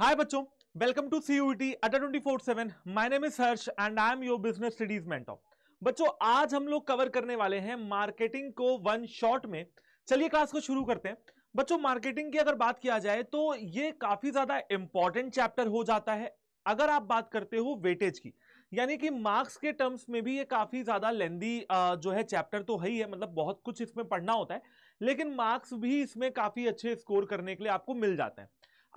हाय बच्चों welcome to C U T अटर twenty four seven माइने में search and I am your business studies mentor बच्चों आज हम लोग कवर करने वाले हैं मार्केटिंग को वन शॉट में चलिए क्लास को शुरू करते हैं बच्चों मार्केटिंग की अगर बात किया जाए तो ये काफी ज्यादा इंपॉर्टेंट चैप्टर हो जाता है अगर आप बात करते हो वेटेज की यानी कि मार्क्स के टर्म्स में भी ये काफ़ी ज़्यादा लेंदी जो है चैप्टर तो है ही है मतलब बहुत कुछ इसमें पढ़ना होता है लेकिन मार्क्स भी इसमें काफ़ी अच्छे स्कोर करने के लिए आपको मिल जाते हैं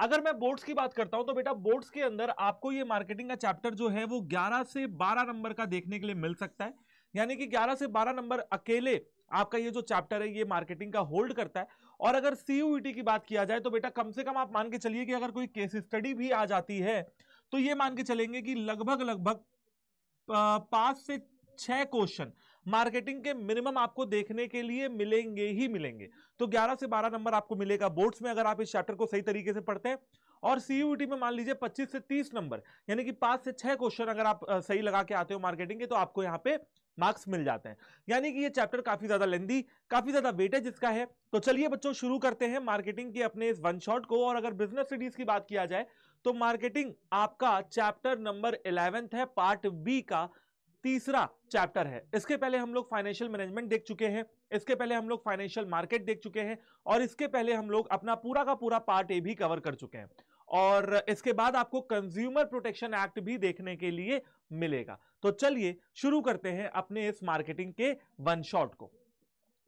अगर मैं बोर्ड्स की बात करता हूं तो बेटा बोर्ड्स के अंदर आपको ये मार्केटिंग का चैप्टर जो है वो 11 से 12 नंबर का देखने के लिए मिल सकता है यानी कि 11 से 12 नंबर अकेले आपका ये जो चैप्टर है ये मार्केटिंग का होल्ड करता है और अगर सीयूईटी e की बात किया जाए तो बेटा कम से कम आप मान के चलिए कि अगर कोई केस स्टडी भी आ जाती है तो ये मान के चलेंगे कि लगभग लगभग पांच से छह क्वेश्चन मार्केटिंग के मिनिमम आपको देखने के लिए मिलेंगे ही मिलेंगे तो 11 से 12 नंबर आपको मिलेगा बोर्ड्स में अगर आप इस चैप्टर को सही तरीके से पढ़ते हैं और सीयूटी में मान लीजिए 25 से 30 नंबर यानी कि पांच से छह क्वेश्चन अगर आप सही लगा के आते हो मार्केटिंग के तो आपको यहाँ पे मार्क्स मिल जाते हैं यानी कि ये चैप्टर काफी ज्यादा लेंदी काफी ज्यादा वेट है जिसका है तो चलिए बच्चों शुरू करते हैं मार्केटिंग के अपने इस वन शॉट को और अगर बिजनेस स्टडीज की बात किया जाए तो मार्केटिंग आपका चैप्टर नंबर इलेवेंथ है पार्ट बी का तीसरा चैप्टर है इसके पहले हम लोग फाइनेंशियल मैनेजमेंट देख चुके हैं इसके पहले हम लोग फाइनेंशियल मार्केट देख चुके हैं और इसके पहले हम लोग अपना पूरा का पूरा पार्ट ए भी कवर कर चुके हैं और इसके बाद आपको कंज्यूमर प्रोटेक्शन एक्ट भी देखने के लिए मिलेगा तो चलिए शुरू करते हैं अपने इस मार्केटिंग के वन शॉट को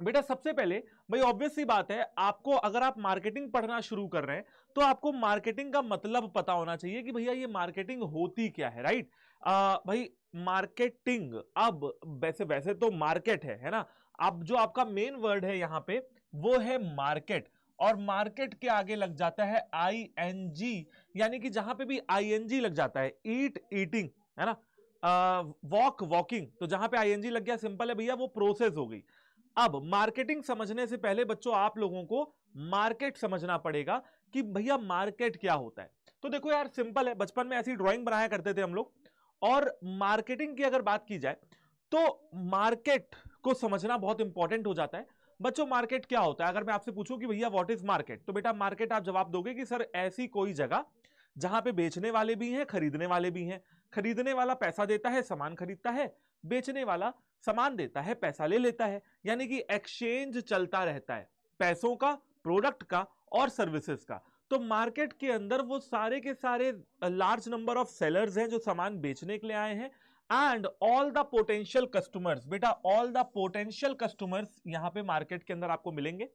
बेटा सबसे पहले भाई ऑब्वियस सी बात है आपको अगर आप मार्केटिंग पढ़ना शुरू कर रहे हैं तो आपको मार्केटिंग का मतलब पता होना चाहिए कि भैया ये मार्केटिंग होती क्या है राइट आ, भाई मार्केटिंग अब वैसे वैसे तो मार्केट है है ना अब जो आपका मेन वर्ड है यहाँ पे वो है मार्केट और मार्केट के आगे लग जाता है आई एन जी यानी कि जहां पे भी आई एन जी लग जाता है ईट ईटिंग है ना वॉक वॉकिंग तो जहां पे आई एन जी लग गया सिंपल है भैया वो प्रोसेस हो गई अब मार्केटिंग समझने से पहले बच्चों आप लोगों को मार्केट समझना पड़ेगा कि भैया मार्केट क्या होता है तो देखो यार सिंपल है बचपन में ऐसी ड्राइंग बनाया करते थे हम लोग और मार्केटिंग की अगर बात की जाए तो मार्केट को समझना बहुत इंपॉर्टेंट हो जाता है बच्चों मार्केट क्या होता है अगर मैं आपसे पूछूं कि भैया व्हाट इज मार्केट तो बेटा मार्केट आप जवाब दोगे कि सर ऐसी कोई जगह जहां पे बेचने वाले भी हैं खरीदने वाले भी हैं खरीदने वाला पैसा देता है सामान खरीदता है बेचने वाला सामान देता है पैसा ले लेता है यानी कि एक्सचेंज चलता रहता है पैसों का प्रोडक्ट का और सर्विसेज का तो मार्केट के अंदर वो सारे के सारे लार्ज नंबर ऑफ सेलर्स हैं जो सामान बेचने के लिए आए हैं and all the potential customers बेटा ऑल द पोटेंशियल कस्टमर्स यहां पे मार्केट के अंदर आपको मिलेंगे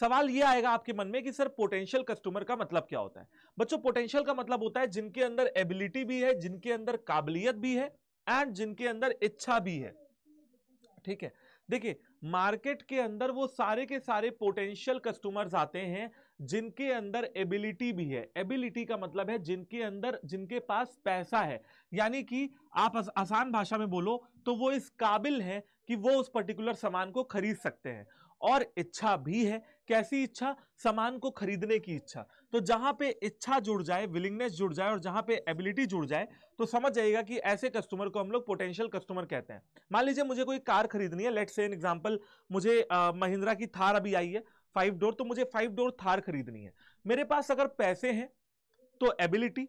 सवाल ये आएगा आपके मन में कि सर पोटेंशियल कस्टमर का मतलब क्या होता है बच्चों पोटेंशियल का मतलब होता है जिनके अंदर एबिलिटी भी है जिनके अंदर काबिलियत भी है एंड जिनके अंदर इच्छा भी है ठीक है देखिए मार्केट के अंदर वो सारे के सारे पोटेंशियल कस्टमर्स आते हैं जिनके अंदर एबिलिटी भी है एबिलिटी का मतलब है जिनके अंदर जिनके पास पैसा है यानी कि आप आसान भाषा में बोलो तो वो इस काबिल हैं कि वो उस पर्टिकुलर सामान को खरीद सकते हैं और इच्छा भी है कैसी इच्छा सामान को खरीदने की इच्छा तो जहां पे इच्छा जुड़ जाए विलिंगनेस जुड़ जाए और जहां पे एबिलिटी जुड़ जाए तो समझ जाएगा कि ऐसे कस्टमर को हम लोग पोटेंशियल कस्टमर कहते हैं मान लीजिए मुझे कोई कार खरीदनी है लेट से एन एग्जाम्पल मुझे महिंद्रा की थार अभी आई है फाइव डोर तो मुझे फाइव डोर थार खरीदनी है मेरे पास अगर पैसे हैं तो एबिलिटी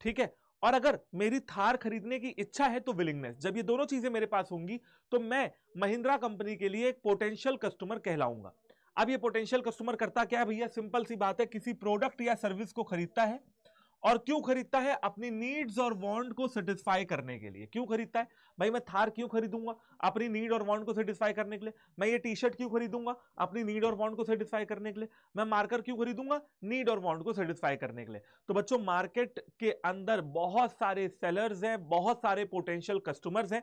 ठीक है और अगर मेरी थार खरीदने की इच्छा है तो विलिंगनेस जब ये दोनों चीजें मेरे पास होंगी तो मैं महिंद्रा कंपनी के लिए एक पोटेंशियल कस्टमर कहलाऊंगा अब ये पोटेंशियल कस्टमर करता क्या है भैया सिंपल सी बात है किसी प्रोडक्ट या सर्विस को खरीदता है और क्यों खरीदता है अपनी नीड्स और वांट को सेटिस्फाई करने के लिए क्यों खरीदता है भाई मैं थार क्यों खरीदूंगा अपनी नीड और वांट को सेटिस्फाई करने के लिए मैं ये टी शर्ट क्यों खरीदूंगा अपनी नीड और वांट को सेटिस्फाई करने के लिए मैं मार्कर क्यों खरीदूंगा नीड और वांट को सेटिस्फाई करने के लिए तो बच्चों मार्केट के अंदर बहुत सारे सेलर्स हैं बहुत सारे पोटेंशियल कस्टमर्स हैं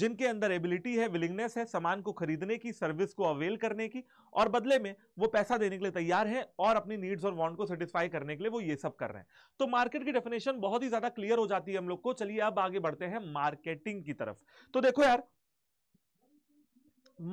जिनके अंदर एबिलिटी है विलिंगनेस है सामान को खरीदने की सर्विस को अवेल करने की और बदले में वो पैसा देने के लिए तैयार है और अपनी नीड्स और वांट को सेटिस्फाई करने के लिए वो ये सब कर रहे हैं तो मार्केट की डेफिनेशन बहुत ही ज्यादा क्लियर हो जाती है हम लोग को चलिए अब आगे बढ़ते हैं मार्केटिंग की तरफ तो देखो यार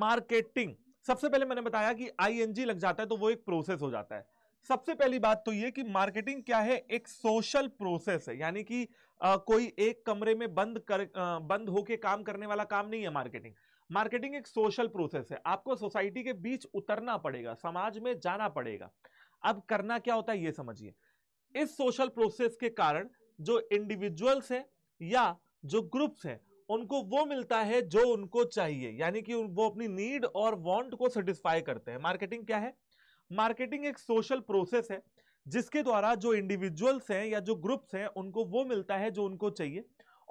मार्केटिंग सबसे पहले मैंने बताया कि आई लग जाता है तो वो एक प्रोसेस हो जाता है सबसे पहली बात तो ये कि मार्केटिंग क्या है एक सोशल प्रोसेस है यानी कि आ, कोई एक कमरे में बंद कर आ, बंद होके काम करने वाला काम नहीं है मार्केटिंग मार्केटिंग एक सोशल प्रोसेस है आपको सोसाइटी के बीच उतरना पड़ेगा समाज में जाना पड़ेगा अब करना क्या होता है ये समझिए इस सोशल प्रोसेस के कारण जो इंडिविजुअल्स हैं या जो ग्रुप्स हैं उनको वो मिलता है जो उनको चाहिए यानी कि वो अपनी नीड और वांट को सेटिस्फाई करते हैं मार्केटिंग क्या है मार्केटिंग एक सोशल प्रोसेस है जिसके द्वारा जो इंडिविजुअल्स हैं या जो ग्रुप्स हैं उनको वो मिलता है जो उनको चाहिए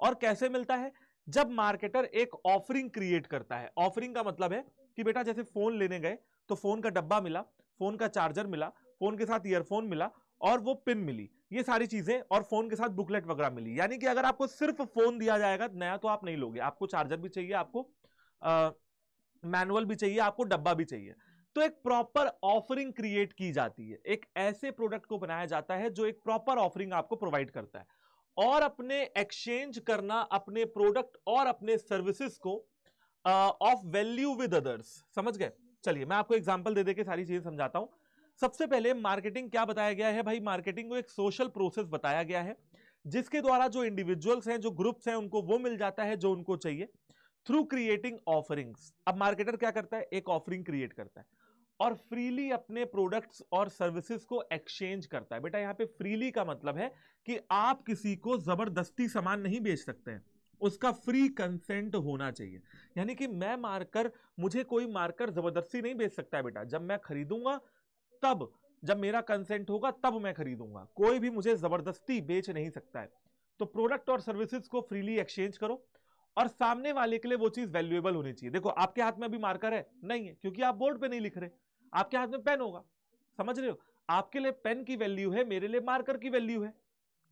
और कैसे मिलता है जब मार्केटर एक ऑफरिंग क्रिएट करता है ऑफरिंग का मतलब है कि बेटा जैसे फोन लेने गए तो फोन का डब्बा मिला फोन का चार्जर मिला फोन के साथ ईयरफोन मिला और वो पिन मिली ये सारी चीजें और फोन के साथ बुकलेट वगैरह मिली यानी कि अगर आपको सिर्फ फोन दिया जाएगा नया तो आप नहीं लोगे आपको चार्जर भी चाहिए आपको मैनुअल भी चाहिए आपको डब्बा भी चाहिए तो एक प्रॉपर ऑफरिंग क्रिएट की जाती है एक ऐसे प्रोडक्ट को बनाया जाता है जो एक प्रॉपर ऑफरिंग आपको प्रोवाइड करता है और अपने एक्सचेंज करना अपने प्रोडक्ट और अपने सर्विसेज को ऑफ वैल्यू विद अदर्स समझ गए चलिए मैं आपको एग्जाम्पल दे दे के सारी चीजें समझाता हूं सबसे पहले मार्केटिंग क्या बताया गया है भाई मार्केटिंग को एक सोशल प्रोसेस बताया गया है जिसके द्वारा जो इंडिविजुअल्स हैं जो ग्रुप्स हैं उनको वो मिल जाता है जो उनको चाहिए थ्रू क्रिएटिंग ऑफरिंग्स अब मार्केटर क्या करता है एक ऑफरिंग क्रिएट करता है और फ्रीली अपने प्रोडक्ट्स और सर्विसेज को एक्सचेंज करता है बेटा यहाँ पे फ्रीली का मतलब है कि आप किसी को ज़बरदस्ती सामान नहीं बेच सकते हैं उसका फ्री कंसेंट होना चाहिए यानी कि मैं मार्कर मुझे कोई मार्कर ज़बरदस्ती नहीं बेच सकता है बेटा जब मैं खरीदूंगा तब जब मेरा कंसेंट होगा तब मैं खरीदूंगा कोई भी मुझे ज़बरदस्ती बेच नहीं सकता है तो प्रोडक्ट और सर्विसेज को फ्रीली एक्सचेंज करो और सामने वाले के लिए वो चीज़ वैल्यूएबल होनी चाहिए देखो आपके हाथ में अभी मार्कर है नहीं है क्योंकि आप बोर्ड पे नहीं लिख रहे आपके हाथ में पेन होगा समझ रहे हो आपके लिए पेन की वैल्यू है मेरे लिए मार्कर की वैल्यू है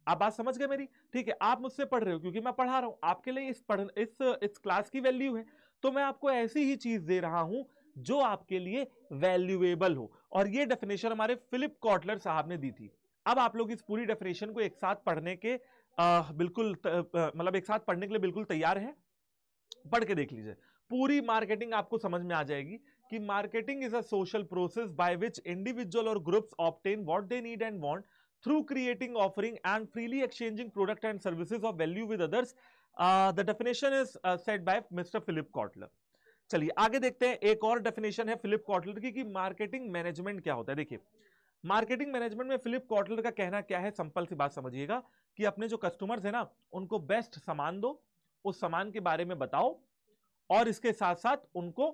आप बात समझ गए मेरी ठीक है आप मुझसे पढ़ रहे हो क्योंकि मैं पढ़ा रहा हूं आपके लिए इस पढ़ इस इस क्लास की वैल्यू है तो मैं आपको ऐसी ही चीज दे रहा हूं जो आपके लिए वैल्यूएबल हो और ये डेफिनेशन हमारे फिलिप कॉटलर साहब ने दी थी अब आप लोग इस पूरी डेफिनेशन को एक साथ पढ़ने के आ, बिल्कुल मतलब एक साथ पढ़ने के लिए बिल्कुल तैयार है पढ़ के देख लीजिए पूरी मार्केटिंग आपको समझ में आ जाएगी कि marketing is a social process by which individual और groups obtain what they need and want through creating offering and freely exchanging product and services of value with others the definition is is by mister Philip Kotler चलिए आगे देखते हैं एक और definition है Philip Kotler की कि marketing management क्या होता है देखिए मार्केटिंग मैनेजमेंट में फिलिप कॉटलर का कहना क्या है सिंपल सी बात समझिएगा कि अपने जो कस्टमर्स हैं ना उनको बेस्ट सामान दो उस सामान के बारे में बताओ और इसके साथ साथ उनको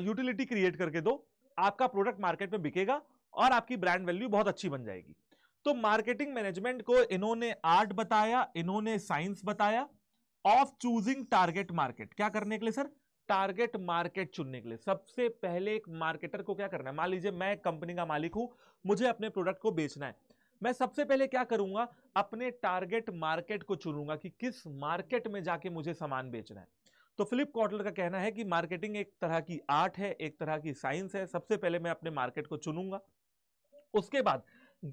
यूटिलिटी क्रिएट करके दो आपका प्रोडक्ट मार्केट में बिकेगा और आपकी ब्रांड वैल्यू बहुत अच्छी बन जाएगी तो मार्केटिंग मैनेजमेंट को इन्होंने आर्ट बताया इन्होंने साइंस बताया ऑफ चूजिंग टारगेट मार्केट क्या करने के लिए सर टारगेट मार्केट चुनने के लिए सबसे पहले एक मार्केटर को क्या करना है मान लीजिए मैं कंपनी का मालिक हूं मुझे अपने प्रोडक्ट को बेचना है मैं सबसे पहले क्या करूंगा अपने टारगेट मार्केट को चुनूंगा कि किस मार्केट में जाके मुझे सामान बेचना है तो फिलिप कॉटलर का कहना है कि मार्केटिंग एक तरह की आर्ट है एक तरह की साइंस है सबसे पहले मैं अपने मार्केट को चुनूंगा उसके बाद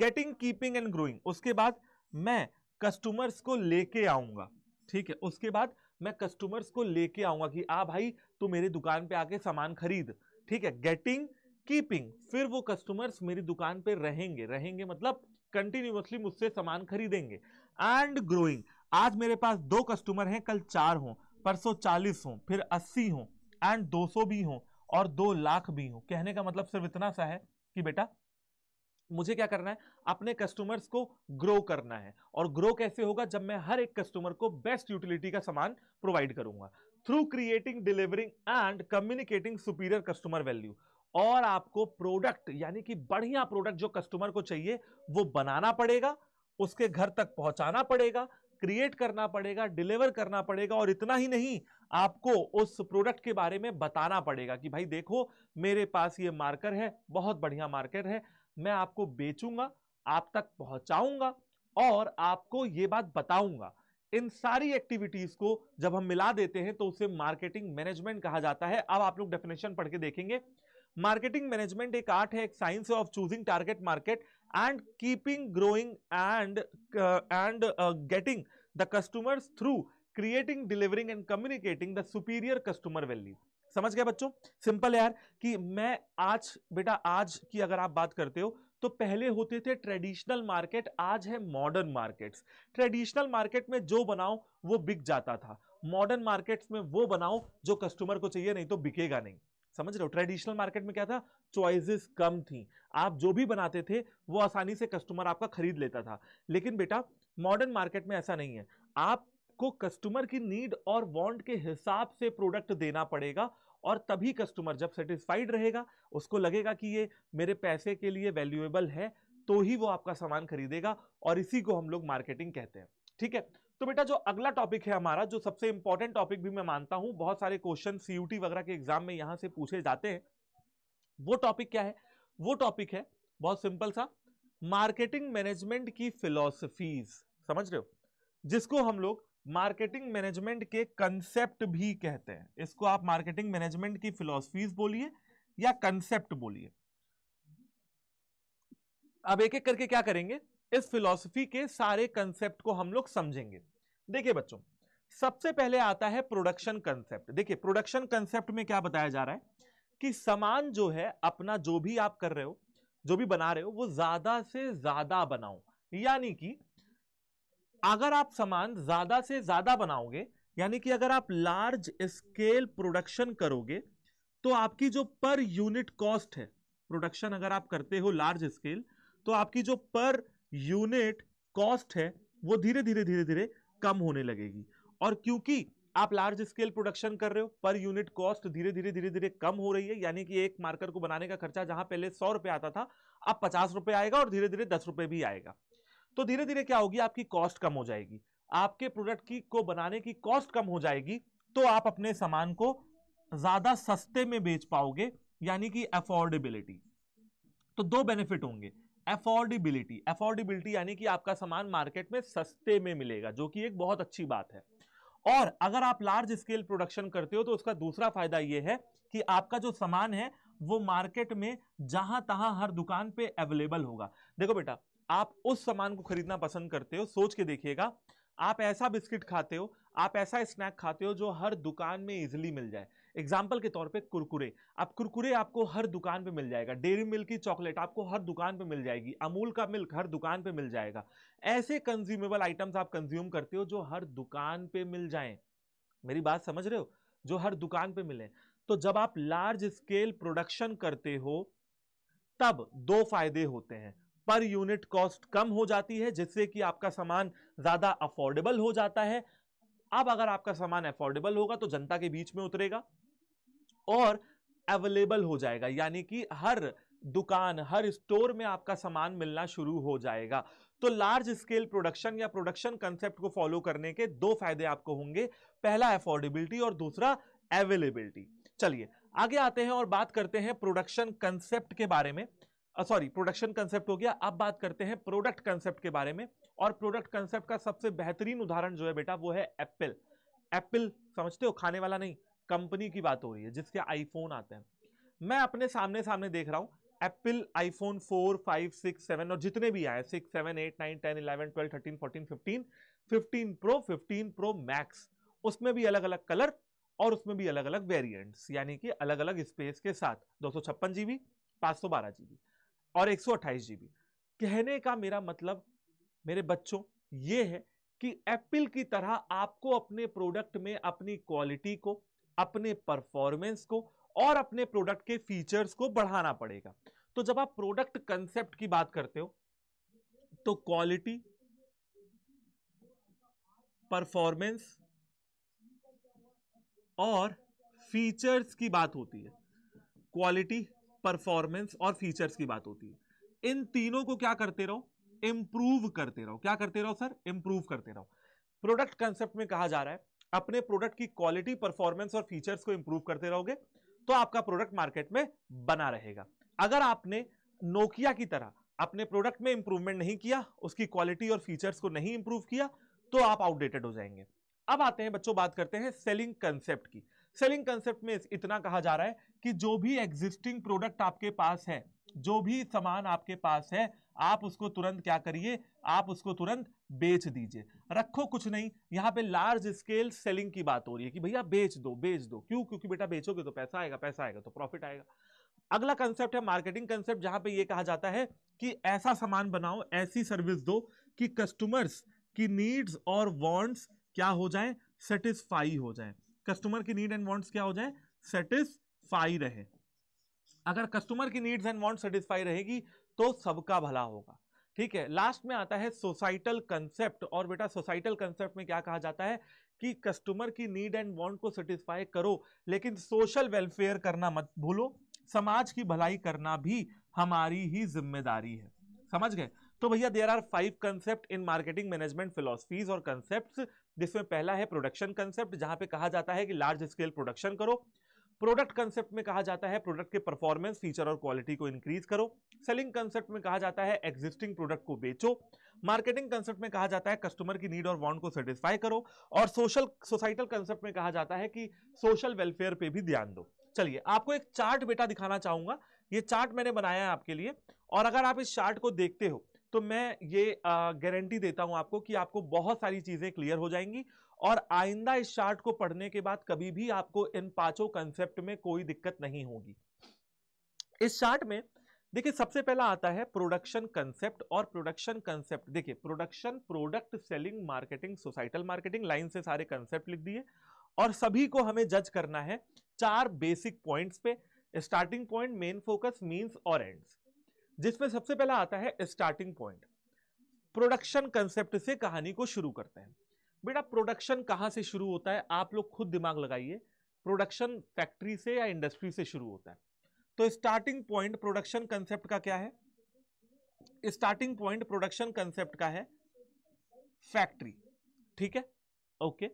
गेटिंग कीपिंग एंड ग्रोइंग उसके बाद मैं कस्टमर्स को लेके आऊंगा ठीक है उसके बाद मैं कस्टमर्स को लेके आऊंगा कि आ भाई तू मेरे दुकान पे आके सामान खरीद ठीक है गेटिंग कीपिंग फिर वो कस्टमर्स मेरी दुकान पे रहेंगे रहेंगे मतलब कंटिन्यूसली मुझसे सामान खरीदेंगे एंड ग्रोइंग आज मेरे पास दो कस्टमर हैं कल चार हों परसों चालीस हों फिर अस्सी हों एंड दो सौ भी हों और दो लाख भी हों कहने का मतलब सिर्फ इतना सा है कि बेटा मुझे क्या करना है अपने कस्टमर्स को ग्रो करना है और ग्रो कैसे होगा जब मैं हर एक कस्टमर को बेस्ट यूटिलिटी का सामान प्रोवाइड करूंगा through creating delivering and communicating superior customer value और आपको प्रोडक्ट यानी कि बढ़िया प्रोडक्ट जो कस्टमर को चाहिए वो बनाना पड़ेगा उसके घर तक पहुंचाना पड़ेगा क्रिएट करना पड़ेगा डिलीवर करना पड़ेगा और इतना ही नहीं आपको उस प्रोडक्ट के बारे में बताना पड़ेगा कि भाई देखो मेरे पास ये मार्कर है बहुत बढ़िया मार्केट है मैं आपको बेचूंगा आप तक पहुंचाऊंगा और आपको ये बात बताऊंगा इन सारी एक्टिविटीज को जब हम मिला देते हैं तो उसे मार्केटिंग मैनेजमेंट कहा जाता है अब आप लोग डेफिनेशन पढ़ के देखेंगे मार्केटिंग मैनेजमेंट एक आर्ट है एक science of choosing target market and keeping growing and and getting the customers through creating delivering and communicating the superior customer value समझ गए बच्चों सिंपल यार कि मैं आज बेटा आज की अगर आप बात करते हो तो पहले होते थे ट्रेडिशनल मार्केट आज है मॉडर्न मार्केट्स ट्रेडिशनल मार्केट में जो बनाओ वो बिक जाता था मॉडर्न मार्केट्स में वो बनाओ जो कस्टमर को चाहिए नहीं तो बिकेगा नहीं समझ रहे हो ट्रेडिशनल मार्केट में क्या था चॉइसेस कम थी आप जो भी बनाते थे वो आसानी से कस्टमर आपका खरीद लेता था लेकिन बेटा मॉडर्न मार्केट में ऐसा नहीं है आपको कस्टमर की नीड और वांट के हिसाब से प्रोडक्ट देना पड़ेगा और तभी कस्टमर जब सेटिस्फाइड रहेगा उसको लगेगा कि ये मेरे पैसे के लिए वैल्यूएबल है तो ही वो आपका सामान खरीदेगा और इसी को हम लोग मार्केटिंग कहते हैं ठीक है तो बेटा जो अगला टॉपिक है हमारा जो सबसे इंपॉर्टेंट टॉपिक भी मैं मानता हूं बहुत सारे क्वेश्चन सीयूटी वगैरह के एग्जाम में यहां से पूछे जाते हैं वो टॉपिक क्या है वो टॉपिक है बहुत सिंपल सा मार्केटिंग मैनेजमेंट की फिलोसफीज समझ रहे हो जिसको हम लोग मार्केटिंग मैनेजमेंट के कंसेप्ट भी कहते हैं इसको आप मार्केटिंग मैनेजमेंट की फिलोसफीज बोलिए या कंसेप्ट बोलिए अब एक एक करके क्या करेंगे इस फिलोसफी के सारे कंसेप्ट को हम लोग समझेंगे देखिए बच्चों सबसे पहले आता है प्रोडक्शन कंसेप्ट देखिए प्रोडक्शन कंसेप्ट में क्या बताया जा रहा है कि सामान जो है अपना जो भी आप कर रहे हो जो भी बना रहे हो वो ज्यादा से ज्यादा बनाओ यानी कि अगर आप सामान ज्यादा से ज्यादा बनाओगे यानी कि अगर आप लार्ज स्केल प्रोडक्शन करोगे तो आपकी जो पर यूनिट कॉस्ट है प्रोडक्शन अगर आप करते हो लार्ज स्केल तो आपकी जो पर यूनिट कॉस्ट है वो धीरे धीरे धीरे धीरे कम होने लगेगी और क्योंकि आप लार्ज स्केल प्रोडक्शन कर रहे हो पर यूनिट कॉस्ट धीरे धीरे धीरे धीरे कम हो रही है यानी कि एक मार्कर को बनाने का खर्चा जहां पहले सौ रुपए आता था अब पचास रुपए आएगा और धीरे धीरे दस रुपए भी आएगा तो धीरे धीरे क्या होगी आपकी कॉस्ट कम हो जाएगी आपके प्रोडक्ट की को बनाने की कॉस्ट कम हो जाएगी तो आप अपने सामान को ज्यादा सस्ते में बेच पाओगे यानी कि अफोर्डेबिलिटी तो दो बेनिफिट होंगे अफोर्डेबिलिटी अफोर्डेबिलिटी यानी कि आपका सामान मार्केट में सस्ते में मिलेगा जो कि एक बहुत अच्छी बात है और अगर आप लार्ज स्केल प्रोडक्शन करते हो तो उसका दूसरा फायदा यह है कि आपका जो सामान है वो मार्केट में जहां तहां हर दुकान पे अवेलेबल होगा देखो बेटा आप उस सामान को खरीदना पसंद करते हो सोच के देखिएगा आप ऐसा बिस्किट खाते हो आप ऐसा स्नैक खाते हो जो हर दुकान में इजिली मिल जाए एग्जाम्पल के तौर पे कुरकुरे अब कुरकुरे आपको हर दुकान पे मिल जाएगा डेयरी मिल्क की चॉकलेट आपको हर दुकान पे मिल जाएगी अमूल का मिल्क हर दुकान पे मिल जाएगा ऐसे कंज्यूमेबल आइटम्स आप कंज्यूम करते हो जो हर दुकान पे मिल जाए मेरी बात समझ रहे हो जो हर दुकान पे मिले तो जब आप लार्ज स्केल प्रोडक्शन करते हो तब दो फायदे होते हैं पर यूनिट कॉस्ट कम हो जाती है जिससे कि आपका सामान ज्यादा अफोर्डेबल हो जाता है अब अगर आपका सामान अफोर्डेबल होगा तो जनता के बीच में उतरेगा और अवेलेबल हो जाएगा यानी कि हर दुकान हर स्टोर में आपका सामान मिलना शुरू हो जाएगा तो लार्ज स्केल प्रोडक्शन या प्रोडक्शन कंसेप्ट को फॉलो करने के दो फायदे आपको होंगे पहला अफोर्डेबिलिटी और दूसरा अवेलेबिलिटी चलिए आगे आते हैं और बात करते हैं प्रोडक्शन कंसेप्ट के बारे में सॉरी प्रोडक्शन कंसेप्ट हो गया अब बात करते हैं प्रोडक्ट कंसेप्ट के बारे में और प्रोडक्ट कंसेप्ट का सबसे बेहतरीन उदाहरण जो है बेटा वो है एप्पल एप्पल समझते हो खाने वाला नहीं कंपनी की बात हो रही है जिसके आईफोन आते हैं मैं अपने सामने सामने देख रहा हूँ Apple iPhone four five six seven और जितने भी आए six seven eight nine ten eleven twelve thirteen fourteen fifteen fifteen pro fifteen pro max उसमें भी अलग अलग कलर और उसमें भी अलग अलग वेरिएंट्स यानी कि अलग अलग स्पेस के साथ दो सौ छप्पन जीबी पाँच सौ बारह जीबी और एक सौ अट्ठाईस जीबी कहने का मेरा मतलब मेरे बच्चों ये है कि एप्पल की तरह आपको अपने प्रोडक्ट में अपनी क्वालिटी को अपने परफॉर्मेंस को और अपने प्रोडक्ट के फीचर्स को बढ़ाना पड़ेगा तो जब आप प्रोडक्ट कंसेप्ट की बात करते हो तो क्वालिटी परफॉर्मेंस और फीचर्स की बात होती है क्वालिटी परफॉर्मेंस और फीचर्स की बात होती है इन तीनों को क्या करते रहो इंप्रूव करते रहो क्या करते रहो सर इंप्रूव करते रहो प्रोडक्ट कंसेप्ट में कहा जा रहा है अपने प्रोडक्ट की क्वालिटी परफॉर्मेंस और फीचर्स को इंप्रूव करते रहोगे तो आपका प्रोडक्ट मार्केट में बना रहेगा अगर आपने नोकिया की तरह अपने प्रोडक्ट में इंप्रूवमेंट नहीं किया उसकी क्वालिटी और फीचर्स को नहीं इंप्रूव किया तो आप आउटडेटेड हो जाएंगे अब आते हैं बच्चों बात करते हैं सेलिंग कंसेप्ट की सेलिंग कंसेप्ट में इतना कहा जा रहा है कि जो भी एग्जिस्टिंग प्रोडक्ट आपके पास है जो भी सामान आपके पास है आप उसको तुरंत क्या करिए आप उसको तुरंत बेच दीजिए रखो कुछ नहीं यहाँ पे लार्ज स्केल सेलिंग की बात हो रही है कि भैया बेच दो बेच दो क्यों क्योंकि बेटा बेचोगे तो पैसा आएगा पैसा आएगा तो प्रॉफिट आएगा अगला कंसेप्ट है मार्केटिंग कंसेप्ट जहां पे ये कहा जाता है कि ऐसा सामान बनाओ ऐसी सर्विस दो कि कस्टमर्स की नीड्स और वॉन्ट्स क्या हो जाए सेटिस्फाई हो जाए कस्टमर की नीड एंड वॉन्ट्स क्या हो जाए सेटिस्फाई रहे अगर कस्टमर की नीड्स एंड वांट सेटिस्फाई रहेगी तो सबका भला होगा ठीक है लास्ट में आता है सोसाइटल कंसेप्ट और बेटा सोसाइटल कंसेप्ट में क्या कहा जाता है कि कस्टमर की नीड एंड वांट को सेटिस्फाई करो लेकिन सोशल वेलफेयर करना मत भूलो समाज की भलाई करना भी हमारी ही जिम्मेदारी है समझ गए तो भैया there are five concept in marketing management philosophies और कंसेप्ट जिसमें पहला है प्रोडक्शन कंसेप्ट जहां पे कहा जाता है कि लार्ज स्केल प्रोडक्शन करो प्रोडक्ट कंसेप्ट में कहा जाता है प्रोडक्ट के परफॉर्मेंस फीचर और क्वालिटी को इंक्रीज करो सेलिंग कंसेप्ट में कहा जाता है एग्जिस्टिंग प्रोडक्ट को बेचो मार्केटिंग कंसेप्ट में कहा जाता है कस्टमर की नीड और वांट को सेटिस्फाई करो और सोशल सोसाइटल कंसेप्ट में कहा जाता है कि सोशल वेलफेयर पे भी ध्यान दो चलिए आपको एक चार्ट बेटा दिखाना चाहूंगा ये चार्ट मैंने बनाया है आपके लिए और अगर आप इस चार्ट को देखते हो तो मैं ये गारंटी देता हूं आपको कि आपको बहुत सारी चीजें क्लियर हो जाएंगी और आइंदा इस चार्ट को पढ़ने के बाद कभी भी आपको इन पांचों कंसेप्ट में कोई दिक्कत नहीं होगी इस चार्ट में देखिए सबसे पहला आता है प्रोडक्शन कंसेप्ट और प्रोडक्शन कंसेप्ट देखिए production product selling marketing societal marketing line से सारे कंसेप्ट लिख दिए और सभी को हमें जज करना है चार बेसिक पॉइंट्स पे starting point main focus means और एंड्स जिसमें सबसे पहला आता है स्टार्टिंग पॉइंट प्रोडक्शन कंसेप्ट से कहानी को शुरू करते हैं बेटा प्रोडक्शन कहाँ से शुरू होता है आप लोग खुद दिमाग लगाइए प्रोडक्शन फैक्ट्री से या इंडस्ट्री से शुरू होता है तो स्टार्टिंग पॉइंट प्रोडक्शन कंसेप्ट का क्या है स्टार्टिंग पॉइंट प्रोडक्शन कंसेप्ट का है फैक्ट्री ठीक है ओके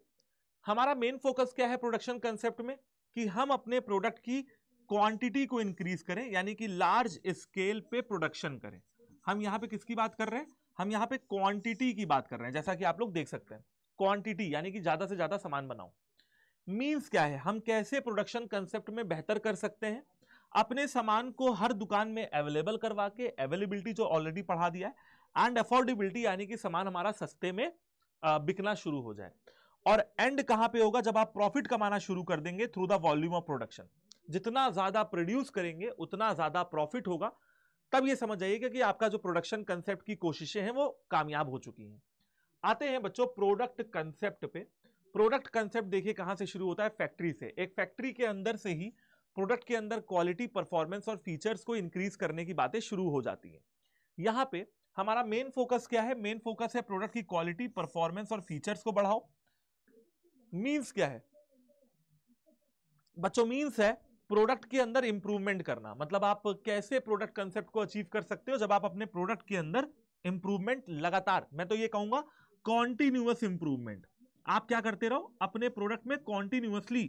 हमारा मेन फोकस क्या है प्रोडक्शन कंसेप्ट में कि हम अपने प्रोडक्ट की क्वांटिटी को इंक्रीज करें यानी कि लार्ज स्केल पे प्रोडक्शन करें हम यहाँ पे किसकी बात कर रहे हैं हम यहाँ पे क्वांटिटी की बात कर रहे हैं जैसा कि आप लोग देख सकते हैं क्वांटिटी यानी कि ज्यादा से ज्यादा सामान बनाओ मीन्स क्या है हम कैसे प्रोडक्शन कंसेप्ट में बेहतर कर सकते हैं अपने सामान को हर दुकान में अवेलेबल करवा के अवेलेबिलिटी जो ऑलरेडी पढ़ा दिया है एंड अफोर्डेबिलिटी यानी कि सामान हमारा सस्ते में बिकना शुरू हो जाए और एंड कहां पे होगा जब आप प्रॉफिट कमाना शुरू कर देंगे through the volume of production जितना ज्यादा प्रोड्यूस करेंगे उतना ज्यादा प्रॉफिट होगा तब ये समझ जाइएगा कि आपका जो प्रोडक्शन कंसेप्ट की कोशिशें हैं वो कामयाब हो चुकी हैं आते हैं बच्चों प्रोडक्ट कंसेप्ट पे प्रोडक्ट कंसेप्ट देखिए कहाँ से शुरू होता है फैक्ट्री से एक फैक्ट्री के अंदर से ही प्रोडक्ट के अंदर क्वालिटी परफॉर्मेंस और फीचर्स को इंक्रीज करने की बातें शुरू हो जाती हैं यहाँ पे हमारा मेन फोकस क्या है मेन फोकस है प्रोडक्ट की क्वालिटी परफॉर्मेंस और फीचर्स को बढ़ाओ मीन्स क्या है बच्चों मीन्स है प्रोडक्ट के अंदर इंप्रूवमेंट करना मतलब आप कैसे प्रोडक्ट कंसेप्ट को अचीव कर सकते हो जब आप अपने प्रोडक्ट के अंदर इंप्रूवमेंट लगातार मैं तो ये कहूंगा कॉन्टिन्यूस इंप्रूवमेंट आप क्या करते रहो अपने प्रोडक्ट में कॉन्टिन्यूसली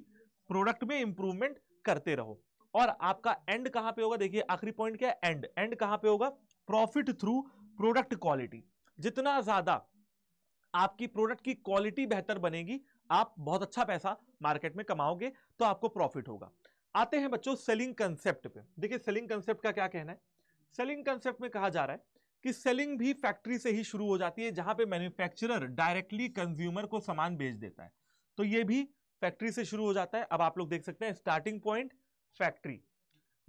प्रोडक्ट में इंप्रूवमेंट करते रहो और आपका एंड कहां पे होगा देखिए आखिरी पॉइंट क्या है एंड एंड कहां पे होगा प्रॉफिट थ्रू प्रोडक्ट क्वालिटी जितना ज्यादा आपकी प्रोडक्ट की क्वालिटी बेहतर बनेगी आप बहुत अच्छा पैसा मार्केट में कमाओगे तो आपको प्रॉफिट होगा आते हैं बच्चों सेलिंग कंसेप्ट पे देखिए सेलिंग कंसेप्ट का क्या कहना है सेलिंग कंसेप्ट में कहा जा रहा है कि सेलिंग भी फैक्ट्री से ही शुरू हो जाती है जहां पे मैन्युफैक्चरर डायरेक्टली कंज्यूमर को सामान बेच देता है तो ये भी फैक्ट्री से शुरू हो जाता है अब आप लोग देख सकते हैं starting point factory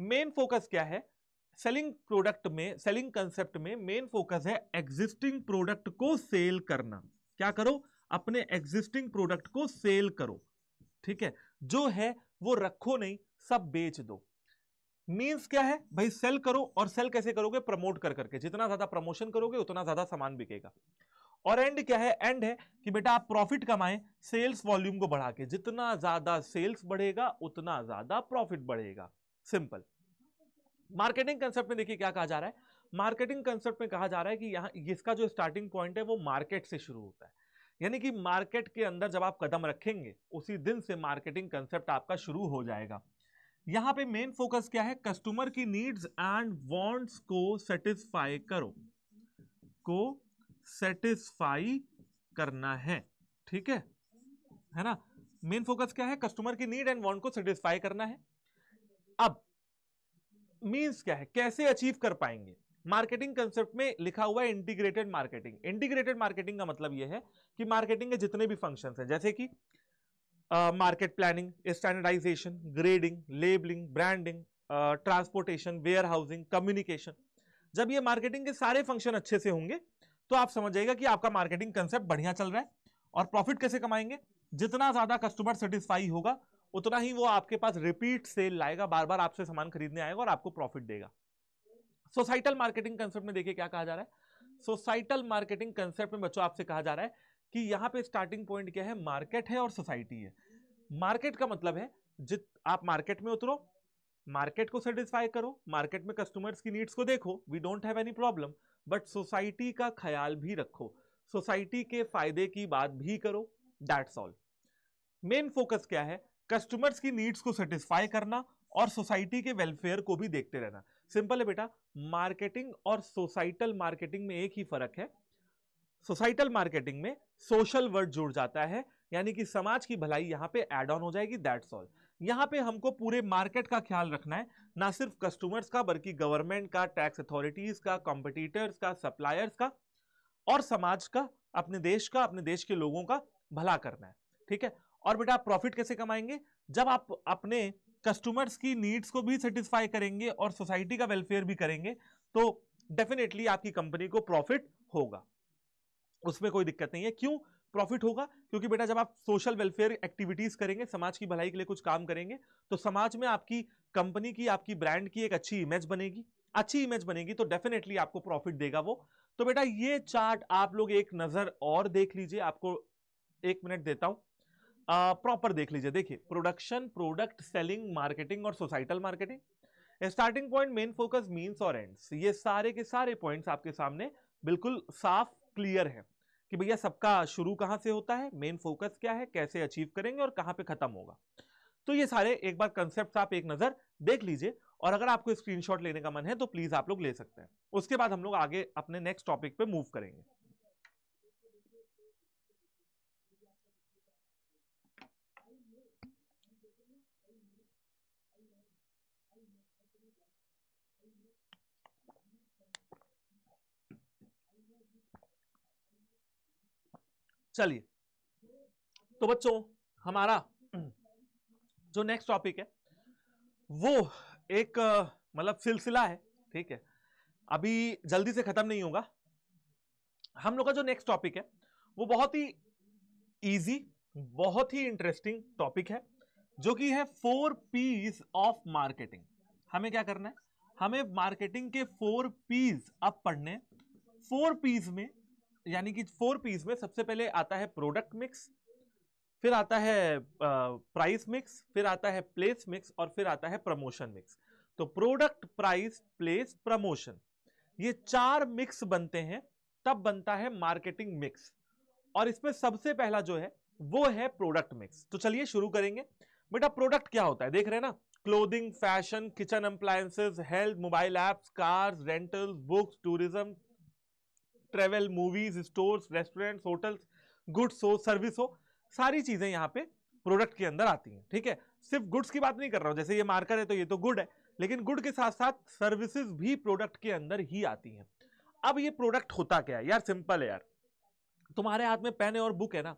main focus क्या है सेलिंग प्रोडक्ट में सेलिंग कंसेप्ट में मेन फोकस है एग्जिस्टिंग प्रोडक्ट को सेल करना क्या करो अपने एग्जिस्टिंग प्रोडक्ट को सेल करो ठीक है जो है वो रखो नहीं सब बेच दो मीन्स क्या है भाई सेल करो और सेल कैसे करोगे प्रमोट कर करके जितना ज्यादा प्रमोशन करोगे उतना ज्यादा सामान बिकेगा और एंड क्या है एंड है कि बेटा आप प्रॉफिट कमाएं सेल्स वॉल्यूम को बढ़ा के जितना ज्यादा सेल्स बढ़ेगा उतना ज्यादा प्रॉफिट बढ़ेगा सिंपल मार्केटिंग कंसेप्ट में देखिए क्या कहा जा रहा है मार्केटिंग कंसेप्ट में कहा जा रहा है कि यहाँ इसका जो स्टार्टिंग पॉइंट है वो मार्केट से शुरू होता है यानी कि मार्केट के अंदर जब आप कदम रखेंगे उसी दिन से मार्केटिंग कंसेप्ट आपका शुरू हो जाएगा यहां पे मेन फोकस क्या है कस्टमर की नीड्स एंड वांट्स को सेटिस्फाई करो को सेटिस्फाई करना है ठीक है है ना मेन फोकस क्या है कस्टमर की नीड एंड वांट को सेटिस्फाई करना है अब मींस क्या है कैसे अचीव कर पाएंगे मार्केटिंग कंसेप्ट में लिखा हुआ है इंटीग्रेटेड मार्केटिंग इंटीग्रेटेड मार्केटिंग का मतलब यह है कि मार्केटिंग के जितने भी फंक्शंस हैं जैसे कि market planning standardisation grading labelling branding transportation warehousing communication जब ये मार्केटिंग के सारे फंक्शन अच्छे से होंगे तो आप समझ जाएगा कि आपका मार्केटिंग कंसेप्ट बढ़िया चल रहा है और प्रॉफिट कैसे कमाएंगे जितना ज्यादा कस्टमर सेटिस्फाई होगा उतना ही वो आपके पास रिपीट सेल लाएगा बार बार आपसे सामान खरीदने आएगा और आपको प्रॉफिट देगा सोसाइटल मार्केटिंग कंसेप्ट में देखिए क्या कहा जा रहा है सोसाइटल मार्केटिंग कंसेप्ट में बच्चों आपसे कहा जा रहा है कि यहाँ पे स्टार्टिंग पॉइंट क्या है मार्केट है और सोसाइटी है मार्केट का मतलब है जित आप मार्केट में उतरो मार्केट को सेटिस्फाई करो मार्केट में कस्टमर्स की नीड्स को देखो we don't have any problem but society का ख्याल भी रखो सोसाइटी के फायदे की बात भी करो दैट्स ऑल मेन फोकस क्या है कस्टमर्स की नीड्स को सेटिस्फाई करना और सोसाइटी के वेलफेयर को भी देखते रहना सिंपल है बेटा मार्केटिंग और सोसाइटल मार्केटिंग में एक ही फर्क है सोसाइटल मार्केटिंग में सोशल वर्ड जुड़ जाता है यानी कि समाज की भलाई यहाँ पे एड ऑन हो जाएगी दैट्स ऑल यहाँ पे हमको पूरे मार्केट का ख्याल रखना है ना सिर्फ कस्टमर्स का बल्कि गवर्नमेंट का टैक्स अथॉरिटीज का कॉम्पिटिटर्स का सप्लायर्स का और समाज का अपने देश का अपने देश के लोगों का भला करना है ठीक है और बेटा आप प्रॉफिट कैसे कमाएंगे जब आप अपने कस्टमर्स की नीड्स को भी सेटिस्फाई करेंगे और सोसाइटी का वेलफेयर भी करेंगे तो डेफिनेटली आपकी कंपनी को प्रॉफिट होगा उसमें कोई दिक्कत नहीं है क्यों प्रॉफिट होगा क्योंकि बेटा जब आप सोशल वेलफेयर एक्टिविटीज करेंगे समाज की भलाई के लिए कुछ काम करेंगे तो समाज में आपकी कंपनी की आपकी ब्रांड की एक अच्छी इमेज बनेगी अच्छी इमेज बनेगी तो डेफिनेटली आपको प्रॉफिट देगा वो तो बेटा ये चार्ट आप लोग एक नजर और देख लीजिए आपको एक मिनट देता हूं प्रॉपर देख लीजिए देखिए प्रोडक्शन प्रोडक्ट सेलिंग मार्केटिंग और societal marketing starting point main focus means और एंड्स ये सारे के सारे पॉइंट्स आपके सामने बिल्कुल साफ क्लियर है कि भैया सबका शुरू कहां से होता है मेन फोकस क्या है कैसे अचीव करेंगे और कहां पे खत्म होगा तो ये सारे एक बार कंसेप्ट आप एक नज़र देख लीजिए और अगर आपको स्क्रीनशॉट लेने का मन है तो प्लीज़ आप लोग ले सकते हैं उसके बाद हम लोग आगे अपने नेक्स्ट टॉपिक पे मूव करेंगे चलिए तो बच्चों हमारा जो नेक्स्ट टॉपिक है वो एक मतलब सिलसिला है ठीक है अभी जल्दी से खत्म नहीं होगा हम लोग का जो नेक्स्ट टॉपिक है वो बहुत ही इजी बहुत ही इंटरेस्टिंग टॉपिक है जो कि है फोर पीस ऑफ मार्केटिंग हमें क्या करना है हमें मार्केटिंग के फोर पीस अब पढ़ने फोर पीस में यानी कि फोर पीस में सबसे पहले आता है प्रोडक्ट मिक्स फिर आता है प्राइस मिक्स फिर आता है प्लेस मिक्स और फिर आता है प्रमोशन मिक्स तो प्रोडक्ट प्राइस प्लेस प्रमोशन ये चार मिक्स बनते हैं तब बनता है मार्केटिंग मिक्स और इसमें सबसे पहला जो है वो है प्रोडक्ट मिक्स तो चलिए शुरू करेंगे बेटा प्रोडक्ट क्या होता है देख रहे हैं ना clothing fashion kitchen appliances health mobile apps cars rentals books tourism travel movies stores restaurants hotels goods हो सर्विस हो सारी चीज़ें यहाँ पे प्रोडक्ट के अंदर आती हैं ठीक है सिर्फ गुड्स की बात नहीं कर रहा हूँ जैसे ये मार्कर है तो ये तो गुड है लेकिन गुड के साथ साथ सर्विसेज भी प्रोडक्ट के अंदर ही आती हैं अब ये प्रोडक्ट होता क्या है यार सिंपल है यार तुम्हारे हाथ में पेन है और बुक है ना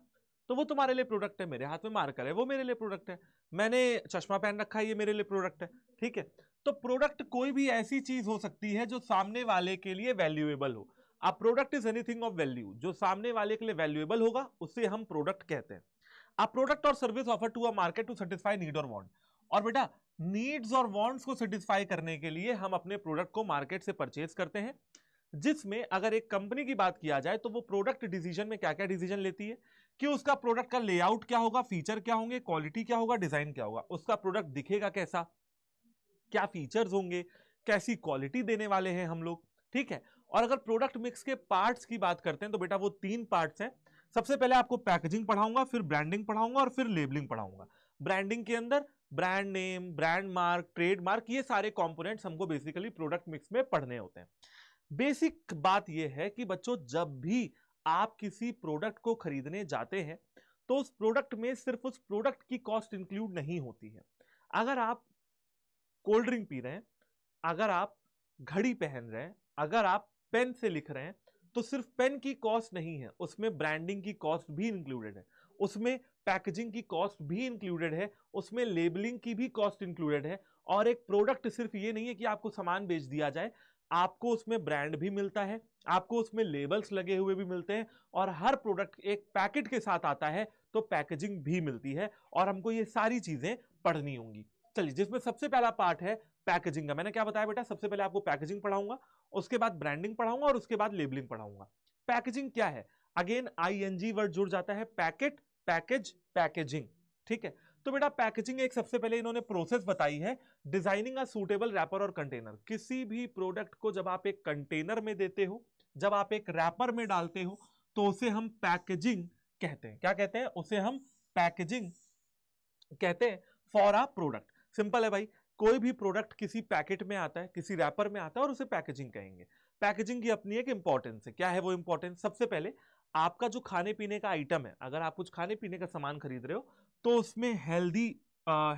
तो वो तुम्हारे लिए प्रोडक्ट है मेरे हाथ में मार्कर है वो मेरे लिए प्रोडक्ट है मैंने चश्मा पहन रखा है ये मेरे लिए प्रोडक्ट है ठीक है तो प्रोडक्ट कोई भी ऐसी चीज हो सकती है जो सामने वाले के लिए वैल्यूएबल हो a product is anything of value जो सामने वाले के लिए वैल्यूएबल होगा उसे हम प्रोडक्ट कहते हैं अ प्रोडक्ट और service offer to a market to satisfy need और वॉन्ट और बेटा नीड्स और वॉन्ट्स को सेटिस्फाई करने के लिए हम अपने प्रोडक्ट को मार्केट से परचेज करते हैं जिसमें अगर एक कंपनी की बात किया जाए तो वो प्रोडक्ट डिसीजन में क्या क्या डिसीजन लेती है कि उसका प्रोडक्ट का लेआउट क्या होगा फीचर क्या होंगे क्वालिटी क्या होगा डिजाइन क्या होगा उसका प्रोडक्ट दिखेगा कैसा क्या फीचर्स होंगे कैसी क्वालिटी देने वाले हैं हम लोग ठीक है और अगर प्रोडक्ट मिक्स के पार्ट्स की बात करते हैं तो बेटा वो तीन पार्ट्स हैं सबसे पहले आपको पैकेजिंग पढ़ाऊंगा फिर ब्रांडिंग पढ़ाऊंगा और फिर लेबलिंग पढ़ाऊंगा ब्रांडिंग के अंदर brand name brand mark trade trademark ये सारे कॉम्पोनेंट्स हमको बेसिकली प्रोडक्ट मिक्स में पढ़ने होते हैं बेसिक बात यह है कि बच्चों जब भी आप किसी प्रोडक्ट को खरीदने जाते हैं तो उस प्रोडक्ट में सिर्फ उस प्रोडक्ट की कॉस्ट इंक्लूड नहीं होती है अगर आप कोल्ड ड्रिंक पी रहे हैं अगर आप घड़ी पहन रहे हैं अगर आप पेन से लिख रहे हैं तो सिर्फ पेन की कॉस्ट नहीं है उसमें ब्रांडिंग की कॉस्ट भी इंक्लूडेड है उसमें पैकेजिंग की कॉस्ट भी इंक्लूडेड है उसमें लेबलिंग की भी कॉस्ट इंक्लूडेड है और एक प्रोडक्ट सिर्फ ये नहीं है कि आपको सामान बेच दिया जाए आपको उसमें ब्रांड भी मिलता है आपको उसमें लेबल्स लगे हुए भी मिलते हैं और हर प्रोडक्ट एक पैकेट के साथ आता है तो पैकेजिंग भी मिलती है और हमको ये सारी चीज़ें पढ़नी होंगी चलिए जिसमें सबसे पहला पार्ट है पैकेजिंग का मैंने क्या बताया बेटा सबसे पहले आपको पैकेजिंग पढ़ाऊंगा उसके बाद ब्रांडिंग पढ़ाऊंगा और उसके बाद लेबलिंग पढ़ाऊंगा पैकेजिंग क्या है again I N G word जुड़ जाता है पैकेट पैकेज पैकेजिंग ठीक है तो बेटा पैकेजिंग एक सबसे पहले इन्होंने प्रोसेस बताई है डिजाइनिंग अ सूटेबल रैपर और कंटेनर किसी भी प्रोडक्ट को जब आप एक कंटेनर में देते हो जब आप एक रैपर में डालते हो तो उसे हम पैकेजिंग कहते हैं क्या कहते हैं उसे हम पैकेजिंग कहते हैं फॉर आ प्रोडक्ट सिंपल है भाई कोई भी प्रोडक्ट किसी पैकेट में आता है किसी रैपर में आता है और उसे पैकेजिंग कहेंगे पैकेजिंग की अपनी एक इंपॉर्टेंस है क्या है वो इंपॉर्टेंस सबसे पहले आपका जो खाने पीने का आइटम है अगर आप कुछ खाने पीने का सामान खरीद रहे हो तो उसमें हेल्दी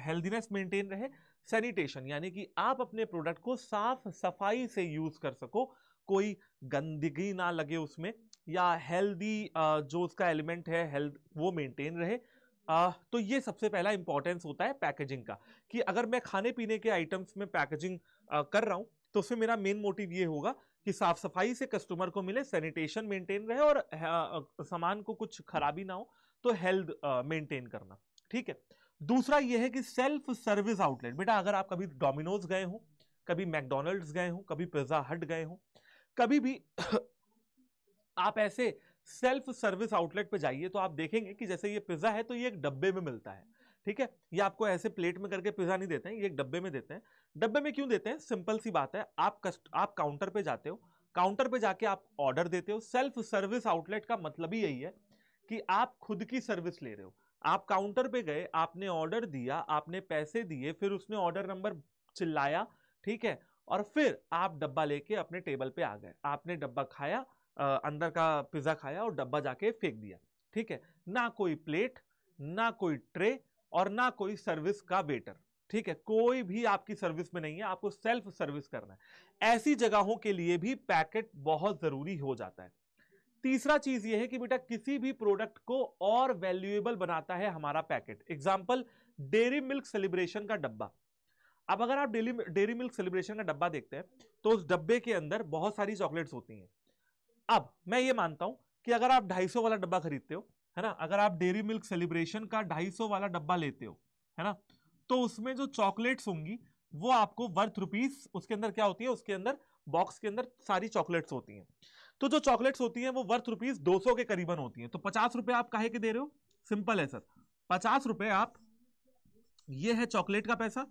हेल्दीनेस मेंटेन रहे सैनिटेशन यानी कि आप अपने प्रोडक्ट को साफ सफाई से यूज़ कर सको कोई गंदगी ना लगे उसमें या हेल्दी uh, जो उसका एलिमेंट है हेल्थ वो मेंटेन रहे आ, तो ये सबसे पहला इंपॉर्टेंस होता है पैकेजिंग का कि अगर मैं खाने पीने के आइटम्स में पैकेजिंग आ, कर रहा हूँ तो उसमें मेरा मेन मोटिव ये होगा कि साफ सफाई से कस्टमर को मिले सैनिटेशन मेंटेन रहे और सामान को कुछ खराबी ना हो तो हेल्थ मेंटेन करना ठीक है दूसरा यह है कि सेल्फ सर्विस आउटलेट बेटा अगर आप कभी डोमिनोज गए हों कभी मैकडोनल्ड्स गए हों कभी पिज्जा हट गए हों कभी भी आप ऐसे सेल्फ सर्विस आउटलेट पे जाइए तो आप देखेंगे कि जैसे ये पिज़्ज़ा है तो ये एक डब्बे में मिलता है ठीक है ये आपको ऐसे प्लेट में करके पिज़्ज़ा नहीं देते हैं ये एक डब्बे में देते हैं डब्बे में क्यों देते हैं सिंपल सी बात है आप कस्ट आप काउंटर पे जाते हो काउंटर पे जाके आप ऑर्डर देते हो सेल्फ सर्विस आउटलेट का मतलब ही यही है कि आप खुद की सर्विस ले रहे हो आप काउंटर पे गए आपने ऑर्डर दिया आपने पैसे दिए फिर उसने ऑर्डर नंबर चिल्लाया ठीक है और फिर आप डब्बा लेके अपने टेबल पे आ गए आपने डब्बा खाया अंदर का पिज्जा खाया और डब्बा जाके फेंक दिया ठीक है ना कोई प्लेट ना कोई ट्रे और ना कोई सर्विस का वेटर ठीक है कोई भी आपकी सर्विस में नहीं है आपको सेल्फ सर्विस करना है ऐसी जगहों के लिए भी पैकेट बहुत जरूरी हो जाता है तीसरा चीज यह है कि बेटा किसी भी प्रोडक्ट को और वैल्यूएबल बनाता है हमारा packet example Dairy Milk Celebration का डब्बा अब अगर आप डेली डेयरी मिल्क सेलिब्रेशन का डब्बा देखते हैं तो उस डब्बे के अंदर बहुत सारी चॉकलेट्स होती हैं अब मैं ये मानता हूं कि अगर आप 250 वाला डब्बा खरीदते हो है ना अगर आप डेयरी मिल्क सेलिब्रेशन का 250 वाला डब्बा लेते हो है ना तो उसमें जो चॉकलेट्स होंगी वो आपको वर्थ रुपीज उसके अंदर क्या होती है उसके अंदर बॉक्स के अंदर सारी चॉकलेट्स होती हैं तो जो चॉकलेट्स होती हैं वो वर्थ रुपीज दो के करीबन होती हैं तो पचास रुपये आप काहे के दे रहे हो सिंपल है सर पचास रुपये आप ये है चॉकलेट का पैसा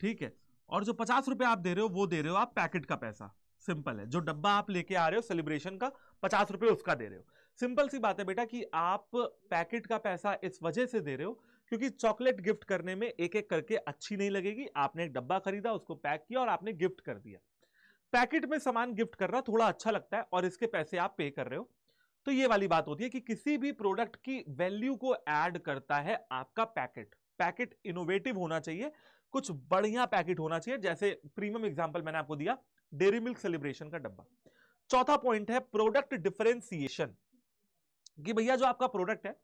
ठीक है और जो पचास रुपये आप दे रहे हो वो दे रहे हो आप पैकेट का पैसा सिंपल है जो डब्बा आप लेके आ रहे हो सेलिब्रेशन का पचास रुपए उसका दे रहे हो सिंपल सी बात है बेटा कि आप पैकेट का पैसा इस वजह से दे रहे हो क्योंकि चॉकलेट गिफ्ट करने में एक एक करके अच्छी नहीं लगेगी आपने एक डब्बा खरीदा उसको पैक किया और आपने गिफ्ट कर दिया पैकेट में सामान गिफ्ट करना थोड़ा अच्छा लगता है और इसके पैसे आप पे कर रहे हो तो ये वाली बात होती है कि किसी भी प्रोडक्ट की वैल्यू को ऐड करता है आपका पैकेट पैकेट इनोवेटिव होना चाहिए कुछ बढ़िया पैकेट होना चाहिए जैसे प्रीमियम एग्जाम्पल मैंने आपको दिया डेरी मिल्क सेलिब्रेशन का डब्बा चौथा पॉइंट है प्रोडक्ट डिफरेंसिएशन कि भैया जो आपका प्रोडक्ट है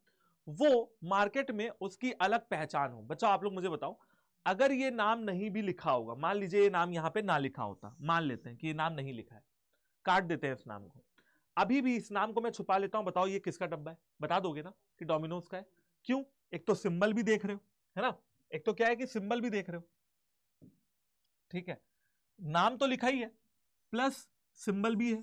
वो मार्केट में उसकी अलग पहचान हो बच्चों आप लोग मुझे बताओ अगर ये नाम नहीं भी लिखा होगा मान लीजिए ये नाम यहाँ पे ना लिखा होता मान लेते हैं कि ये नाम नहीं लिखा है काट देते हैं इस नाम को अभी भी इस नाम को मैं छुपा लेता हूँ बताओ ये किसका डब्बा है बता दोगे ना कि डोमिनोज का है क्यों एक तो सिंबल भी देख रहे हो है ना एक तो क्या है कि सिंबल भी देख रहे हो ठीक है नाम तो लिखा ही है प्लस सिंबल भी है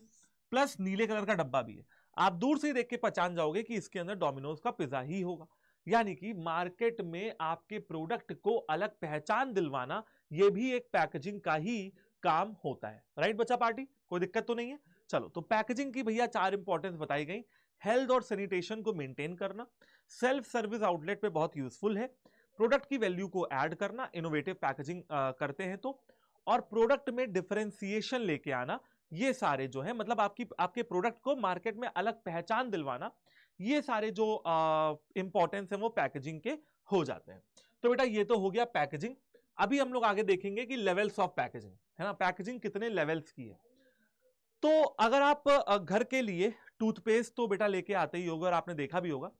प्लस नीले कलर का डब्बा भी है आप दूर से ही देख के पहचान जाओगे कि इसके अंदर डोमिनोज का पिज्जा ही होगा यानी कि मार्केट में आपके प्रोडक्ट को अलग पहचान दिलवाना यह भी एक पैकेजिंग का ही काम होता है राइट बच्चा पार्टी कोई दिक्कत तो नहीं है चलो तो पैकेजिंग की भैया चार इंपॉर्टेंस बताई गई हेल्थ और सैनिटेशन को मेंटेन करना सेल्फ सर्विस आउटलेट पे बहुत यूजफुल है प्रोडक्ट की वैल्यू को ऐड करना इनोवेटिव पैकेजिंग करते हैं तो और प्रोडक्ट में डिफ्रेंसिएशन लेके आना ये सारे जो है मतलब आपकी आपके प्रोडक्ट को मार्केट में अलग पहचान दिलवाना ये सारे जो इंपॉर्टेंस है वो पैकेजिंग के हो जाते हैं तो बेटा ये तो हो गया पैकेजिंग अभी हम लोग आगे देखेंगे कि लेवल्स ऑफ पैकेजिंग है ना पैकेजिंग कितने लेवल्स की है तो अगर आप घर के लिए टूथपेस्ट तो बेटा लेके आते ही होगा और आपने देखा भी होगा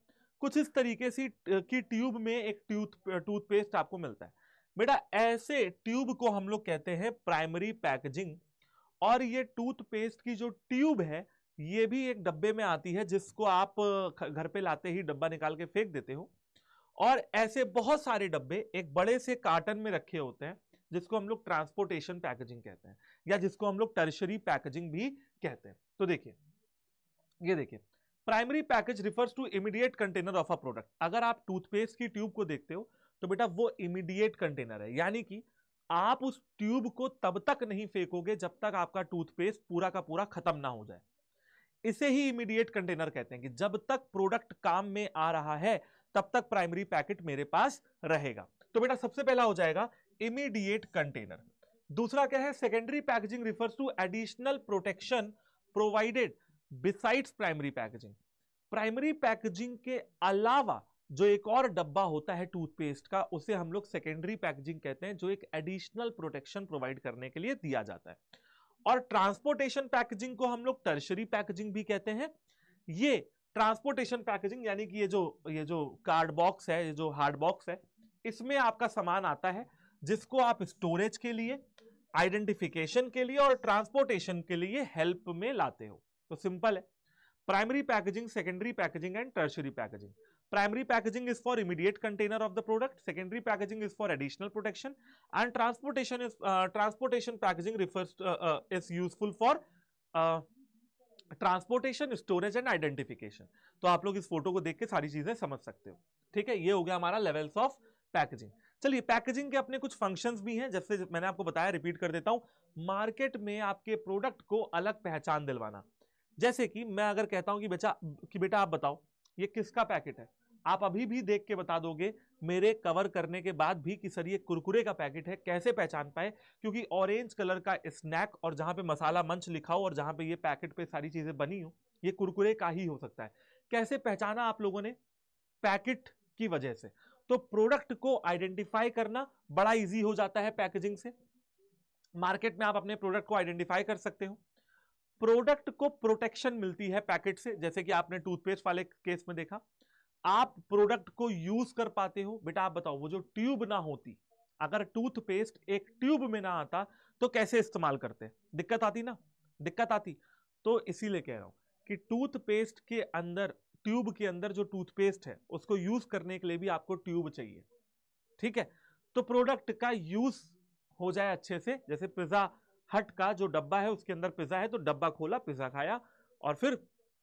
कुछ इस तरीके से की ट्यूब में एक टूथ टूथपेस्ट आपको मिलता है बेटा ऐसे ट्यूब को हम लोग कहते हैं प्राइमरी पैकेजिंग और ये टूथपेस्ट की जो ट्यूब है ये भी एक डब्बे में आती है जिसको आप घर पे लाते ही डब्बा निकाल के फेंक देते हो और ऐसे बहुत सारे डब्बे एक बड़े से कार्टन में रखे होते हैं जिसको हम लोग ट्रांसपोर्टेशन पैकेजिंग कहते हैं या जिसको हम लोग टर्शरी पैकेजिंग भी कहते हैं तो देखिए ये देखिए primary package refers to immediate container of a product अगर आप टूथपेस्ट की ट्यूब को देखते हो तो बेटा वो इमीडिएट कंटेनर है यानी कि आप उस ट्यूब को तब तक नहीं फेंकोगे जब तक आपका टूथपेस्ट पूरा का पूरा खत्म ना हो जाए इसे ही इमीडिएट कंटेनर कहते हैं कि जब तक प्रोडक्ट काम में आ रहा है तब तक प्राइमरी पैकेट मेरे पास रहेगा तो बेटा सबसे पहला हो जाएगा इमीडिएट कंटेनर दूसरा क्या है secondary packaging refers to additional protection provided besides primary packaging primary packaging के अलावा जो एक और डब्बा होता है टूथपेस्ट का उसे हम लोग सेकेंडरी पैकेजिंग कहते हैं जो एक एडिशनल प्रोटेक्शन प्रोवाइड करने के लिए दिया जाता है और ट्रांसपोर्टेशन पैकेजिंग को हम लोग टर्शरी पैकेजिंग भी कहते हैं ये ट्रांसपोर्टेशन पैकेजिंग यानी कि ये जो ये जो कार्ड बॉक्स है ये जो हार्ड बॉक्स है इसमें आपका सामान आता है जिसको आप स्टोरेज के लिए आइडेंटिफिकेशन के लिए और ट्रांसपोर्टेशन के लिए हेल्प में लाते हो तो सिंपल है primary packaging secondary packaging and tertiary packaging primary packaging is for immediate container of the product secondary packaging is for additional protection and transportation is uh, transportation packaging refers to, uh, is useful for transportation storage and identification तो आप लोग इस photo को देख के सारी चीजें समझ सकते हो ठीक है ये हो गया हमारा लेवल्स ऑफ पैकेजिंग चलिए पैकेजिंग के अपने कुछ फंक्शंस भी हैं जैसे मैंने आपको बताया रिपीट कर देता हूं मार्केट में आपके प्रोडक्ट को अलग पहचान दिलवाना जैसे कि मैं अगर कहता हूं कि बेचा कि बेटा आप बताओ ये किसका पैकेट है आप अभी भी देख के बता दोगे मेरे कवर करने के बाद भी कि सर ये कुरकुरे का पैकेट है कैसे पहचान पाए क्योंकि ऑरेंज कलर का स्नैक और जहाँ पे मसाला मंच लिखा हो और जहाँ पे ये पैकेट पे सारी चीज़ें बनी हो ये कुरकुरे का ही हो सकता है कैसे पहचाना आप लोगों ने पैकेट की वजह से तो प्रोडक्ट को आइडेंटिफाई करना बड़ा ईजी हो जाता है पैकेजिंग से मार्केट में आप अपने प्रोडक्ट को आइडेंटिफाई कर सकते हो प्रोडक्ट को प्रोटेक्शन मिलती है पैकेट से जैसे कि आपने टूथपेस्ट वाले केस में देखा आप प्रोडक्ट को यूज कर पाते हो बेटा आप बताओ वो जो ट्यूब ना होती अगर टूथपेस्ट एक ट्यूब में ना आता तो कैसे इस्तेमाल करते दिक्कत आती ना दिक्कत आती तो इसीलिए कह रहा हूं कि टूथपेस्ट के अंदर ट्यूब के अंदर जो टूथपेस्ट है उसको यूज करने के लिए भी आपको ट्यूब चाहिए ठीक है तो प्रोडक्ट का यूज हो जाए अच्छे से जैसे पिज्जा हट का जो डब्बा है उसके अंदर पिज्जा है तो डब्बा खोला पिज्जा खाया और फिर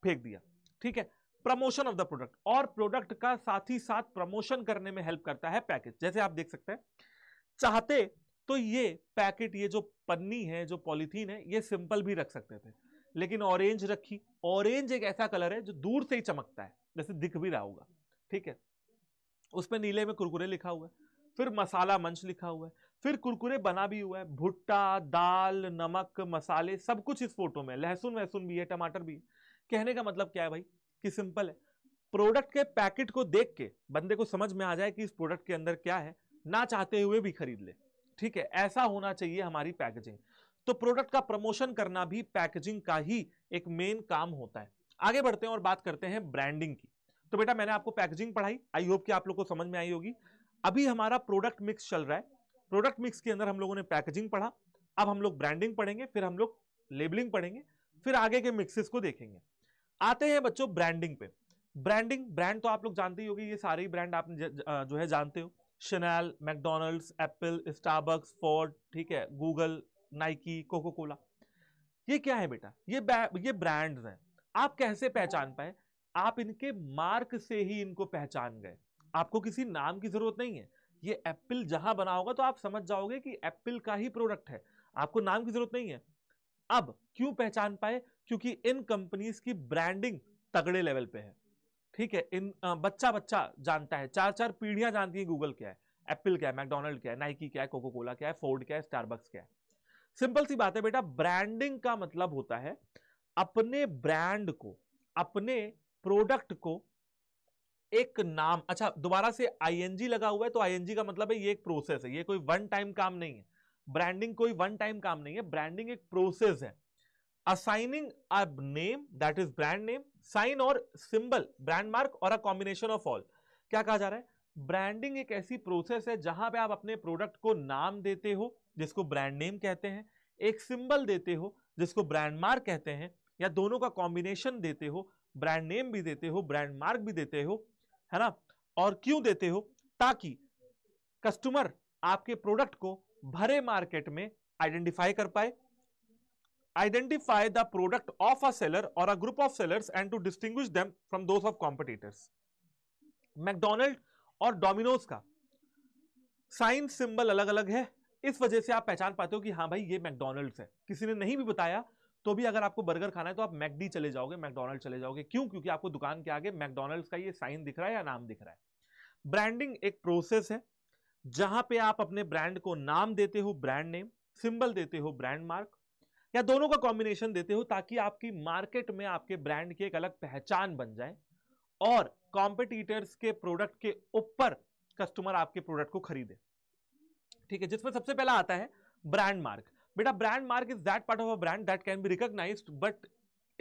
फेंक दिया ठीक है प्रमोशन ऑफ द प्रोडक्ट और प्रोडक्ट का साथ ही साथ प्रमोशन करने में हेल्प करता है पैकेट जैसे आप देख सकते हैं चाहते तो ये पैकेट ये जो पन्नी है जो पॉलीथीन है ये सिंपल भी रख सकते थे लेकिन ऑरेंज रखी ऑरेंज एक ऐसा कलर है जो दूर से ही चमकता है जैसे दिख भी रहा होगा ठीक है उसमें नीले में कुरकुरे लिखा हुआ है फिर मसाला मंच लिखा हुआ है फिर कुरकुरे बना भी हुआ है भुट्टा दाल नमक मसाले सब कुछ इस फोटो में लहसुन वहसुन भी है टमाटर भी है कहने का मतलब क्या है भाई कि सिंपल है प्रोडक्ट के पैकेट को देख के बंदे को समझ में आ जाए कि इस प्रोडक्ट के अंदर क्या है ना चाहते हुए भी खरीद ले ठीक है ऐसा होना चाहिए हमारी पैकेजिंग तो प्रोडक्ट का प्रमोशन करना भी पैकेजिंग का ही एक मेन काम होता है आगे बढ़ते हैं और बात करते हैं ब्रांडिंग की तो बेटा मैंने आपको पैकेजिंग पढ़ाई आई होप कि आप लोग को समझ में आई होगी अभी हमारा प्रोडक्ट मिक्स चल रहा है प्रोडक्ट मिक्स के अंदर हम लोगों ने पैकेजिंग पढ़ा अब हम लोग ब्रांडिंग पढ़ेंगे फिर हम लोग लेबलिंग पढ़ेंगे फिर आगे के मिक्सेस को देखेंगे आते हैं बच्चों ब्रांडिंग पे ब्रांडिंग ब्रांड तो आप लोग जानते ही होगी ये सारे ब्रांड आप जो है जानते हो Chanel McDonald's Apple Starbucks Ford ठीक है गूगल नाइकी कोको कोला ये क्या है बेटा ये ये ब्रांड्स हैं आप कैसे पहचान पाए आप इनके मार्क से ही इनको पहचान गए आपको किसी नाम की जरूरत नहीं है ये एप्पल जहां बना होगा तो आप समझ जाओगे कि एप्पल का ही प्रोडक्ट है आपको नाम की जरूरत नहीं है अब क्यों पहचान पाए क्योंकि इन कंपनीज की ब्रांडिंग तगड़े लेवल पे है ठीक है इन बच्चा बच्चा जानता है चार चार पीढ़ियां जानती हैं गूगल क्या है एप्पल क्या है मैकडोनल्ड क्या है नाइकी क्या है कोको कोला क्या है फोर्ड क्या है स्टारबक्स क्या है सिंपल सी बात है बेटा ब्रांडिंग का मतलब होता है अपने ब्रांड को अपने प्रोडक्ट को एक नाम अच्छा दोबारा से आईएनजी लगा हुआ है तो आईएनजी का मतलब है ये एक प्रोसेस है ये कोई वन टाइम काम नहीं है ब्रांडिंग कोई वन टाइम काम नहीं है ब्रांडिंग एक प्रोसेस है assigning a name that is brand name sign और सिंबल ब्रांड मार्क और अ कॉम्बिनेशन ऑफ ऑल क्या कहा जा रहा है ब्रांडिंग एक ऐसी प्रोसेस है जहां पे आप अपने प्रोडक्ट को नाम देते हो जिसको ब्रांड नेम कहते हैं एक सिंबल देते हो जिसको ब्रांड मार्क कहते हैं या दोनों का कॉम्बिनेशन देते हो ब्रांड नेम भी देते हो ब्रांड मार्क भी देते हो है ना और क्यों देते हो ताकि कस्टमर आपके प्रोडक्ट को भरे मार्केट में आइडेंटिफाई कर पाए identify the product of a seller और a group of sellers and to distinguish them from those of competitors McDonald और डोमिनोज का साइन सिंबल अलग अलग है इस वजह से आप पहचान पाते हो कि हाँ भाई ये मैकडोनल्ड्स है किसी ने नहीं भी बताया तो भी अगर आपको बर्गर खाना है तो आप मैकडी चले जाओगे मैकडोनल्ड चले जाओगे क्यों क्योंकि आपको दुकान के आगे मैकडोनल्ड्स का ये साइन दिख रहा है या नाम दिख रहा है ब्रांडिंग एक प्रोसेस है जहां पे आप अपने ब्रांड को नाम देते हो ब्रांड नेम सिंबल देते हो ब्रांड मार्क या दोनों का कॉम्बिनेशन देते हो ताकि आपकी मार्केट में आपके ब्रांड की एक अलग पहचान बन जाए और कॉम्पिटिटर्स के प्रोडक्ट के ऊपर कस्टमर आपके प्रोडक्ट को खरीदे ठीक है जिसमें सबसे पहला आता है ब्रांड मार्क बेटा brand mark is that part of a brand that can be recognise but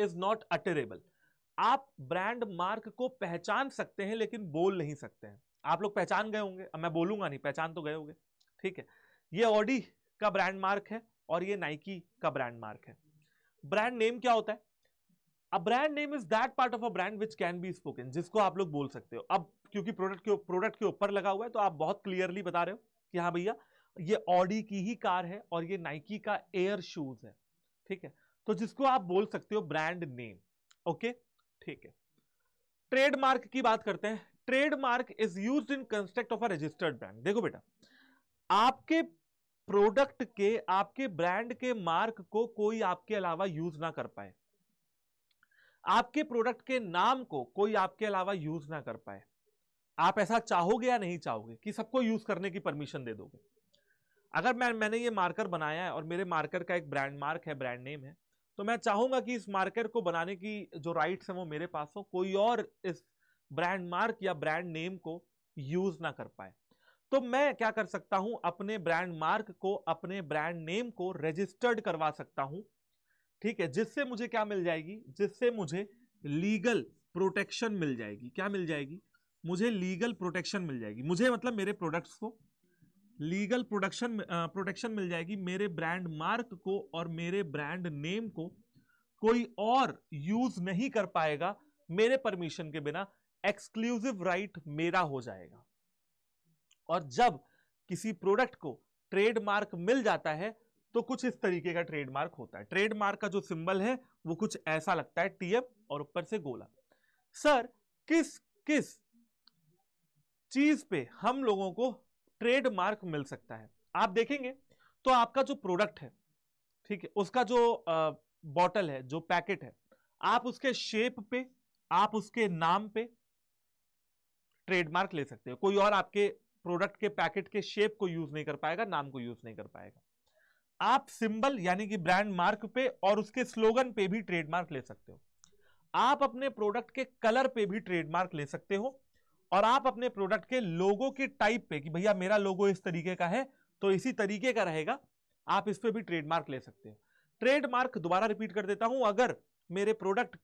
is not utterable आप ब्रांड मार्क को पहचान सकते हैं लेकिन बोल नहीं सकते हैं आप लोग पहचान गए होंगे अब मैं बोलूंगा नहीं पहचान तो गए होंगे ठीक है ये ऑडी का ब्रांड मार्क है और ये नाइकी का ब्रांड मार्क है ब्रांड नेम क्या होता है a brand name is that part of a brand which can be spoken जिसको आप लोग बोल सकते हो अब क्योंकि प्रोडक्ट के प्रोडक्ट के ऊपर लगा हुआ है तो आप बहुत क्लियरली बता रहे हो कि हाँ भैया ये ऑडी की ही कार है और ये नाइकी का एयर शूज है ठीक है तो जिसको आप बोल सकते हो ब्रांड नेम ओके ठीक है ट्रेडमार्क की बात करते हैं trademark is use in construct of a registered brand देखो बेटा आपके प्रोडक्ट के आपके ब्रांड के मार्क को कोई आपके अलावा यूज ना कर पाए आपके प्रोडक्ट के नाम को कोई आपके अलावा यूज ना कर पाए आप ऐसा चाहोगे या नहीं चाहोगे कि सबको यूज करने की परमिशन दे दोगे अगर मैं मैंने ये मार्कर बनाया है और मेरे मार्कर का एक ब्रांड मार्क है ब्रांड नेम है तो मैं चाहूंगा कि इस मार्कर को बनाने की जो राइट्स हैं वो मेरे पास हो कोई और इस ब्रांड मार्क या ब्रांड नेम को यूज ना कर पाए तो मैं क्या कर सकता हूं अपने ब्रांड मार्क को अपने ब्रांड नेम को रजिस्टर्ड करवा सकता हूं ठीक है जिससे मुझे क्या मिल जाएगी जिससे मुझे लीगल प्रोटेक्शन मिल जाएगी क्या मिल जाएगी मुझे लीगल प्रोटेक्शन मिल जाएगी मुझे मतलब मेरे प्रोडक्ट्स को लीगल प्रोडक्शन प्रोटेक्शन मिल जाएगी मेरे ब्रांड मार्क को और मेरे ब्रांड नेम को कोई और यूज नहीं कर पाएगा मेरे परमिशन के बिना एक्सक्लूसिव राइट मेरा हो जाएगा और जब किसी प्रोडक्ट को ट्रेडमार्क मिल जाता है तो कुछ इस तरीके का ट्रेडमार्क होता है ट्रेडमार्क का जो सिंबल है वो कुछ ऐसा लगता है टीएम और ऊपर से गोला सर किस किस चीज पे हम लोगों को ट्रेडमार्क मिल सकता है आप देखेंगे तो आपका जो प्रोडक्ट है ठीक है उसका जो बॉटल है जो पैकेट है आप उसके शेप पे आप उसके नाम पे ट्रेडमार्क ले सकते हो कोई और आपके प्रोडक्ट के पैकेट के शेप को यूज नहीं कर पाएगा नाम को यूज नहीं कर पाएगा आप सिंबल यानी कि ब्रांड मार्क पे और उसके स्लोगन पे भी ट्रेडमार्क ले सकते हो आप अपने प्रोडक्ट के कलर पे भी ट्रेडमार्क ले सकते हो और आप अपने प्रोडक्ट के लोगो के टाइप पे कि भैया मेरा लोगो इस तरीके का है तो इसी तरीके का रहेगा आप इस पर भी ट्रेडमार्क ले सकते हो ट्रेडमार्क दोबारा रिपीट कर देता हूं अगर मेरे प्रोडक्ट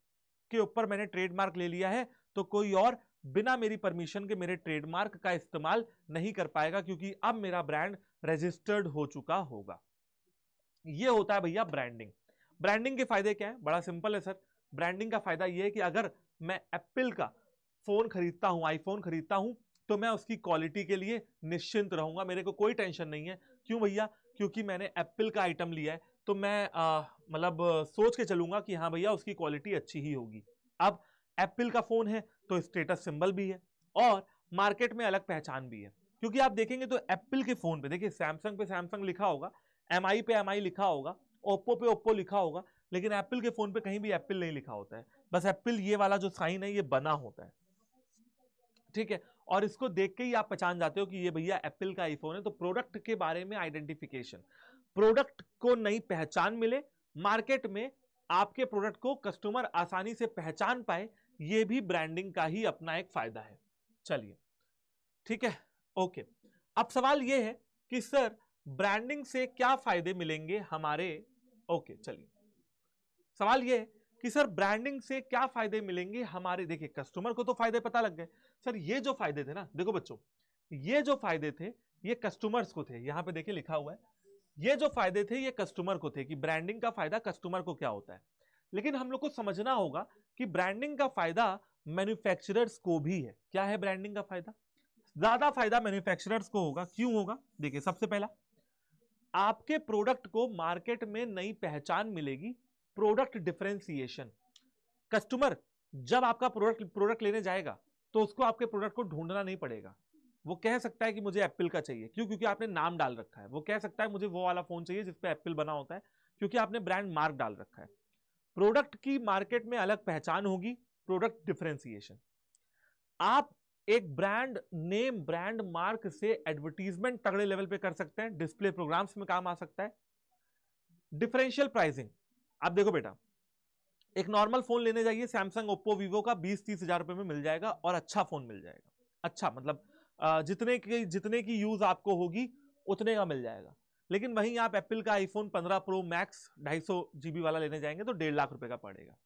के ऊपर मैंने ट्रेडमार्क ले लिया है तो कोई और बिना मेरी परमिशन के मेरे ट्रेडमार्क का इस्तेमाल नहीं कर पाएगा क्योंकि अब मेरा ब्रांड रजिस्टर्ड हो चुका होगा यह होता है भैया ब्रांडिंग ब्रांडिंग के फायदे क्या है बड़ा सिंपल है सर ब्रांडिंग का फायदा यह है कि अगर मैं एप्पल का फोन खरीदता हूं आईफोन खरीदता हूं तो मैं उसकी क्वालिटी के लिए निश्चिंत रहूंगा मेरे को कोई टेंशन नहीं है क्यों भैया क्योंकि मैंने एप्पल का आइटम लिया है तो मैं मतलब सोच के चलूंगा कि हाँ भैया उसकी क्वालिटी अच्छी ही होगी अब एप्पल का फोन है तो स्टेटस सिंबल भी है और मार्केट में अलग पहचान भी है क्योंकि आप देखेंगे तो एप्पल के फ़ोन पे देखिए सैमसंग पे सैमसंग लिखा होगा एम पे एम लिखा होगा ओप्पो पे ओप्पो लिखा होगा लेकिन एप्पल के फ़ोन पे कहीं भी एप्पल नहीं लिखा होता है बस एप्पल ये वाला जो साइन है ये बना होता है ठीक है और इसको देख के ही आप पहचान जाते हो कि ये भैया एप्पल का आईफोन है तो प्रोडक्ट के बारे में आइडेंटिफिकेशन प्रोडक्ट को नई पहचान मिले मार्केट में आपके प्रोडक्ट को कस्टमर आसानी से पहचान पाए ये भी ब्रांडिंग का ही अपना एक फायदा है चलिए ठीक है ओके अब सवाल ये है कि सर ब्रांडिंग से क्या फायदे मिलेंगे हमारे ओके चलिए सवाल ये है कि सर ब्रांडिंग से क्या फायदे मिलेंगे हमारे देखिए कस्टमर को तो फायदे पता लग गए सर ये जो फायदे थे ना देखो बच्चों ये जो फायदे थे ये कस्टमर्स को थे यहां पे देखिए लिखा हुआ है ये जो फायदे थे ये कस्टमर को थे कि ब्रांडिंग का फायदा कस्टमर को क्या होता है लेकिन हम लोग को समझना होगा कि ब्रांडिंग का फायदा मैन्युफैक्चरर्स को भी है क्या है ब्रांडिंग का फायदा ज्यादा फायदा मैन्युफैक्चरर्स को होगा क्यों होगा देखिए सबसे पहला आपके प्रोडक्ट को मार्केट में नई पहचान मिलेगी प्रोडक्ट डिफ्रेंसिएशन कस्टमर जब आपका प्रोडक्ट प्रोडक्ट लेने जाएगा तो उसको आपके प्रोडक्ट को ढूंढना नहीं पड़ेगा वो कह सकता है कि मुझे एप्पल का चाहिए क्यों क्योंकि आपने नाम डाल रखा है वो कह सकता है मुझे वो वाला फोन चाहिए जिसपे एप्पल बना होता है क्योंकि आपने ब्रांड मार्क डाल रखा है प्रोडक्ट की मार्केट में अलग पहचान होगी प्रोडक्ट डिफ्रेंसिएशन आप एक ब्रांड नेम ब्रांड मार्क से एडवर्टीजमेंट तगड़े लेवल पे कर सकते हैं डिस्प्ले प्रोग्राम्स में काम आ सकता है डिफरेंशियल प्राइसिंग आप देखो बेटा एक नॉर्मल फोन लेने जाइए सैमसंग ओप्पो वीवो का बीस तीस हजार रुपए में मिल जाएगा और अच्छा फोन मिल जाएगा अच्छा मतलब जितने की जितने की यूज आपको होगी उतने का मिल जाएगा लेकिन वहीं आप एप्पल का आईफोन 15 प्रो मैक्स ढाई सौ वाला लेने जाएंगे तो डेढ़ लाख रुपए का पड़ेगा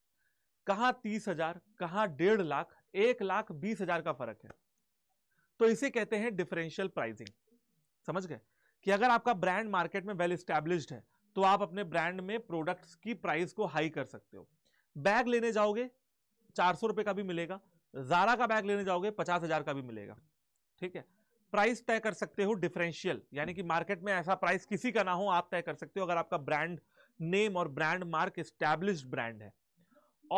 कहा तीस हजार कहा डेढ़ लाख एक लाख बीस हजार का फर्क है तो इसे कहते हैं डिफरेंशियल प्राइसिंग समझ गए कि अगर आपका ब्रांड मार्केट में वेल स्टैब्लिश्ड है तो आप अपने ब्रांड में प्रोडक्ट्स की प्राइस को हाई कर सकते हो बैग लेने जाओगे चार सौ रुपए का भी मिलेगा जारा का बैग लेने जाओगे पचास हजार का भी मिलेगा ठीक है प्राइस तय कर सकते हो डिफरेंशियल यानी कि मार्केट में ऐसा प्राइस किसी का ना हो आप तय कर सकते हो अगर आपका ब्रांड नेम और ब्रांड मार्क स्टैब्लिश ब्रांड है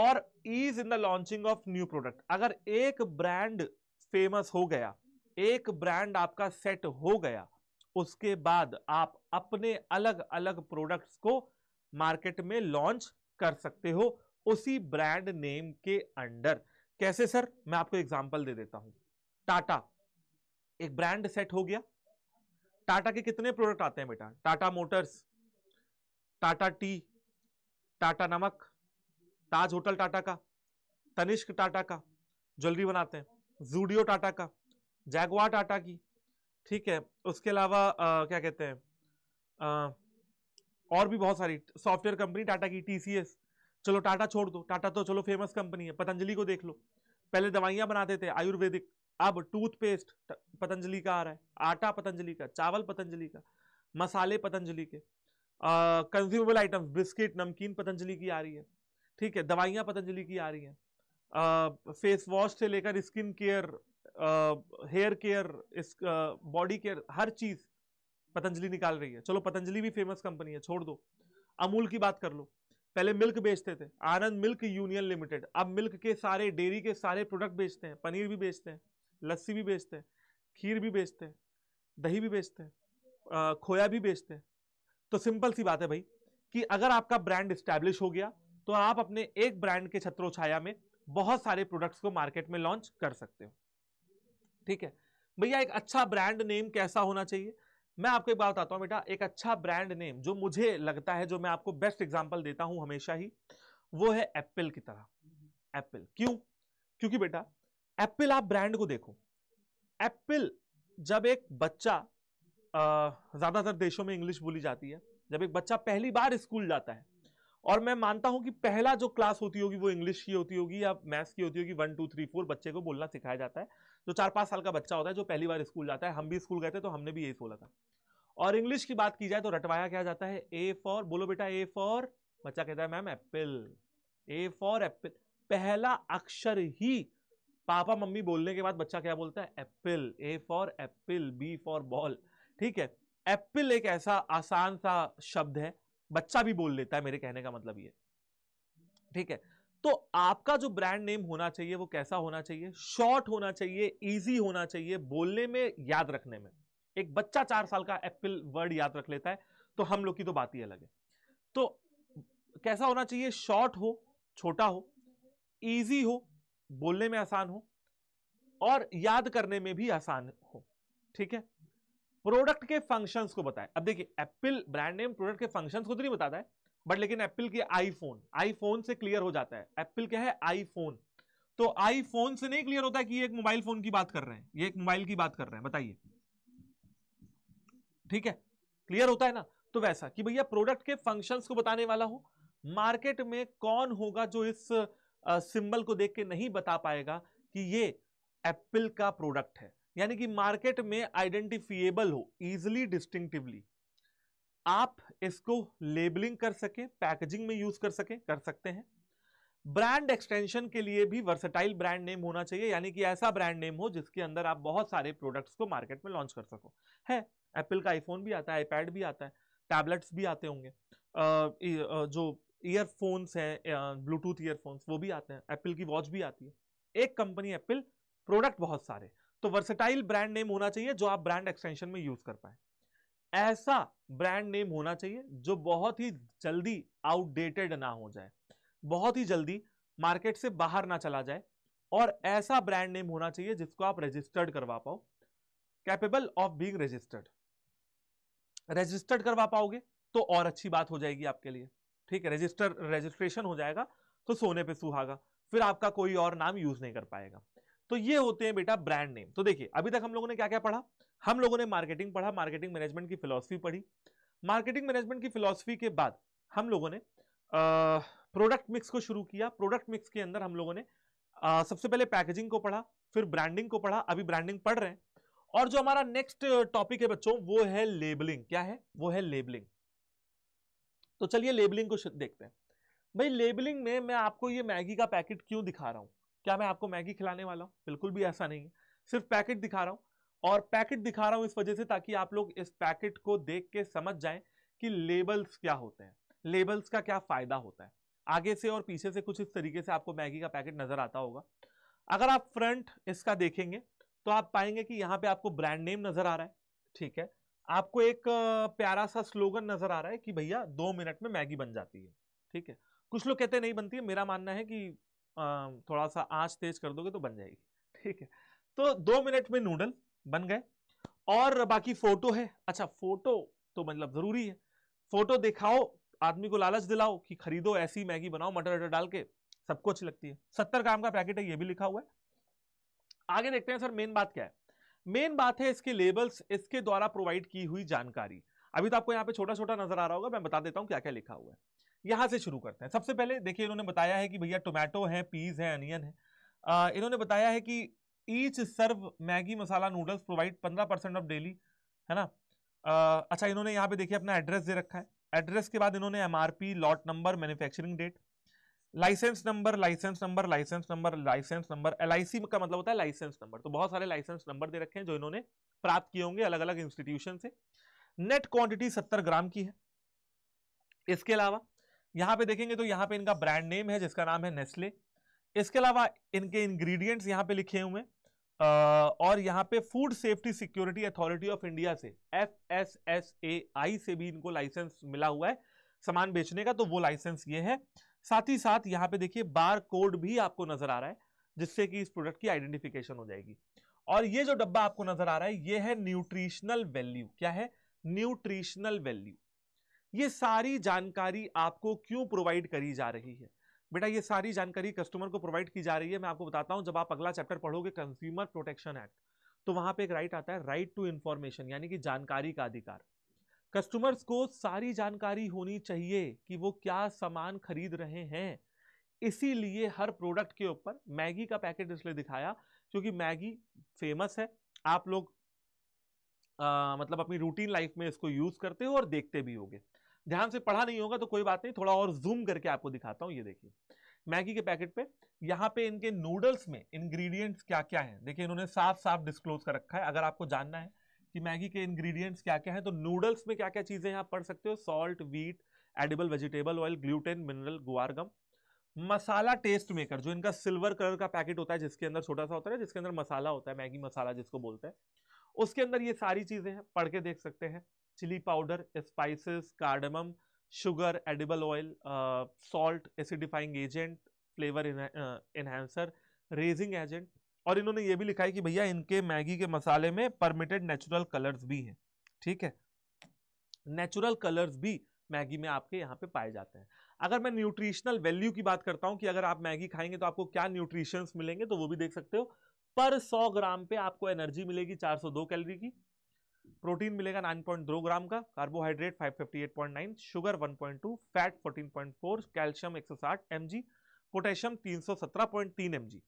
और ease in the launching of new product अगर एक ब्रांड फेमस हो गया एक ब्रांड आपका सेट हो गया उसके बाद आप अपने अलग अलग प्रोडक्ट्स को मार्केट में लॉन्च कर सकते हो उसी ब्रांड नेम के अंडर कैसे सर मैं आपको एग्जांपल दे देता हूं टाटा एक ब्रांड सेट हो गया टाटा के कितने प्रोडक्ट आते हैं बेटा टाटा मोटर्स टाटा टी टाटा नमक ताज होटल टाटा का तनिष्क टाटा का ज्वेलरी बनाते हैं जूडियो टाटा का जैगवा टाटा की ठीक है उसके अलावा क्या कहते हैं और भी बहुत सारी सॉफ्टवेयर कंपनी टाटा की टीसीएस चलो टाटा छोड़ दो टाटा तो चलो फेमस कंपनी है पतंजलि को देख लो पहले दवाइयाँ बनाते थे आयुर्वेदिक अब टूथपेस्ट पतंजलि का आ रहा है आटा पतंजलि का चावल पतंजलि का मसाले पतंजलि के कंज्यूमेबल आइटम्स बिस्किट नमकीन पतंजलि की आ रही है ठीक है दवाइयाँ पतंजलि की आ रही हैं फेस वॉश से लेकर skin care hair care body care हर चीज़ पतंजलि निकाल रही है चलो पतंजलि भी फेमस कंपनी है छोड़ दो अमूल की बात कर लो पहले मिल्क बेचते थे आनंद मिल्क यूनियन लिमिटेड अब मिल्क के सारे डेयरी के सारे प्रोडक्ट बेचते हैं पनीर भी बेचते हैं लस्सी भी बेचते हैं खीर भी बेचते हैं दही भी बेचते हैं खोया भी बेचते हैं तो सिंपल सी बात है भाई कि अगर आपका ब्रांड स्टैब्लिश हो गया तो आप अपने एक ब्रांड के छत्रो छाया में बहुत सारे प्रोडक्ट्स को मार्केट में लॉन्च कर सकते हो ठीक है भैया एक अच्छा ब्रांड नेम कैसा होना चाहिए मैं आपको एक बात बताता हूँ बेटा एक अच्छा ब्रांड नेम जो मुझे लगता है जो मैं आपको बेस्ट एग्जाम्पल देता हूँ हमेशा ही वो है एप्पल की तरह एप्पल क्यों क्योंकि बेटा एप्पल आप ब्रांड को देखो एप्पल जब एक बच्चा ज़्यादातर देशों में इंग्लिश बोली जाती है जब एक बच्चा पहली बार स्कूल जाता है और मैं मानता हूं कि पहला जो क्लास होती होगी वो इंग्लिश की होती होगी या मैथ्स की होती होगी वन टू थ्री फोर बच्चे को बोलना सिखाया जाता है जो चार पांच साल का बच्चा होता है जो पहली बार स्कूल जाता है हम भी स्कूल गए थे तो हमने भी यही बोला था और इंग्लिश की बात की जाए तो रटवाया क्या जाता है ए फॉर बोलो बेटा ए फॉर बच्चा कहता है ma'am apple A for apple पहला अक्षर ही पापा मम्मी बोलने के बाद बच्चा क्या बोलता है apple A for apple B for ball ठीक है एप्पल एक ऐसा आसान सा शब्द है बच्चा भी बोल लेता है मेरे कहने का मतलब ये ठीक है तो आपका जो ब्रांड नेम होना चाहिए वो कैसा होना चाहिए शॉर्ट होना चाहिए इजी होना चाहिए बोलने में याद रखने में एक बच्चा चार साल का एप्पल वर्ड याद रख लेता है तो हम लोग की तो बात ही अलग है तो कैसा होना चाहिए शॉर्ट हो छोटा हो इजी हो बोलने में आसान हो और याद करने में भी आसान हो ठीक है प्रोडक्ट के फंक्शंस को बताएं अब देखिए एप्पल ब्रांड नेम प्रोडक्ट के फंक्शंस को तो नहीं बताता है बट लेकिन एप्पल के आईफोन आईफोन से क्लियर हो जाता है एप्पल क्या है आईफोन तो आईफोन से नहीं क्लियर होता कि ये एक मोबाइल फोन की बात कर रहे हैं ये एक मोबाइल की बात कर रहे हैं बताइए ठीक है क्लियर होता है ना तो वैसा कि भैया प्रोडक्ट के फंक्शंस को बताने वाला हो मार्केट में कौन होगा जो इस सिंबल को देख के नहीं बता पाएगा कि ये एप्पल का प्रोडक्ट है यानी कि मार्केट में आइडेंटिफिएबल हो इजिली डिस्टिंक्टिवली आप इसको लेबलिंग कर सके पैकेजिंग में यूज कर सके कर सकते हैं ब्रांड एक्सटेंशन के लिए भी वर्सेटाइल ब्रांड नेम होना चाहिए यानी कि ऐसा ब्रांड नेम हो जिसके अंदर आप बहुत सारे प्रोडक्ट्स को मार्केट में लॉन्च कर सको है एप्पल का आईफोन भी आता है आईपैड भी आता है टैबलेट्स भी आते होंगे जो ईयरफोन्स हैं ब्लूटूथ ईयरफोन्स वो भी आते हैं एप्पल की वॉच भी आती है एक कंपनी एप्पल प्रोडक्ट बहुत सारे तो वर्सेटाइल ब्रांड नेम होना चाहिए जो आप ब्रांड एक्सटेंशन में यूज कर पाए ऐसा ब्रांड नेम होना चाहिए जो बहुत ही जल्दी आउटडेटेड ना हो जाए बहुत ही जल्दी मार्केट से बाहर ना चला जाए और ऐसा ब्रांड नेम होना चाहिए जिसको आप रजिस्टर्ड करवा पाओ capable of being registered registered करवा पाओगे तो और अच्छी बात हो जाएगी आपके लिए ठीक है रजिस्टर रजिस्ट्रेशन हो जाएगा तो सोने पे सुहागा फिर आपका कोई और नाम यूज नहीं कर पाएगा तो ये होते हैं बेटा ब्रांड नेम तो देखिए अभी तक हम लोगों ने क्या क्या पढ़ा हम लोगों ने मार्केटिंग पढ़ा मार्केटिंग मैनेजमेंट की फिलोसफी पढ़ी मार्केटिंग मैनेजमेंट की फिलोसफी के बाद हम लोगों ने प्रोडक्ट मिक्स को शुरू किया प्रोडक्ट मिक्स के अंदर हम लोगों ने आ, सबसे पहले पैकेजिंग को पढ़ा फिर ब्रांडिंग को पढ़ा अभी ब्रांडिंग पढ़ रहे हैं और जो हमारा नेक्स्ट टॉपिक है बच्चों वो है लेबलिंग क्या है वो है लेबलिंग तो चलिए लेबलिंग को देखते हैं भाई लेबलिंग में मैं आपको ये मैगी का पैकेट क्यों दिखा रहा हूँ क्या मैं आपको मैगी खिलाने वाला हूँ बिल्कुल भी ऐसा नहीं है सिर्फ पैकेट दिखा रहा हूँ और पैकेट दिखा रहा हूँ इस वजह से ताकि आप लोग इस पैकेट को देख के समझ जाएं कि लेबल्स क्या होते हैं लेबल्स का क्या फ़ायदा होता है आगे से और पीछे से कुछ इस तरीके से आपको मैगी का पैकेट नज़र आता होगा अगर आप फ्रंट इसका देखेंगे तो आप पाएंगे कि यहाँ पे आपको ब्रांड नेम नज़र आ रहा है ठीक है आपको एक प्यारा सा स्लोगन नजर आ रहा है कि भैया दो मिनट में मैगी बन जाती है ठीक है कुछ लोग कहते नहीं बनती है मेरा मानना है कि थोड़ा सा आंच तेज कर दोगे तो बन जाएगी ठीक है तो दो मिनट में नूडल बन गए और बाकी फोटो है अच्छा फोटो तो मतलब जरूरी है फोटो दिखाओ आदमी को लालच दिलाओ कि खरीदो ऐसी मैगी बनाओ मटर वटर डाल के सबको अच्छी लगती है सत्तर ग्राम का पैकेट है ये भी लिखा हुआ है आगे देखते हैं सर मेन बात क्या है मेन बात है इसके लेबल्स इसके द्वारा प्रोवाइड की हुई जानकारी अभी तो आपको यहाँ पे छोटा छोटा नजर आ रहा होगा मैं बता देता हूँ क्या क्या लिखा हुआ है यहाँ से शुरू करते हैं सबसे पहले देखिए इन्होंने बताया है कि भैया टोमेटो है पीज है अनियन है आ, इन्होंने बताया है कि each serve Maggi masala noodles provide पंद्रह परसेंट ऑफ डेली है ना आ, अच्छा इन्होंने यहाँ पे देखिए अपना एड्रेस दे रखा है एड्रेस के बाद इन्होंने um lot number manufacturing date licence number licence number licence number licence number L का मतलब होता है लाइसेंस नंबर तो बहुत सारे लाइसेंस नंबर दे रखे हैं जो इन्होंने प्राप्त किए होंगे अलग अलग इंस्टीट्यूशन से नेट क्वांटिटी सत्तर ग्राम की है इसके अलावा यहाँ पे देखेंगे तो यहाँ पे इनका ब्रांड नेम है जिसका नाम है नेस्ले इसके अलावा इनके इंग्रेडिएंट्स यहाँ पे लिखे हुए हैं और यहाँ पे food safety security authority of India से F S S A I से भी इनको लाइसेंस मिला हुआ है सामान बेचने का तो वो लाइसेंस ये है साथ ही साथ यहाँ पे देखिए बार कोड भी आपको नजर आ रहा है जिससे कि इस प्रोडक्ट की आइडेंटिफिकेशन हो जाएगी और ये जो डब्बा आपको नजर आ रहा है ये है न्यूट्रिशनल वैल्यू क्या है न्यूट्रिशनल वैल्यू ये सारी जानकारी आपको क्यों प्रोवाइड करी जा रही है बेटा ये सारी जानकारी कस्टमर को प्रोवाइड की जा रही है मैं आपको बताता हूं जब आप अगला चैप्टर पढ़ोगे कंज्यूमर प्रोटेक्शन एक्ट तो वहां पे एक राइट आता है राइट टू इन्फॉर्मेशन यानी कि जानकारी का अधिकार कस्टमर्स को सारी जानकारी होनी चाहिए कि वो क्या सामान खरीद रहे हैं इसीलिए हर प्रोडक्ट के ऊपर मैगी का पैकेट इसलिए दिखाया क्योंकि मैगी फेमस है आप लोग आ, मतलब अपनी रूटीन लाइफ में इसको यूज करते हो और देखते भी होंगे ध्यान से पढ़ा नहीं होगा तो कोई बात नहीं थोड़ा और जूम करके आपको दिखाता हूँ ये देखिए मैगी के पैकेट पे यहाँ पे इनके नूडल्स में इंग्रेडिएंट्स क्या क्या हैं देखिए इन्होंने साफ साफ डिस्क्लोज कर रखा है अगर आपको जानना है कि मैगी के इंग्रेडिएंट्स क्या क्या हैं तो नूडल्स में क्या क्या चीज़ें यहाँ पढ़ सकते हो salt wheat edible vegetable oil gluten mineral guar gum masala taste maker जो इनका सिल्वर कलर का पैकेट होता है जिसके अंदर छोटा सा होता है जिसके अंदर मसाला होता है मैगी मसाला जिसको बोलते हैं उसके अंदर ये सारी चीज़ें हैं पढ़ के देख सकते हैं chilli powder spices cardamom sugar edible oil salt acidifying agent flavour enhancer raising agent और इन्होंने ये भी लिखा है कि भैया इनके मैगी के मसाले में परमिटेड नेचुरल कलर्स भी हैं ठीक है नेचुरल कलर्स भी मैगी में आपके यहाँ पे पाए जाते हैं अगर मैं न्यूट्रिशनल वैल्यू की बात करता हूँ कि अगर आप मैगी खाएंगे तो आपको क्या न्यूट्रिशंस मिलेंगे तो वो भी देख सकते हो पर 100 ग्राम पे आपको एनर्जी मिलेगी 402 कैलोरी की प्रोटीन मिलेगा 9.2 ग्राम का carbohydrate 558.9 sugar 1.2 fat 14.4 calcium 160 MG potassium 317.3 G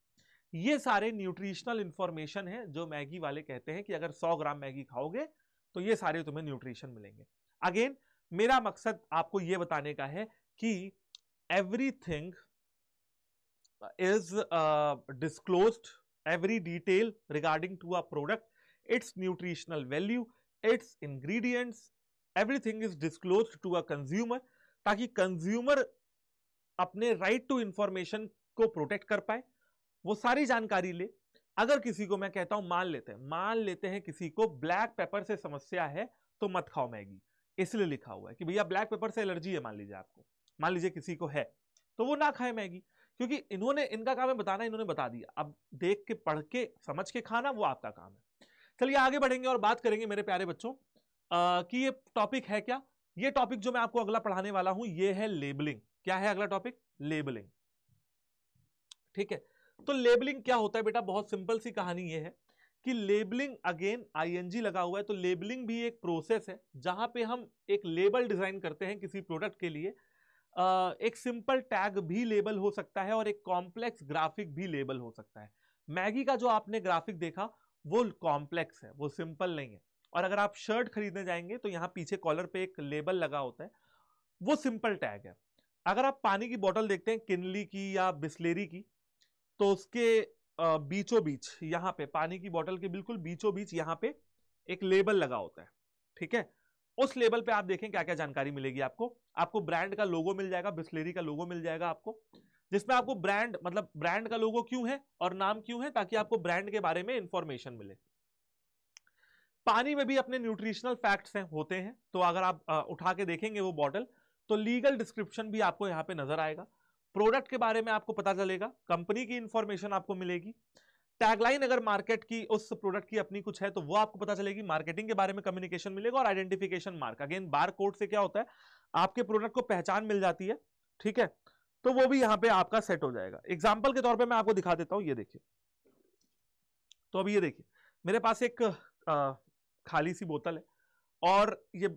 ये सारे न्यूट्रिशनल इंफॉर्मेशन है जो मैगी वाले कहते हैं कि अगर 100 ग्राम मैगी खाओगे तो ये सारे तुम्हें न्यूट्रिशन मिलेंगे अगेन मेरा मकसद आपको ये बताने का है कि everything is disclosed every detail regarding to a product its nutritional value its ingredients everything is disclose to a consumer ताकि कंज्यूमर अपने राइट टू इंफॉर्मेशन को प्रोटेक्ट कर पाए वो सारी जानकारी ले अगर किसी को मैं कहता हूं मान लेते हैं मान लेते हैं किसी को ब्लैक पेपर से समस्या है तो मत खाओ मैगी इसलिए लिखा हुआ है कि भैया ब्लैक पेपर से एलर्जी है मान लीजिए आपको मान लीजिए किसी को है तो वो ना खाए मैगी क्योंकि इन्होंने इनका काम है बताना इन्होंने बता दिया अब देख के पढ़ के समझ के खाना वो आपका काम है चलिए आगे बढ़ेंगे और बात करेंगे मेरे प्यारे बच्चों आ, कि ये टॉपिक है क्या ये टॉपिक जो मैं आपको अगला पढ़ाने वाला हूं ये है लेबलिंग क्या है अगला टॉपिक लेबलिंग ठीक है तो लेबलिंग क्या होता है बेटा बहुत सिंपल सी कहानी ये है कि लेबलिंग अगेन आईएनजी लगा हुआ है तो लेबलिंग भी एक प्रोसेस है जहां पे हम एक लेबल डिजाइन करते हैं किसी प्रोडक्ट के लिए एक सिंपल टैग भी लेबल हो सकता है और एक कॉम्प्लेक्स ग्राफिक भी लेबल हो सकता है मैगी का जो आपने ग्राफिक देखा वो कॉम्प्लेक्स है वो सिंपल नहीं है और अगर आप शर्ट खरीदने जाएंगे तो यहाँ पीछे कॉलर पे एक लेबल लगा होता है वो सिंपल टैग है अगर आप पानी की बोतल देखते हैं किनली की या बिस्लेरी की तो उसके बीचों बीच यहाँ पे पानी की बोतल के बिल्कुल बीचों बीच यहाँ पे एक लेबल लगा होता है ठीक है उस लेबल पे आप देखें क्या क्या जानकारी मिलेगी आपको आपको ब्रांड का लोगो मिल जाएगा बिस्लेरी का लोगो मिल जाएगा आपको जिसमें आपको ब्रांड मतलब ब्रांड का लोगो क्यों है और नाम क्यों है ताकि आपको ब्रांड के बारे में इंफॉर्मेशन मिले पानी में भी अपने न्यूट्रिशनल फैक्ट्स हैं होते हैं तो अगर आप उठा के देखेंगे वो बॉटल तो लीगल डिस्क्रिप्शन भी आपको यहाँ पे नजर आएगा प्रोडक्ट के बारे में आपको पता चलेगा कंपनी की इंफॉर्मेशन आपको मिलेगी टैगलाइन अगर मार्केट की उस प्रोडक्ट की अपनी कुछ है तो वो आपको पता चलेगी मार्केटिंग के बारे में कम्युनिकेशन मिलेगा और identification mark again bar code से क्या होता है आपके प्रोडक्ट को पहचान मिल जाती है ठीक है तो वो भी यहां पे आपका सेट हो जाएगा एग्जाम्पल के तौर पर मैं आपको दिखा देता हूं ये देखिए तो अभी ये देखिए मेरे पास एक आ, खाली सी बोतल है और ये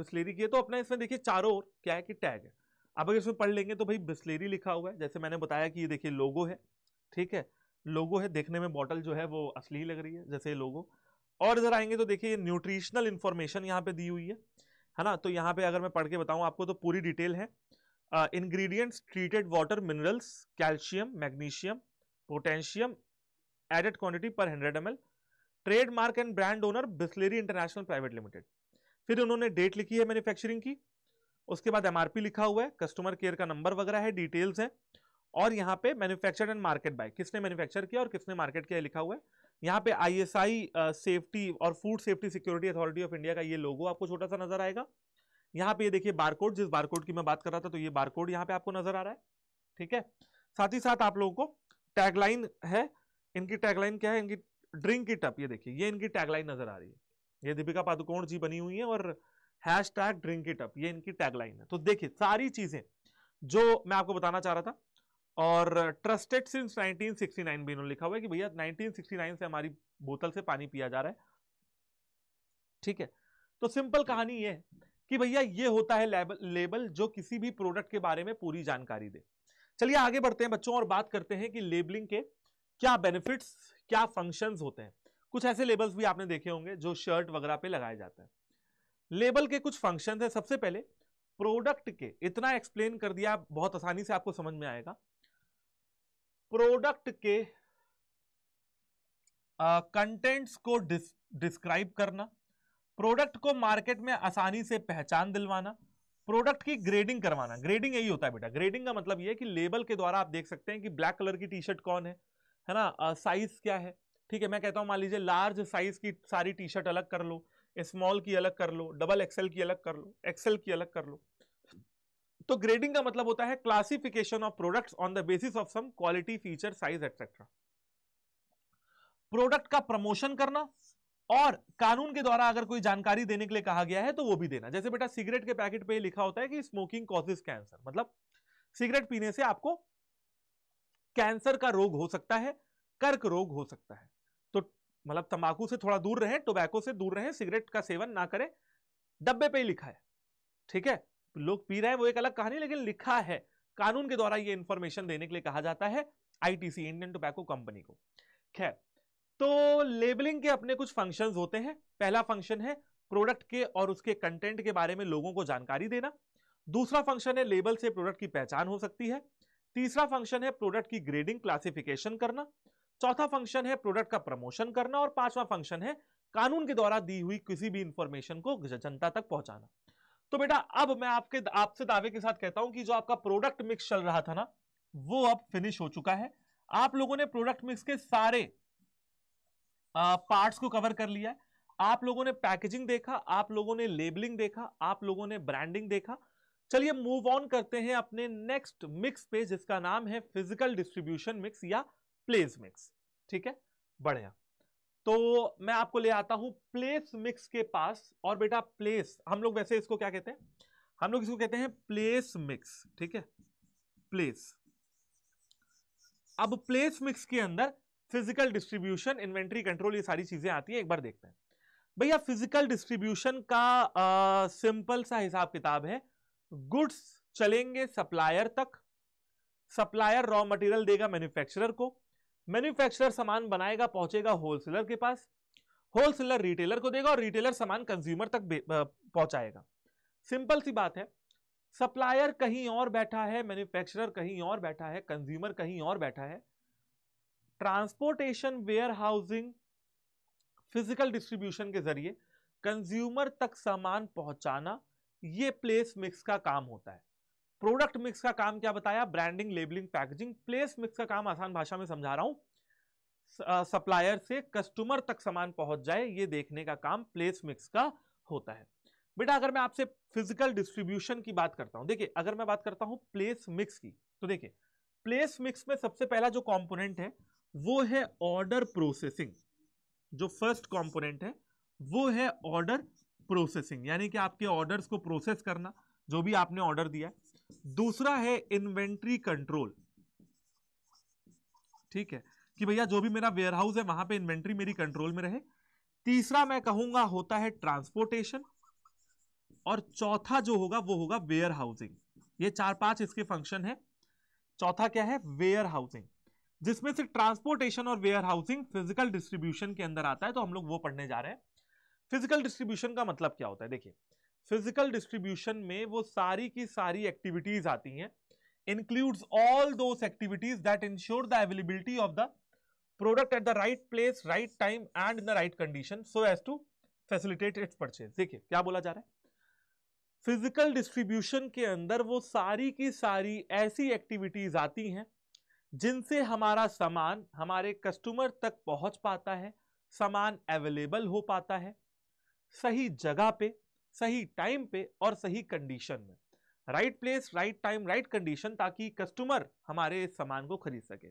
बिस्लेरी की है तो अपना इसमें देखिए चारों ओर क्या है कि टैग है अब अगर इसमें पढ़ लेंगे तो भाई बिस्लेरी लिखा हुआ है जैसे मैंने बताया कि ये देखिए लोगो है ठीक है लोगो है देखने में बॉटल जो है वो असली लग रही है जैसे ये लोगो और इधर आएंगे तो देखिए ये न्यूट्रिशनल इन्फॉर्मेशन यहाँ पे दी हुई है है ना तो यहाँ पे अगर मैं पढ़ के बताऊँ आपको तो पूरी डिटेल है ingredients treated water minerals calcium magnesium potassium added quantity per hundred M trademark and brand owner Bisleri International Private Limited फिर उन्होंने डेट लिखी है मैन्युफैक्चरिंग की उसके बाद एमआरपी लिखा हुआ है कस्टमर केयर का नंबर वगैरह है डिटेल्स है और यहाँ पे मैन्युफैक्चर एंड मार्केट बाय किसने मैन्युफैक्चर किया और किसने मार्केट किया लिखा हुआ है यहाँ पे आईएसआई सेफ्टी और food safety security authority of India का ये लोगो आपको छोटा सा नजर आएगा यहाँ पे ये देखिए बारकोड जिस बारकोड की मैं बात कर रहा था तो ये बारकोड यहाँ पे आपको नजर आ रहा है ठीक है साथ ही साथ आप लोगों को टैगलाइन है इनकी टैगलाइन क्या है इनकी ड्रिंक की टप ये देखिए ये इनकी टैगलाइन नजर आ रही है ये दीपिका पादुकोण जी बनी हुई है और hash tag drink it up ये इनकी टैगलाइन है तो देखिए सारी चीज़ें जो मैं आपको बताना चाह रहा था और ट्रस्टेड सिंस 1969 भी इन्होंने लिखा हुआ है कि भैया 1969 से हमारी बोतल से पानी पिया जा रहा है ठीक है तो सिंपल कहानी ये है कि भैया ये होता है लेबल लेबल जो किसी भी प्रोडक्ट के बारे में पूरी जानकारी दे चलिए आगे बढ़ते हैं बच्चों और बात करते हैं कि लेबलिंग के क्या बेनिफिट्स क्या फंक्शंस होते हैं कुछ ऐसे लेबल्स भी आपने देखे होंगे जो शर्ट वगैरह पे लगाए जाते हैं लेबल के कुछ फंक्शन है सबसे पहले प्रोडक्ट के इतना एक्सप्लेन कर दिया बहुत आसानी से आपको समझ में आएगा प्रोडक्ट के कंटेंट्स uh, को डिस्क्राइब करना प्रोडक्ट को मार्केट में आसानी से पहचान दिलवाना प्रोडक्ट की ग्रेडिंग करवाना ग्रेडिंग यही होता है बेटा ग्रेडिंग का मतलब यह कि लेबल के द्वारा आप देख सकते हैं कि ब्लैक कलर की टी शर्ट कौन है है ना साइज uh, क्या है ठीक है मैं कहता हूँ मान लीजिए लार्ज साइज की सारी टी शर्ट अलग कर लो स्मॉल की अलग कर लो डबल एक्सेल की अलग कर लो एक्सेल की अलग कर लो तो ग्रेडिंग का मतलब होता है classification of products on the basis of some quality feature size etcetera product का प्रमोशन करना और कानून के द्वारा अगर कोई जानकारी देने के लिए कहा गया है तो वो भी देना जैसे बेटा सिगरेट के पैकेट पे लिखा होता है कि स्मोकिंग कॉजेज कैंसर मतलब सिगरेट पीने से आपको कैंसर का रोग हो सकता है कर्क रोग हो सकता है मतलब तंबाकू से थोड़ा दूर रहें टोबैको से दूर रहें सिगरेट का सेवन ना करें डब्बे पे ही लिखा है ठीक है लोग पी रहे हैं वो एक अलग कहानी लेकिन लिखा है कानून के द्वारा ये इंफॉर्मेशन देने के लिए कहा जाता है आईटीसी इंडियन टोबैको कंपनी को खैर तो लेबलिंग के अपने कुछ फंक्शन होते हैं पहला फंक्शन है प्रोडक्ट के और उसके कंटेंट के बारे में लोगों को जानकारी देना दूसरा फंक्शन है लेबल से प्रोडक्ट की पहचान हो सकती है तीसरा फंक्शन है प्रोडक्ट की ग्रेडिंग क्लासिफिकेशन करना चौथा फंक्शन है प्रोडक्ट का प्रमोशन करना और पांचवा फंक्शन है कानून के द्वारा दी हुई किसी भी इंफॉर्मेशन को जनता तक पहुंचाना तो बेटा अब मैं आपके आपसे दावे के साथ कहता हूं कि जो आपका प्रोडक्ट मिक्स चल रहा था ना वो अब फिनिश हो चुका है आप लोगों ने प्रोडक्ट मिक्स के सारे पार्ट्स को कवर कर लिया है आप लोगों ने पैकेजिंग देखा आप लोगों ने लेबलिंग देखा आप लोगों ने ब्रांडिंग देखा चलिए मूव ऑन करते हैं अपने नेक्स्ट मिक्स पे जिसका नाम है फिजिकल डिस्ट्रीब्यूशन मिक्स या प्लेस मिक्स ठीक है बढ़िया तो मैं आपको ले आता हूं प्लेस मिक्स के पास और बेटा प्लेस हम लोग वैसे इसको क्या कहते हैं हम लोग इसको कहते हैं प्लेस मिक्स ठीक है प्लेस अब प्लेस मिक्स के अंदर फिजिकल डिस्ट्रीब्यूशन इन्वेंट्री कंट्रोल ये सारी चीजें आती हैं एक बार देखते हैं भैया फिजिकल डिस्ट्रीब्यूशन का आ, सिंपल सा हिसाब किताब है गुड्स चलेंगे सप्लायर तक सप्लायर रॉ मटेरियल देगा मैन्युफैक्चरर को मैन्युफैक्चरर सामान बनाएगा पहुंचेगा होलसेलर के पास होलसेलर रिटेलर को देगा और रिटेलर सामान कंज्यूमर तक पहुंचाएगा सिंपल सी बात है सप्लायर कहीं और बैठा है मैन्युफैक्चरर कहीं और बैठा है कंज्यूमर कहीं और बैठा है transportation warehousing physical distribution के जरिए कंज्यूमर तक सामान पहुंचाना ये प्लेस मिक्स का काम होता है प्रोडक्ट मिक्स का काम क्या बताया branding labelling packaging place mix का काम आसान भाषा में समझा रहा हूं सप्लायर से कस्टमर तक सामान पहुंच जाए ये देखने का काम प्लेस मिक्स का होता है बेटा अगर मैं आपसे फिजिकल डिस्ट्रीब्यूशन की बात करता हूं देखिए अगर मैं बात करता हूं प्लेस मिक्स की तो देखिए प्लेस मिक्स में सबसे पहला जो कॉम्पोनेंट है वो है ऑर्डर प्रोसेसिंग जो फर्स्ट कॉम्पोनेंट है वो है ऑर्डर प्रोसेसिंग यानी कि आपके ऑर्डर्स को प्रोसेस करना जो भी आपने ऑर्डर दिया है दूसरा है इन्वेंट्री कंट्रोल ठीक है कि भैया जो भी मेरा वेयर हाउस है वहां पे इन्वेंट्री मेरी कंट्रोल में रहे तीसरा मैं कहूंगा होता है ट्रांसपोर्टेशन और चौथा जो होगा वो होगा वेयर हाउसिंग ये चार पांच इसके फंक्शन है चौथा क्या है वेयर हाउसिंग जिसमें से ट्रांसपोर्टेशन और वेयर हाउसिंग फिजिकल डिस्ट्रीब्यूशन के अंदर आता है तो हम लोग वो पढ़ने जा रहे हैं फिजिकल डिस्ट्रीब्यूशन का मतलब क्या होता है देखिए फिजिकल डिस्ट्रीब्यूशन में वो सारी की सारी एक्टिविटीज आती हैं includes all those activities that ensure the availability of the product at the right place right time and in the right condition so as to facilitate its purchase देखिए क्या बोला जा रहा है फिजिकल डिस्ट्रीब्यूशन के अंदर वो सारी की सारी ऐसी एक्टिविटीज आती हैं जिनसे हमारा सामान हमारे कस्टमर तक पहुंच पाता है सामान अवेलेबल हो पाता है सही जगह पे सही टाइम पे और सही कंडीशन में right place right time right condition ताकि कस्टमर हमारे इस सामान को खरीद सके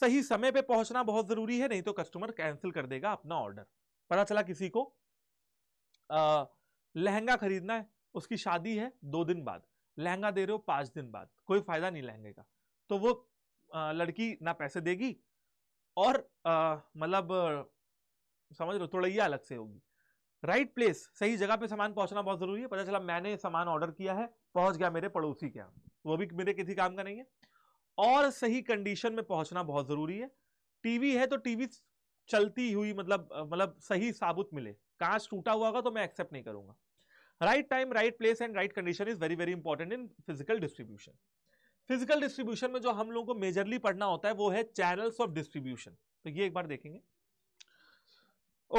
सही समय पे पहुंचना बहुत जरूरी है नहीं तो कस्टमर कैंसिल कर देगा अपना ऑर्डर पता चला किसी को आ, लहंगा खरीदना है उसकी शादी है दो दिन बाद लहंगा दे रहे हो पाँच दिन बाद कोई फायदा नहीं लहंगे का तो वो आ, लड़की ना पैसे देगी और मतलब समझ लो तोड़ैया अलग से होगी राइट प्लेस सही जगह पे सामान पहुंचना बहुत जरूरी है पता चला मैंने सामान ऑर्डर किया है पहुंच गया मेरे पड़ोसी के यहाँ वो भी मेरे किसी काम का नहीं है और सही कंडीशन में पहुंचना बहुत जरूरी है टीवी है तो टीवी चलती हुई मतलब मतलब सही साबुत मिले कांच टूटा हुआ होगा तो मैं एक्सेप्ट नहीं करूंगा right time right place and right condition is very very important in physical distribution physical distribution में जो हम लोगों को मेजरली पढ़ना होता है वो है चैनल्स ऑफ डिस्ट्रीब्यूशन तो ये एक बार देखेंगे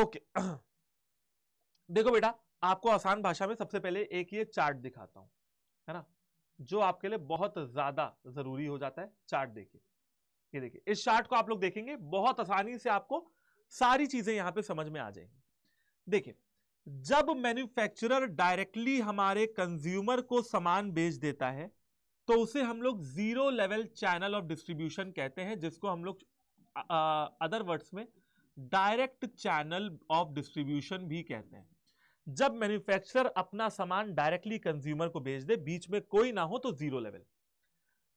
ओके okay. देखो बेटा आपको आसान भाषा में सबसे पहले एक ये चार्ट दिखाता हूं है ना जो आपके लिए बहुत ज्यादा जरूरी हो जाता है चार्ट देखिए ये देखिए इस चार्ट को आप लोग देखेंगे बहुत आसानी से आपको सारी चीजें यहां पे समझ में आ जाएंगी देखिए जब मैन्युफैक्चरर डायरेक्टली हमारे कंज्यूमर को सामान बेच देता है तो उसे हम लोग zero level channel of distribution कहते हैं जिसको हम लोग अदर वर्ड्स में डायरेक्ट चैनल ऑफ डिस्ट्रीब्यूशन भी कहते हैं जब मैन्युफैक्चरर अपना सामान डायरेक्टली कंज्यूमर को बेच दे बीच में कोई ना हो तो जीरो लेवल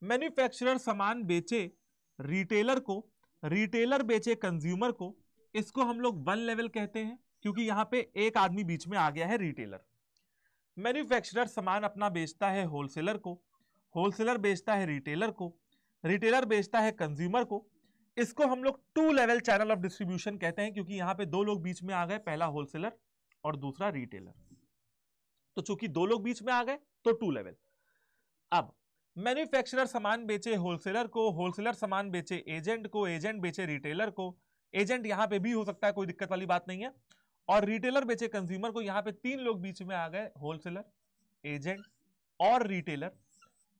मैन्युफैक्चरर सामान बेचे रिटेलर को रिटेलर बेचे कंज्यूमर को इसको हम लोग वन लेवल कहते हैं क्योंकि यहाँ पे एक आदमी बीच में आ गया है रिटेलर मैन्युफैक्चरर सामान अपना बेचता है होलसेलर को होलसेलर बेचता है रिटेलर को रिटेलर बेचता है कंज्यूमर को इसको हम लोग two level channel of distribution कहते हैं क्योंकि यहाँ पे दो लोग बीच में आ गए पहला होलसेलर और दूसरा रिटेलर तो चूंकि दो लोग बीच में आ गए तो टू लेवल अब मैन्युफैक्चरर सामान बेचे होलसेलर को होलसेलर सामान बेचे एजेंट को एजेंट बेचे रिटेलर को एजेंट यहां पे भी हो सकता है कोई दिक्कत वाली बात नहीं है और रिटेलर बेचे कंज्यूमर को यहां पे तीन लोग बीच में आ गए होलसेलर एजेंट और रिटेलर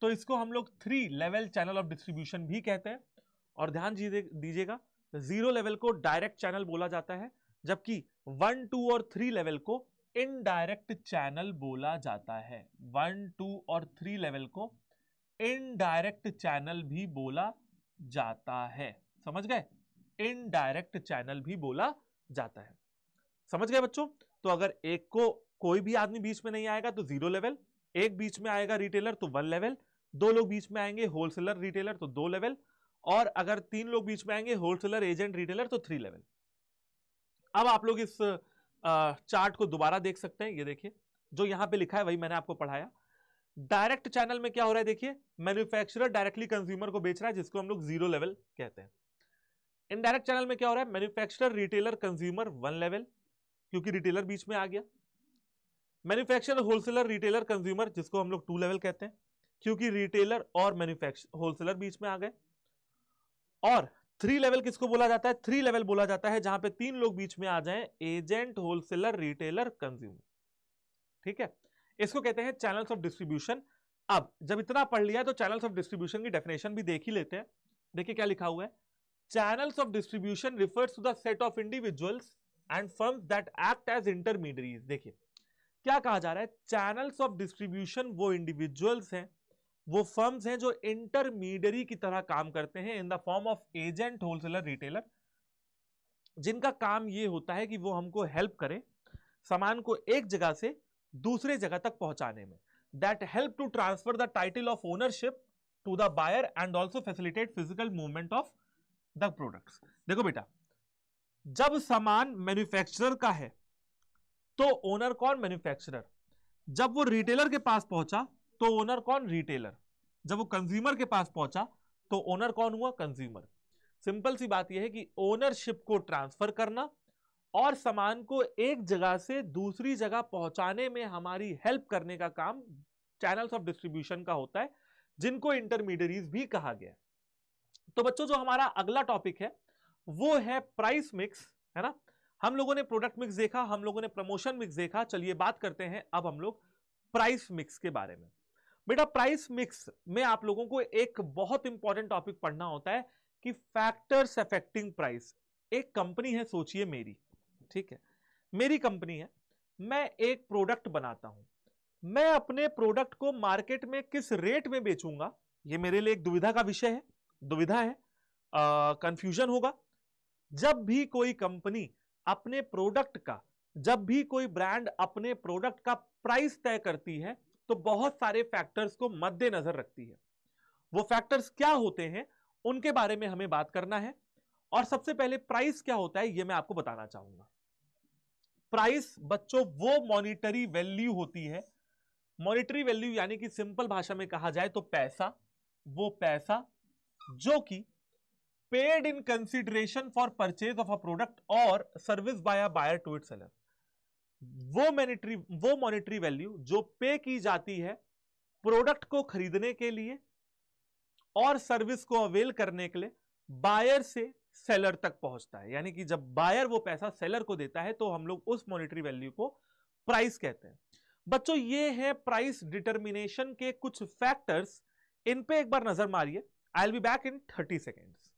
तो इसको हम लोग three level channel of distribution भी कहते हैं और ध्यान दीजिएगा जीरो लेवल को डायरेक्ट चैनल बोला जाता है जबकि वन टू और थ्री लेवल को इनडायरेक्ट चैनल बोला जाता है वन टू और थ्री लेवल को इनडायरेक्ट चैनल भी बोला जाता है समझ गए इनडायरेक्ट चैनल भी बोला जाता है समझ गए बच्चों तो अगर एक को कोई भी आदमी बीच में नहीं आएगा तो जीरो लेवल एक बीच में आएगा रिटेलर तो वन लेवल दो लोग बीच में आएंगे होलसेलर रिटेलर तो दो लेवल और अगर तीन लोग बीच में आएंगे होलसेलर एजेंट रिटेलर तो थ्री लेवल अब आप लोग इस चार्ट को दोबारा देख सकते हैं ये देखिए जो यहां पे लिखा है वही मैंने आपको पढ़ाया डायरेक्ट चैनल में क्या हो रहा है देखिए मैन्युफैक्चरर डायरेक्टली कंज्यूमर को बेच रहा है जिसको हम लोग जीरो लेवल कहते हैं इनडायरेक्ट चैनल में क्या हो रहा है manufacturer retailer consumer one level क्योंकि रिटेलर बीच में आ गया मैन्युफैक्चरर होलसेलर रिटेलर कंज्यूमर जिसको हम लोग टू लेवल कहते हैं क्योंकि रिटेलर और मैन्युफैक्चर होलसेलर बीच में आ गए और थ्री लेवल किसको बोला जाता है थ्री लेवल बोला जाता है जहां पे तीन लोग बीच में आ जाएं एजेंट होलसेलर रिटेलर कंज्यूमर ठीक है इसको कहते हैं चैनल्स ऑफ डिस्ट्रीब्यूशन अब जब इतना पढ़ लिया तो चैनल्स ऑफ डिस्ट्रीब्यूशन की डेफिनेशन भी देख ही लेते हैं देखिए क्या लिखा हुआ है channels of distribution refers to the set of individuals and firm that act as intermediaries देखिए क्या कहा जा रहा है चैनल्स ऑफ डिस्ट्रीब्यूशन वो इंडिविजुअल्स हैं वो फर्म्स हैं जो इंटरमीडियरी की तरह काम करते हैं in the form of agent wholesaler retailer जिनका काम ये होता है कि वो हमको हेल्प करें सामान को एक जगह से दूसरे जगह तक पहुंचाने में that help to transfer the title of ownership to the buyer and also facilitate physical movement of the product देखो बेटा जब सामान मैन्युफैक्चरर का है तो ओनर कौन मैन्युफैक्चरर जब वो रिटेलर के पास पहुंचा तो ओनर कौन रिटेलर जब वो कंज्यूमर के पास पहुंचा तो ओनर कौन हुआ कंज्यूमर सिंपल सी बात यह है कि ओनरशिप को ट्रांसफर करना और सामान को एक जगह से दूसरी जगह पहुंचाने में हमारी हेल्प करने का काम चैनल्स ऑफ डिस्ट्रीब्यूशन का होता है जिनको इंटरमीडियरीज भी कहा गया तो बच्चों जो हमारा अगला टॉपिक है वो है प्राइस मिक्स है ना हम लोगों ने प्रोडक्ट मिक्स देखा हम लोगों ने प्रमोशन मिक्स देखा चलिए बात करते हैं अब हम लोग प्राइस मिक्स के बारे में बेटा प्राइस मिक्स में आप लोगों को एक बहुत इंपॉर्टेंट टॉपिक पढ़ना होता है कि फैक्टर्स अफेक्टिंग प्राइस एक कंपनी है सोचिए मेरी ठीक है मेरी कंपनी है मैं एक प्रोडक्ट बनाता हूं मैं अपने प्रोडक्ट को मार्केट में किस रेट में बेचूंगा ये मेरे लिए एक दुविधा का विषय है दुविधा है कंफ्यूजन होगा जब भी कोई कंपनी अपने प्रोडक्ट का जब भी कोई ब्रांड अपने प्रोडक्ट का प्राइस तय करती है तो बहुत सारे फैक्टर्स को मद्देनजर रखती है वो फैक्टर्स क्या होते हैं उनके बारे में हमें बात करना है और सबसे पहले प्राइस क्या होता है ये मैं आपको बताना चाहूंगा प्राइस बच्चों वो मॉनिटरी वैल्यू होती है मॉनिटरी वैल्यू यानी कि सिंपल भाषा में कहा जाए तो पैसा वो पैसा जो कि paid in consideration for purchase of a product और service by a buyer to it seller वो मॉनिटरी वो मॉनिटरी वैल्यू जो पे की जाती है प्रोडक्ट को खरीदने के लिए और सर्विस को अवेल करने के लिए बायर से सेलर तक पहुंचता है यानी कि जब बायर वो पैसा सेलर को देता है तो हम लोग उस मॉनिटरी वैल्यू को प्राइस कहते हैं बच्चों ये है प्राइस डिटर्मिनेशन के कुछ फैक्टर्स इन पे एक बार नजर मारिए I L B back in thirty seconds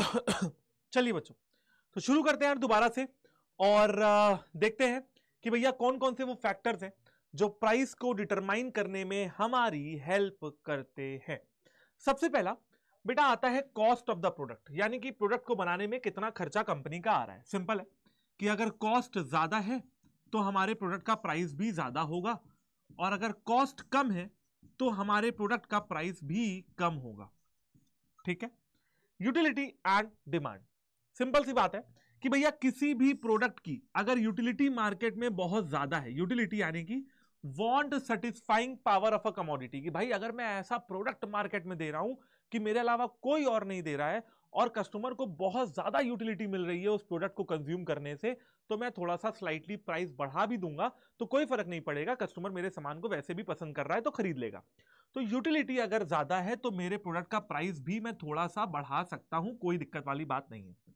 चलिए बच्चों तो शुरू करते हैं यार दोबारा से और देखते हैं कि भैया कौन कौन से वो फैक्टर्स हैं जो प्राइस को डिटरमाइन करने में हमारी हेल्प करते हैं सबसे पहला बेटा आता है कॉस्ट ऑफ द प्रोडक्ट यानी कि प्रोडक्ट को बनाने में कितना खर्चा कंपनी का आ रहा है सिंपल है कि अगर कॉस्ट ज़्यादा है तो हमारे प्रोडक्ट का प्राइस भी ज़्यादा होगा और अगर कॉस्ट कम है तो हमारे प्रोडक्ट का प्राइस भी कम होगा ठीक है यूटिलिटी एंड डिमांड सिंपल सी बात है कि भैया किसी भी प्रोडक्ट की अगर यूटिलिटी मार्केट में बहुत ज्यादा है यूटिलिटी यानी कि want satisfying power of a commodity कि भाई अगर मैं ऐसा प्रोडक्ट मार्केट में दे रहा हूं कि मेरे अलावा कोई और नहीं दे रहा है और कस्टमर को बहुत ज़्यादा यूटिलिटी मिल रही है उस प्रोडक्ट को कंज्यूम करने से तो मैं थोड़ा सा स्लाइटली प्राइस बढ़ा भी दूंगा तो कोई फर्क नहीं पड़ेगा कस्टमर मेरे सामान को वैसे भी पसंद कर रहा है तो खरीद लेगा तो यूटिलिटी अगर ज़्यादा है तो मेरे प्रोडक्ट का प्राइस भी मैं थोड़ा सा बढ़ा सकता हूं कोई दिक्कत वाली बात नहीं है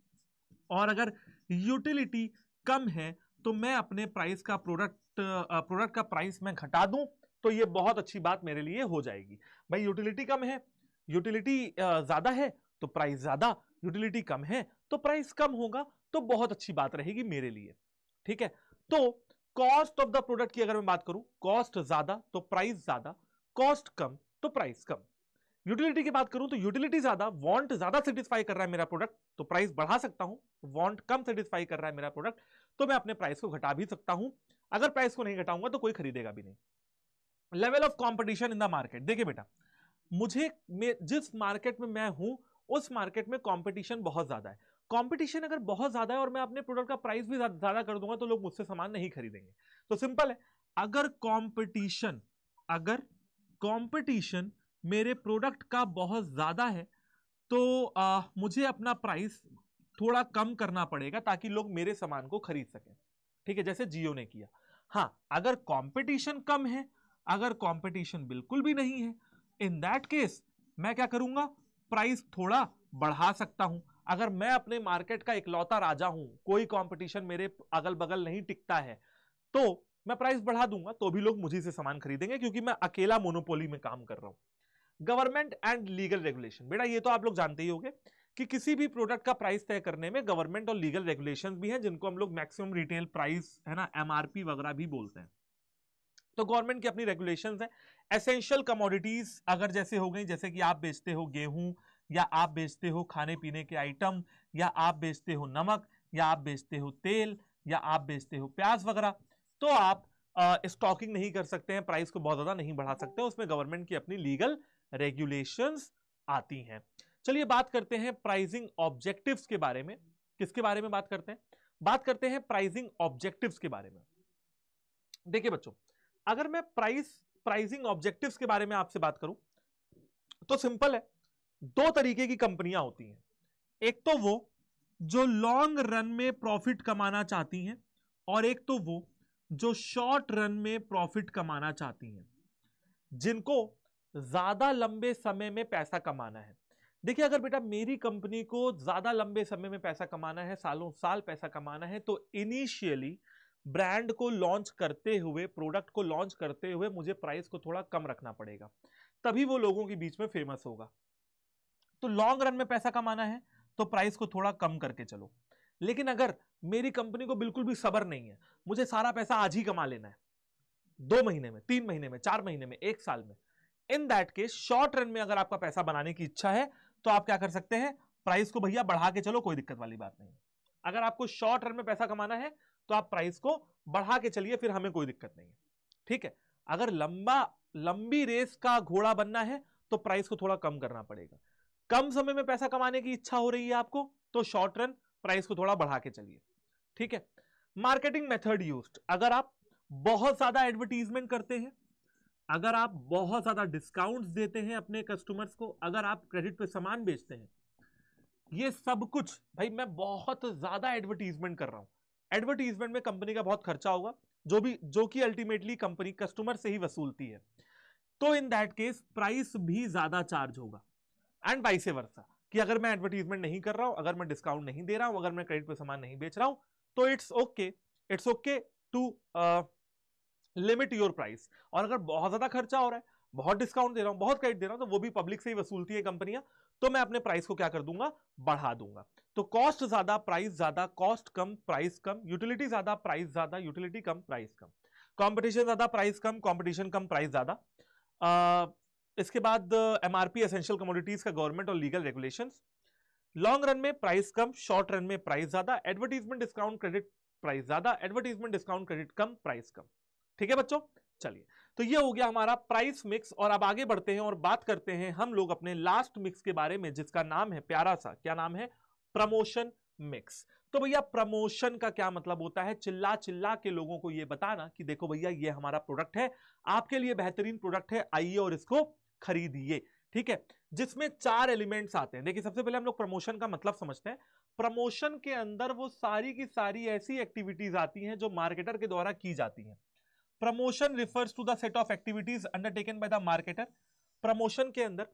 और अगर यूटिलिटी कम है तो मैं अपने प्राइस का प्रोडक्ट प्रोडक्ट का प्राइस मैं घटा दूं तो ये बहुत अच्छी बात मेरे लिए हो जाएगी भाई यूटिलिटी कम है यूटिलिटी ज़्यादा है तो प्राइस ज़्यादा यूटिलिटी कम है तो प्राइस कम होगा तो बहुत अच्छी बात रहेगी मेरे लिए ठीक है तो कॉस्ट ऑफ द प्रोडक्ट की अगर मैं बात करूं कॉस्ट ज्यादा तो प्राइस ज्यादा कॉस्ट कम तो प्राइस कम यूटिलिटी की बात करूं तो यूटिलिटी ज्यादा वांट ज्यादा सेटिस्फाई कर रहा है मेरा प्रोडक्ट तो प्राइस बढ़ा सकता हूं वांट कम सेटिस्फाई कर रहा है मेरा प्रोडक्ट तो मैं अपने प्राइस को घटा भी सकता हूं अगर प्राइस को नहीं घटाऊंगा तो कोई खरीदेगा भी नहीं level of competition in the market देखिए बेटा मुझे जिस मार्केट में मैं हूं उस मार्केट में कॉम्पिटिशन बहुत ज्यादा है कॉम्पिटिशन अगर बहुत ज़्यादा है और मैं अपने प्रोडक्ट का प्राइस भी ज़्यादा कर दूंगा तो लोग मुझसे सामान नहीं खरीदेंगे तो सिंपल है अगर कॉम्पिटिशन अगर कंपटीशन मेरे प्रोडक्ट का बहुत ज़्यादा है तो आ, मुझे अपना प्राइस थोड़ा कम करना पड़ेगा ताकि लोग मेरे सामान को खरीद सकें ठीक है जैसे जियो ने किया हाँ अगर कंपटीशन कम है अगर कंपटीशन बिल्कुल भी नहीं है इन दैट केस मैं क्या करूँगा प्राइस थोड़ा बढ़ा सकता हूँ अगर मैं अपने मार्केट का इकलौता राजा हूँ कोई कॉम्पिटिशन मेरे अगल बगल नहीं टिकता है तो मैं प्राइस बढ़ा दूंगा तो भी लोग मुझे से सामान खरीदेंगे क्योंकि मैं अकेला मोनोपोली में काम कर रहा हूं गवर्नमेंट एंड लीगल रेगुलेशन बेटा ये तो आप लोग जानते ही होंगे कि किसी भी प्रोडक्ट का प्राइस तय करने में गवर्नमेंट और लीगल रेगुलेशन भी हैं जिनको हम लोग मैक्सिमम रिटेल प्राइस है ना एमआरपी वगैरह भी बोलते हैं तो गवर्नमेंट की अपनी रेगुलेशंस हैं एसेंशियल कमोडिटीज अगर जैसे हो गई जैसे कि आप बेचते हो गेहूं या आप बेचते हो खाने पीने के आइटम या आप बेचते हो नमक या आप बेचते हो तेल या आप बेचते हो प्याज वगैरह तो आप स्टॉकिंग नहीं कर सकते हैं प्राइस को बहुत ज़्यादा नहीं बढ़ा सकते हैं उसमें गवर्नमेंट की अपनी लीगल रेगुलेशन आती हैं चलिए बात करते हैं प्राइजिंग ऑब्जेक्टिव के बारे में किसके बारे में बात करते हैं बात करते हैं प्राइजिंग ऑब्जेक्टिव के बारे में देखिए बच्चों अगर मैं प्राइस प्राइजिंग ऑब्जेक्टिव के बारे में आपसे बात करूं तो सिंपल है दो तरीके की कंपनियां होती हैं एक तो वो जो लॉन्ग रन में प्रॉफिट कमाना चाहती हैं और एक तो वो जो शॉर्ट रन में प्रॉफिट कमाना चाहती हैं जिनको ज्यादा लंबे समय में पैसा कमाना है देखिए अगर बेटा मेरी कंपनी को ज्यादा लंबे समय में पैसा कमाना है सालों साल पैसा कमाना है तो इनिशियली ब्रांड को लॉन्च करते हुए प्रोडक्ट को लॉन्च करते हुए मुझे प्राइस को थोड़ा कम रखना पड़ेगा तभी वो लोगों के बीच में फेमस होगा तो लॉन्ग रन में पैसा कमाना है तो प्राइस को थोड़ा कम करके चलो लेकिन अगर मेरी कंपनी को बिल्कुल भी सबर नहीं है मुझे सारा पैसा आज ही कमा लेना है दो महीने में तीन महीने में चार महीने में एक साल में in that case short run में अगर आपका पैसा बनाने की इच्छा है तो आप क्या कर सकते हैं प्राइस को भैया बढ़ा के चलो कोई दिक्कत वाली बात नहीं अगर आपको शॉर्ट रन में पैसा कमाना है तो आप प्राइस को बढ़ा के चलिए फिर हमें कोई दिक्कत नहीं है ठीक है अगर लंबा लंबी रेस का घोड़ा बनना है तो प्राइस को थोड़ा कम करना पड़ेगा कम समय में पैसा कमाने की इच्छा हो रही है आपको तो शॉर्ट रन प्राइस को थोड़ा बढ़ा के चलिए ठीक है मार्केटिंग मेथड यूज अगर आप बहुत ज्यादा एडवर्टीजमेंट करते हैं अगर आप बहुत ज्यादा डिस्काउंट्स देते हैं अपने कस्टमर्स को अगर आप क्रेडिट पे सामान बेचते हैं ये सब कुछ भाई मैं बहुत ज्यादा एडवर्टीजमेंट कर रहा हूं एडवर्टीजमेंट में कंपनी का बहुत खर्चा होगा जो भी जो कि अल्टीमेटली कंपनी कस्टमर से ही वसूलती है तो इन दैट केस प्राइस भी ज्यादा चार्ज होगा एंड वाइसे वर्षा कि अगर मैं एडवर्टीजमेंट नहीं कर रहा हूं अगर मैं डिस्काउंट नहीं दे रहा हूं अगर मैं क्रेडिट पर सामान नहीं बेच रहा हूं तो it's okay it's okay to limit your price और अगर बहुत ज्यादा खर्चा हो रहा है बहुत डिस्काउंट दे रहा हूं बहुत क्रेडिट दे रहा हूं तो वो भी पब्लिक से ही वसूलती है कंपनियां तो मैं अपने प्राइस को क्या कर दूंगा बढ़ा दूंगा तो कॉस्ट ज्यादा प्राइस ज्यादा कॉस्ट कम प्राइस कम यूटिलिटी ज्यादा प्राइस ज्यादा यूटिलिटी कम प्राइस कम कंपटीशन ज्यादा प्राइस कम कंपटीशन कम प्राइस ज्यादा uh, इसके बाद M R P essential commodities का गवर्नमेंट और लीगल रेगुलेशन लॉन्ग रन में प्राइस कम शॉर्ट रन में प्राइस ज्यादा एडवर्टीजमेंट डिस्काउंट क्रेडिट प्राइस ज्यादा एडवर्टीजमेंट डिस्काउंट क्रेडिट कम प्राइस कम ठीक है बच्चों चलिए तो ये हो गया हमारा प्राइस मिक्स और अब आगे बढ़ते हैं और बात करते हैं हम लोग अपने लास्ट मिक्स के बारे में जिसका नाम है प्यारा सा क्या नाम है प्रमोशन मिक्स तो भैया प्रमोशन का क्या मतलब होता है चिल्ला चिल्ला के लोगों को यह बताना कि देखो भैया ये हमारा प्रोडक्ट है आपके लिए बेहतरीन प्रोडक्ट है आइए और इसको खरीदिए ठीक है जिसमें चार एलिमेंट्स आते हैं देखिए सबसे पहले हम लोग प्रमोशन का मतलब समझते हैं प्रमोशन के अंदर वो सारी की सारी ऐसी एक्टिविटीज आती हैं जो मार्केटर के द्वारा की जाती हैं promotion refers to the set of activities undertaken by the marketer promotion के अंदर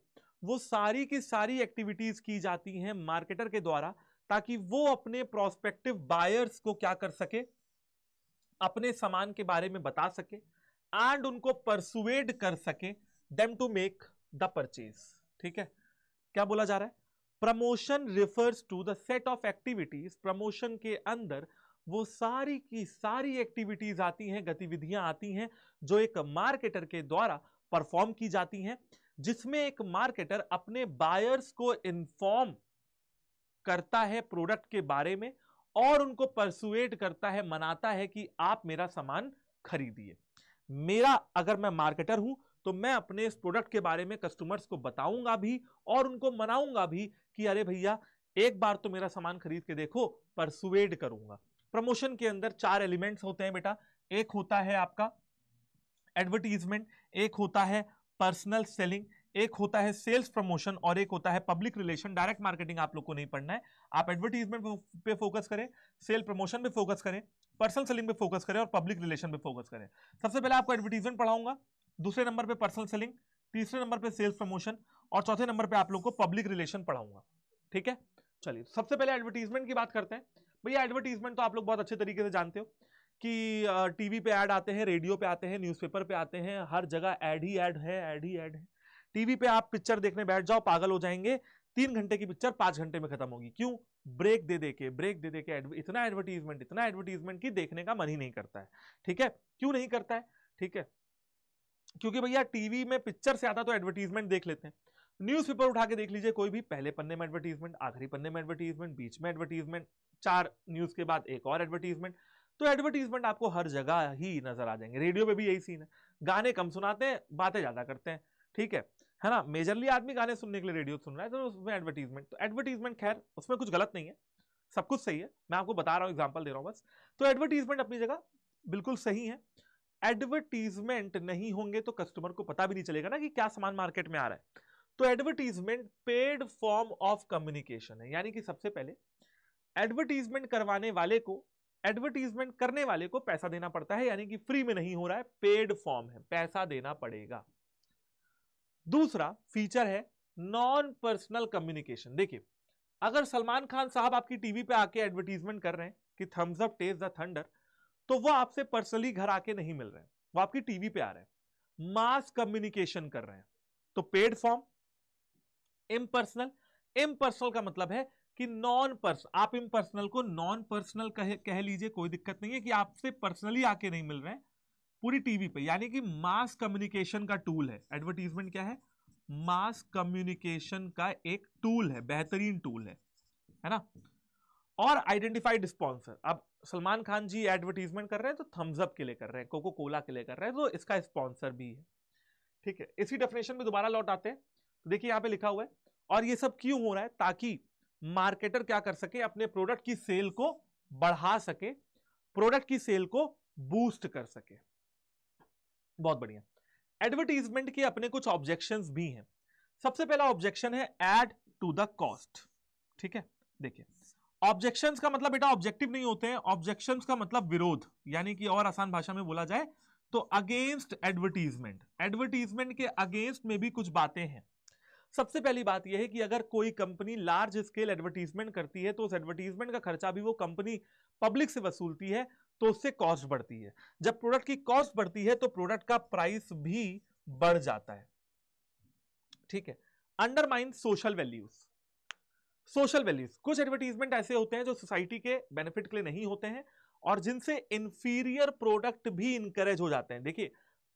वो सारी की सारी एक्टिविटीज की जाती हैं मार्केटर के द्वारा ताकि वो अपने प्रोस्पेक्टिव बायर्स को क्या कर सके अपने सामान के बारे में बता सके एंड उनको परसुएड कर सके them to make the purchase ठीक है क्या बोला जा रहा है promotion refers to the set of activities promotion के अंदर वो सारी की सारी एक्टिविटीज आती हैं गतिविधियां आती हैं जो एक मार्केटर के द्वारा परफॉर्म की जाती हैं जिसमें एक मार्केटर अपने बायर्स को इन्फॉर्म करता है प्रोडक्ट के बारे में और उनको परसुएट करता है मनाता है कि आप मेरा सामान खरीदिए मेरा अगर मैं मार्केटर हूं तो मैं अपने इस प्रोडक्ट के बारे में कस्टमर्स को बताऊंगा भी और उनको मनाऊंगा भी कि अरे भैया एक बार तो मेरा सामान खरीद के देखो सुवेड करूंगा प्रमोशन के अंदर चार एलिमेंट्स होते हैं बेटा एक होता है आपका एडवर्टीजमेंट एक होता है पर्सनल सेलिंग एक होता है सेल्स प्रमोशन और एक होता है पब्लिक रिलेशन डायरेक्ट मार्केटिंग आप लोग को नहीं पढ़ना है आप एडवर्टीजमेंट पे फोकस करें सेल प्रमोशन पे फोकस करें पर्सनल सेलिंग पे फोकस करें और पब्लिक रिलेशन पे फोकस करें सबसे पहले आपको एडवर्टीजमेंट पढ़ाऊंगा दूसरे नंबर पे पर्सनल सेलिंग तीसरे नंबर पे सेल्स प्रमोशन और चौथे नंबर पे आप लोग को पब्लिक रिलेशन पढ़ाऊंगा ठीक है चलिए सबसे पहले एडवर्टीजमेंट की बात करते हैं भैया एडवर्टीजमेंट तो आप लोग बहुत अच्छे तरीके से जानते हो कि टीवी पे ऐड आते हैं रेडियो पे आते हैं न्यूज़पेपर पे आते हैं हर जगह ऐड ही ऐड है ऐड ही ऐड है टीवी पे आप पिक्चर देखने बैठ जाओ पागल हो जाएंगे तीन घंटे की पिक्चर पाँच घंटे में खत्म होगी क्यों ब्रेक दे देके ब्रेक दे दे के इतना एडवर्टीजमेंट इतना एडवर्टीजमेंट कि देखने का मन ही नहीं करता है ठीक है क्यों नहीं करता है ठीक है क्योंकि भैया टीवी में पिक्चर से आता तो एडवर्टीजमेंट देख लेते हैं न्यूज़पेपर उठा के देख लीजिए कोई भी पहले पन्ने में एडवर्टीजमेंट आखिरी पन्ने में एडवर्टीजमेंट बीच में एडवर्टीजमेंट चार न्यूज़ के बाद एक और एडवर्टीजमेंट तो एडवर्टीजमेंट आपको हर जगह ही नजर आ जाएंगे रेडियो पे भी यही सीन है गाने कम सुनाते हैं बातें ज़्यादा करते हैं ठीक है है ना मेजरली आदमी गाने सुनने के लिए रेडियो सुन रहा है तो उसमें एडवर्टीजमेंट तो एडवर्टीजमेंट खैर उसमें कुछ गलत नहीं है सब कुछ सही है मैं आपको बता रहा हूँ एग्जाम्पल दे रहा हूँ बस तो एडवर्टीजमेंट अपनी जगह बिल्कुल सही है एडवर्टीजमेंट नहीं होंगे तो कस्टमर को पता भी नहीं चलेगा ना कि क्या सामान मार्केट में आ रहा है तो advertisement paid form of communication है यानी कि सबसे पहले एडवर्टीजमेंट करवाने वाले को एडवर्टीजमेंट करने वाले को पैसा देना पड़ता है यानी कि फ्री में नहीं हो रहा है पेड फॉर्म है पैसा देना पड़ेगा दूसरा फीचर है नॉन पर्सनल कम्युनिकेशन देखिए अगर सलमान खान साहब आपकी टीवी पे आके एडवर्टीजमेंट कर रहे हैं कि Thums Up taste the thunder तो वो आपसे पर्सनली घर आके नहीं मिल रहे वो आपकी टीवी पे आ रहे हैं मास कम्युनिकेशन कर रहे हैं तो पेड फॉर्म इम्पर्सनल इम्पर्सनल का मतलब है कि नॉन पर्स आप इम्पर्सनल को नॉन पर्सनल कह, कह लीजिए कोई दिक्कत नहीं है कि आपसे पर्सनली आके नहीं मिल रहे पूरी टीवी पे यानी कि मास कम्युनिकेशन का टूल है एडवर्टीजमेंट क्या है मास कम्युनिकेशन का एक टूल है बेहतरीन टूल है है ना और आइडेंटिफाइड स्पॉन्सर अब सलमान खान जी एडवर्टीजमेंट कर रहे हैं तो थम्स अप के लिए कर रहे हैं कोको कोला के लिए कर रहे हैं तो इसका स्पॉन्सर भी है ठीक है इसी डेफिनेशन में दोबारा लौट आते हैं तो देखिए यहाँ पे लिखा हुआ है और ये सब क्यों हो रहा है ताकि मार्केटर क्या कर सके अपने प्रोडक्ट की सेल को बढ़ा सके प्रोडक्ट की सेल को बूस्ट कर सके बहुत बढ़िया एडवर्टीजमेंट के अपने कुछ ऑब्जेक्शन भी हैं सबसे पहला ऑब्जेक्शन है एड टू द कॉस्ट ठीक है देखिए ऑब्जेक्शन का मतलब बेटा ऑब्जेक्टिव नहीं होते हैं ऑब्जेक्शन का मतलब विरोध यानी कि और आसान भाषा में बोला जाए तो अगेंस्ट एडवर्टीजमेंट एडवर्टीजमेंट के अगेंस्ट में भी कुछ बातें हैं सबसे पहली बात यह है कि अगर कोई कंपनी लार्ज स्केल एडवर्टीजमेंट करती है तो उस एडवर्टीजमेंट का खर्चा भी वो कंपनी पब्लिक से वसूलती है तो उससे कॉस्ट बढ़ती है जब प्रोडक्ट की कॉस्ट बढ़ती है तो प्रोडक्ट का प्राइस भी बढ़ जाता है ठीक है undermine social values social values कुछ एडवर्टीजमेंट ऐसे होते हैं जो सोसाइटी के बेनिफिट के लिए नहीं होते हैं और जिनसे इंफीरियर प्रोडक्ट भी इंकरेज हो जाते हैं देखिए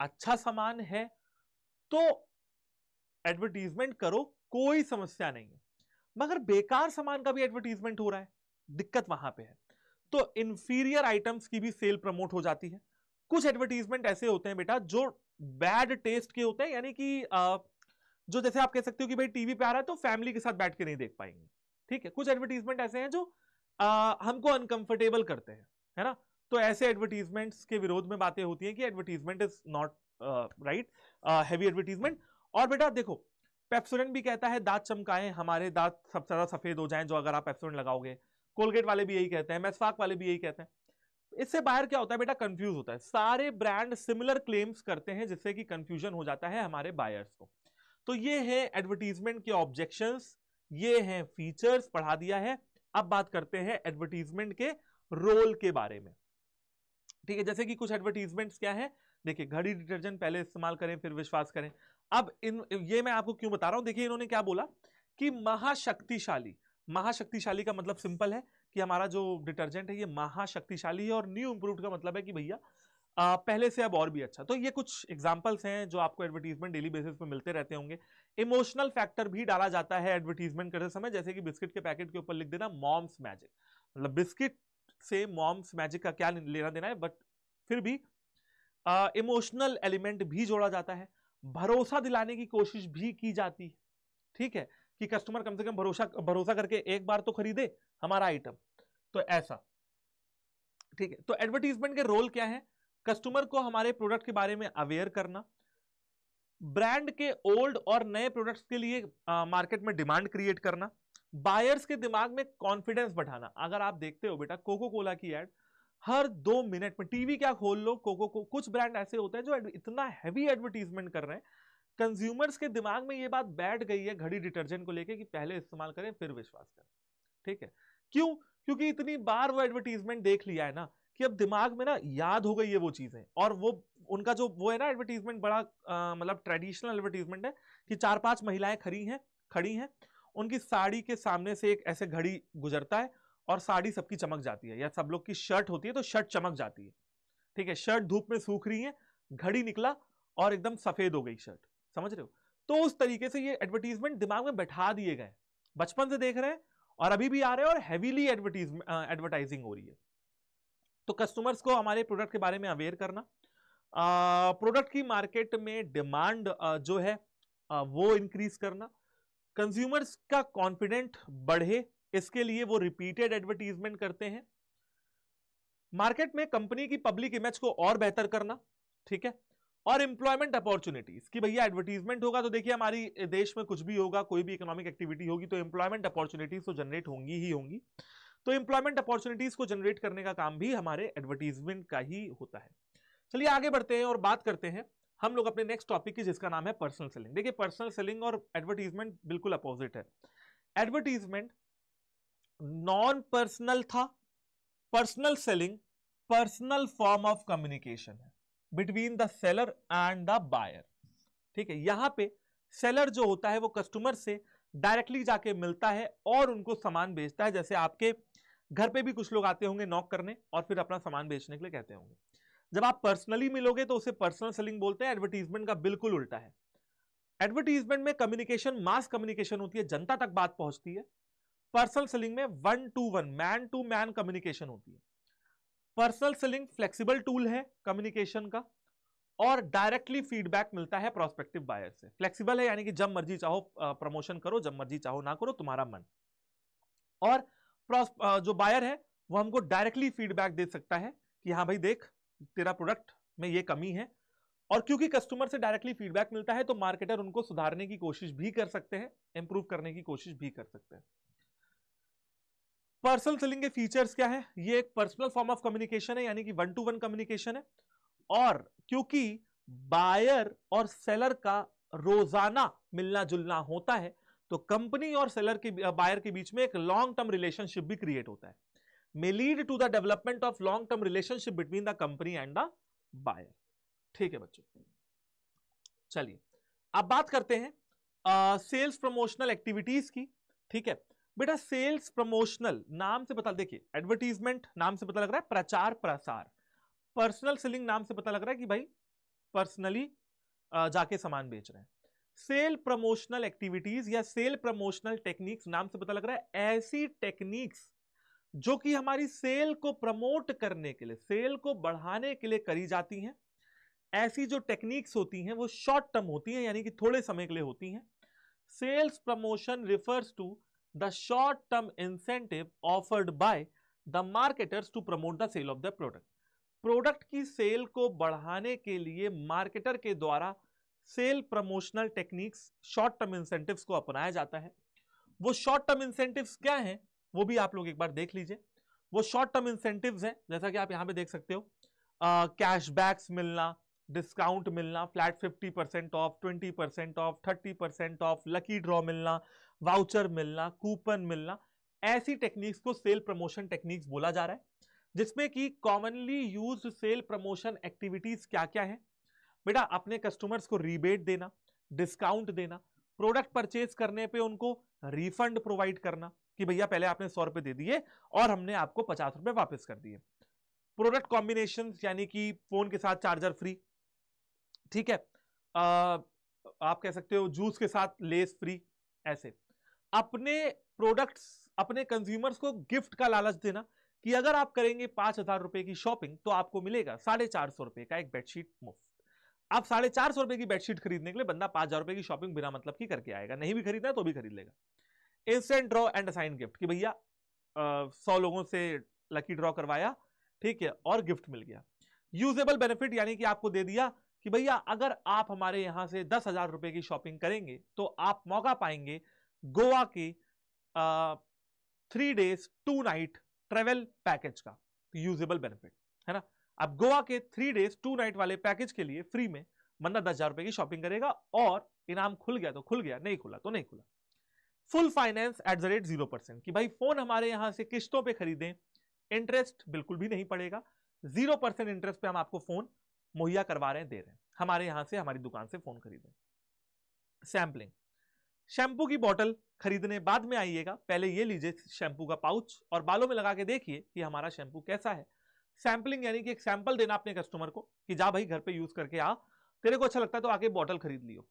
अच्छा सामान है तो एडवर्टीजमेंट करो कोई समस्या नहीं है मगर बेकार सामान का भी एडवर्टीजमेंट हो रहा है दिक्कत वहां पे है तो इन्फीरियर आइटम्स की भी सेल प्रमोट हो जाती है कुछ एडवर्टीजमेंट ऐसे होते हैं बेटा जो बैड टेस्ट के होते हैं यानी कि जो जैसे आप कह सकते हो कि भाई टीवी पे आ रहा है तो फैमिली के साथ बैठ के नहीं देख पाएंगे ठीक है कुछ एडवर्टीजमेंट ऐसे हैं जो आ, हमको अनकंफर्टेबल करते हैं है ना तो ऐसे एडवर्टीजमेंट्स के विरोध में बातें होती हैं कि advertisement is not right heavy advertisement और बेटा देखो पेप्सोडेंट भी कहता है दांत चमकाएं हमारे दांत सबसे ज़्यादा सफ़ेद हो जाएं जो अगर आप पेप्सोडेंट लगाओगे कोलगेट वाले भी यही कहते हैं मेसफाक वाले भी यही कहते हैं इससे बाहर क्या होता है बेटा कंफ्यूज होता है सारे ब्रांड सिमिलर क्लेम्स करते हैं जिससे कि कंफ्यूजन हो जाता है हमारे बायर्स को तो ये है एडवर्टीजमेंट के ऑब्जेक्शंस ये हैं फीचर्स पढ़ा दिया है अब बात करते हैं एडवर्टीजमेंट के रोल के बारे में ठीक है जैसे कि कुछ एडवर्टीजमेंट क्या है देखिए घड़ी डिटर्जेंट पहले इस्तेमाल करें फिर विश्वास करें अब इन ये मैं आपको क्यों बता रहा हूं देखिए इन्होंने क्या बोला कि महाशक्तिशाली महाशक्तिशाली का मतलब सिंपल है कि हमारा जो डिटर्जेंट है ये महाशक्तिशाली है और न्यू इंप्रूव का मतलब है कि भैया आ, पहले से अब और भी अच्छा तो ये कुछ एग्जाम्पल्स हैं जो आपको एडवर्टीजमेंट डेली बेसिस पे मिलते रहते होंगे इमोशनल फैक्टर भी डाला जाता है एडवर्टीजमेंट करते समय जैसे कि बिस्किट के पैकेट के ऊपर लिख देना मॉम्स मैजिक मतलब बिस्किट से मॉम्स मैजिक का क्या लेना देना है बट फिर भी इमोशनल एलिमेंट भी जोड़ा जाता है भरोसा दिलाने की कोशिश भी की जाती है ठीक है कि कस्टमर कम से कम भरोसा भरोसा करके एक बार तो खरीदे हमारा आइटम तो ऐसा ठीक है तो एडवर्टीजमेंट के रोल क्या है कस्टमर को हमारे प्रोडक्ट के बारे में अवेयर करना ब्रांड के ओल्ड और नए प्रोडक्ट्स के लिए मार्केट में डिमांड क्रिएट करना बायर्स के दिमाग में कॉन्फिडेंस बढ़ाना अगर आप देखते हो बेटा कोको कोला की एड हर दो मिनट में टीवी क्या खोल लो कोको को कुछ ब्रांड ऐसे होते हैं जो इतना हैवी एडवर्टीजमेंट कर रहे हैं कंज्यूमर्स के दिमाग में ये बात बैठ गई है घड़ी डिटर्जेंट को लेके कि पहले इस्तेमाल करें फिर विश्वास करें ठीक है क्यों क्योंकि इतनी बार वो एडवर्टीजमेंट देख लिया है ना कि अब दिमाग में ना याद हो गई है वो चीज़ें और वो उनका जो वो है ना एडवर्टीजमेंट बड़ा मतलब ट्रेडिशनल एडवर्टीजमेंट है कि चार पांच महिलाएं खड़ी हैं खड़ी हैं उनकी साड़ी के सामने से एक ऐसे घड़ी गुजरता है और साड़ी सबकी चमक जाती है या सब लोग की शर्ट होती है तो शर्ट चमक जाती है ठीक है शर्ट धूप में सूख रही है घड़ी निकला और एकदम सफ़ेद हो गई शर्ट समझ रहे हो तो उस तरीके से ये एडवर्टीजमेंट दिमाग में बैठा दिए गए बचपन से देख रहे हैं और अभी भी आ रहे हैं और हैवीली एडवर्टीज एडवर्टाइजिंग हो रही है तो कस्टमर्स को हमारे प्रोडक्ट के बारे में अवेयर करना प्रोडक्ट की मार्केट में डिमांड जो है आ, वो इंक्रीज करना कंज्यूमर्स का कॉन्फिडेंट बढ़े इसके लिए वो रिपीटेड एडवर्टीजमेंट करते हैं मार्केट में कंपनी की पब्लिक इमेज को और बेहतर करना ठीक है और एम्प्लॉयमेंट अपॉर्चुनिटीज कि भैया एडवर्टीजमेंट होगा तो देखिए हमारी देश में कुछ भी होगा कोई भी इकोनॉमिक एक्टिविटी होगी तो एम्प्लॉयमेंट अपॉर्चुनिटीज तो जनरेट होंगी ही होंगी तो इंप्लॉयमेंट अपॉर्चुनिटीज को जनरेट करने का काम भी हमारे एडवर्टीजमेंट का ही होता है चलिए आगे बढ़ते हैं और बात करते हैं हम लोग अपने नेक्स्ट टॉपिक की जिसका नाम है पर्सनल सेलिंग देखिए पर्सनल सेलिंग और एडवर्टीजमेंट बिल्कुल अपोजिट है एडवर्टीजमेंट नॉन पर्सनल था personal selling personal form of communication है between the seller and the buyer ठीक है यहां पे सेलर जो होता है वो कस्टमर से डायरेक्टली जाके मिलता है और उनको सामान बेचता है जैसे आपके घर पे भी कुछ लोग आते होंगे नॉक करने और फिर अपना सामान बेचने के लिए कहते होंगे जब आप पर्सनली मिलोगे तो उसे पर्सनल सेलिंग बोलते हैं एडवर्टीजमेंट का बिल्कुल उल्टा है एडवर्टीजमेंट में कम्युनिकेशन मास कम्युनिकेशन होती है जनता तक बात पहुंचती है पर्सनल सेलिंग में one to one man to man communication होती है पर्सनल सेलिंग फ्लेक्सिबल टूल है कम्युनिकेशन का और डायरेक्टली फीडबैक मिलता है प्रोस्पेक्टिव बायर से फ्लेक्सिबल है यानी कि जब मर्जी चाहो प्रमोशन करो जब मर्जी चाहो ना करो तुम्हारा मन और जो बायर है वो हमको डायरेक्टली फीडबैक दे सकता है कि हाँ भाई देख तेरा प्रोडक्ट में ये कमी है और क्योंकि कस्टमर से डायरेक्टली फीडबैक मिलता है तो मार्केटर उनको सुधारने की कोशिश भी कर सकते हैं इंप्रूव करने की कोशिश भी कर सकते हैं पर्सनल सेलिंग के फीचर्स क्या है ये एक पर्सनल फॉर्म ऑफ कम्युनिकेशन है यानी कि वन टू वन कम्युनिकेशन है और क्योंकि बायर और सेलर का रोजाना मिलना जुलना होता है तो कंपनी और सेलर के बायर के बीच में एक लॉन्ग टर्म रिलेशनशिप भी क्रिएट होता है may lead to the development of long term relationship between the company and the buyer ठीक है बच्चों चलिए अब बात करते हैं सेल्स प्रमोशनल एक्टिविटीज की ठीक है बेटा सेल्स प्रमोशनल नाम से पता देखिए एडवर्टीजमेंट नाम से पता लग रहा है प्रचार प्रसार पर्सनल सेलिंग नाम से पता लग रहा है कि भाई पर्सनली जाके सामान बेच रहे हैं सेल प्रमोशनल एक्टिविटीज या सेल प्रमोशनल टेक्निक्स नाम से पता लग रहा है ऐसी टेक्निक्स जो कि हमारी सेल को प्रमोट करने के लिए सेल को बढ़ाने के लिए करी जाती हैं ऐसी जो टेक्निक्स होती हैं वो शॉर्ट टर्म होती हैं यानी कि थोड़े समय के लिए होती हैं sales promotion refers to the short term incentive offered by the marketers to promote the sale of the product product की सेल को बढ़ाने के लिए मार्केटर के द्वारा sale promotional techniques short term incentives को अपनाया जाता है वो शॉर्ट टर्म इंसेंटिव्स क्या है वो भी आप लोग एक बार देख लीजिए वो शॉर्ट टर्म इंसेंटिव्स हैं जैसा कि आप यहां पे देख सकते हो कैशबैक्स uh, मिलना डिस्काउंट मिलना flat fifty percent off twenty percent off thirty percent off lucky draw मिलना वाउचर मिलना कूपन मिलना ऐसी टेक्निक्स को सेल प्रमोशन टेक्निक्स बोला जा रहा है जिसमें कि commonly use sale promotion activities क्या क्या है बेटा अपने कस्टमर्स को रिबेट देना डिस्काउंट देना प्रोडक्ट परचेज करने पे उनको रिफंड प्रोवाइड करना कि भैया पहले आपने सौ रुपए दे दिए और हमने आपको पचास रुपए वापस कर दिए प्रोडक्ट कॉम्बिनेशन यानी कि फोन के साथ चार्जर फ्री ठीक है आ, आप कह सकते हो जूस के साथ लेस फ्री ऐसे अपने प्रोडक्ट्स अपने कंज्यूमर्स को गिफ्ट का लालच देना कि अगर आप करेंगे पांच हजार रुपए की शॉपिंग तो आपको मिलेगा साढ़े चार सौ रुपए का एक बेडशीट मुफ्त आप साढ़े चार सौ रुपए की बेडशीट खरीदने के लिए बंदा पांच हजार रुपए की शॉपिंग बिना मतलब की करके आएगा नहीं भी खरीदना तो भी खरीद लेगा instant draw and assign gift कि भैया सौ लोगों से लकी ड्रॉ करवाया ठीक है और गिफ्ट मिल गया यूजेबल बेनिफिट यानी कि आपको दे दिया कि भैया अगर आप हमारे यहाँ से दस हजार रुपए की शॉपिंग करेंगे तो आप मौका पाएंगे गोवा के three days two night travel package का यूजेबल बेनिफिट है ना अब गोवा के थ्री डेज टू नाइट वाले पैकेज के लिए फ्री में बंदा दस हजार रुपए की शॉपिंग करेगा और इनाम खुल गया तो खुल गया नहीं खुला तो नहीं खुला full finance at the rate zero percent कि भाई फोन हमारे यहां से किस्तों पे खरीदें इंटरेस्ट बिल्कुल भी नहीं पड़ेगा जीरो परसेंट इंटरेस्ट पे हम आपको फोन मुहैया करवा रहे हैं दे रहे हैं हमारे यहां से हमारी दुकान से फोन खरीदें सैम्पलिंग शैम्पू की बॉटल खरीदने बाद में आइएगा पहले ये लीजिए शैम्पू का पाउच और बालों में लगा के देखिए कि हमारा शैम्पू कैसा है सैम्पलिंग यानी कि एक सैंपल देना अपने कस्टमर को कि जा भाई घर पे यूज करके आ तेरे को अच्छा लगता है तो आके बॉटल खरीद लियो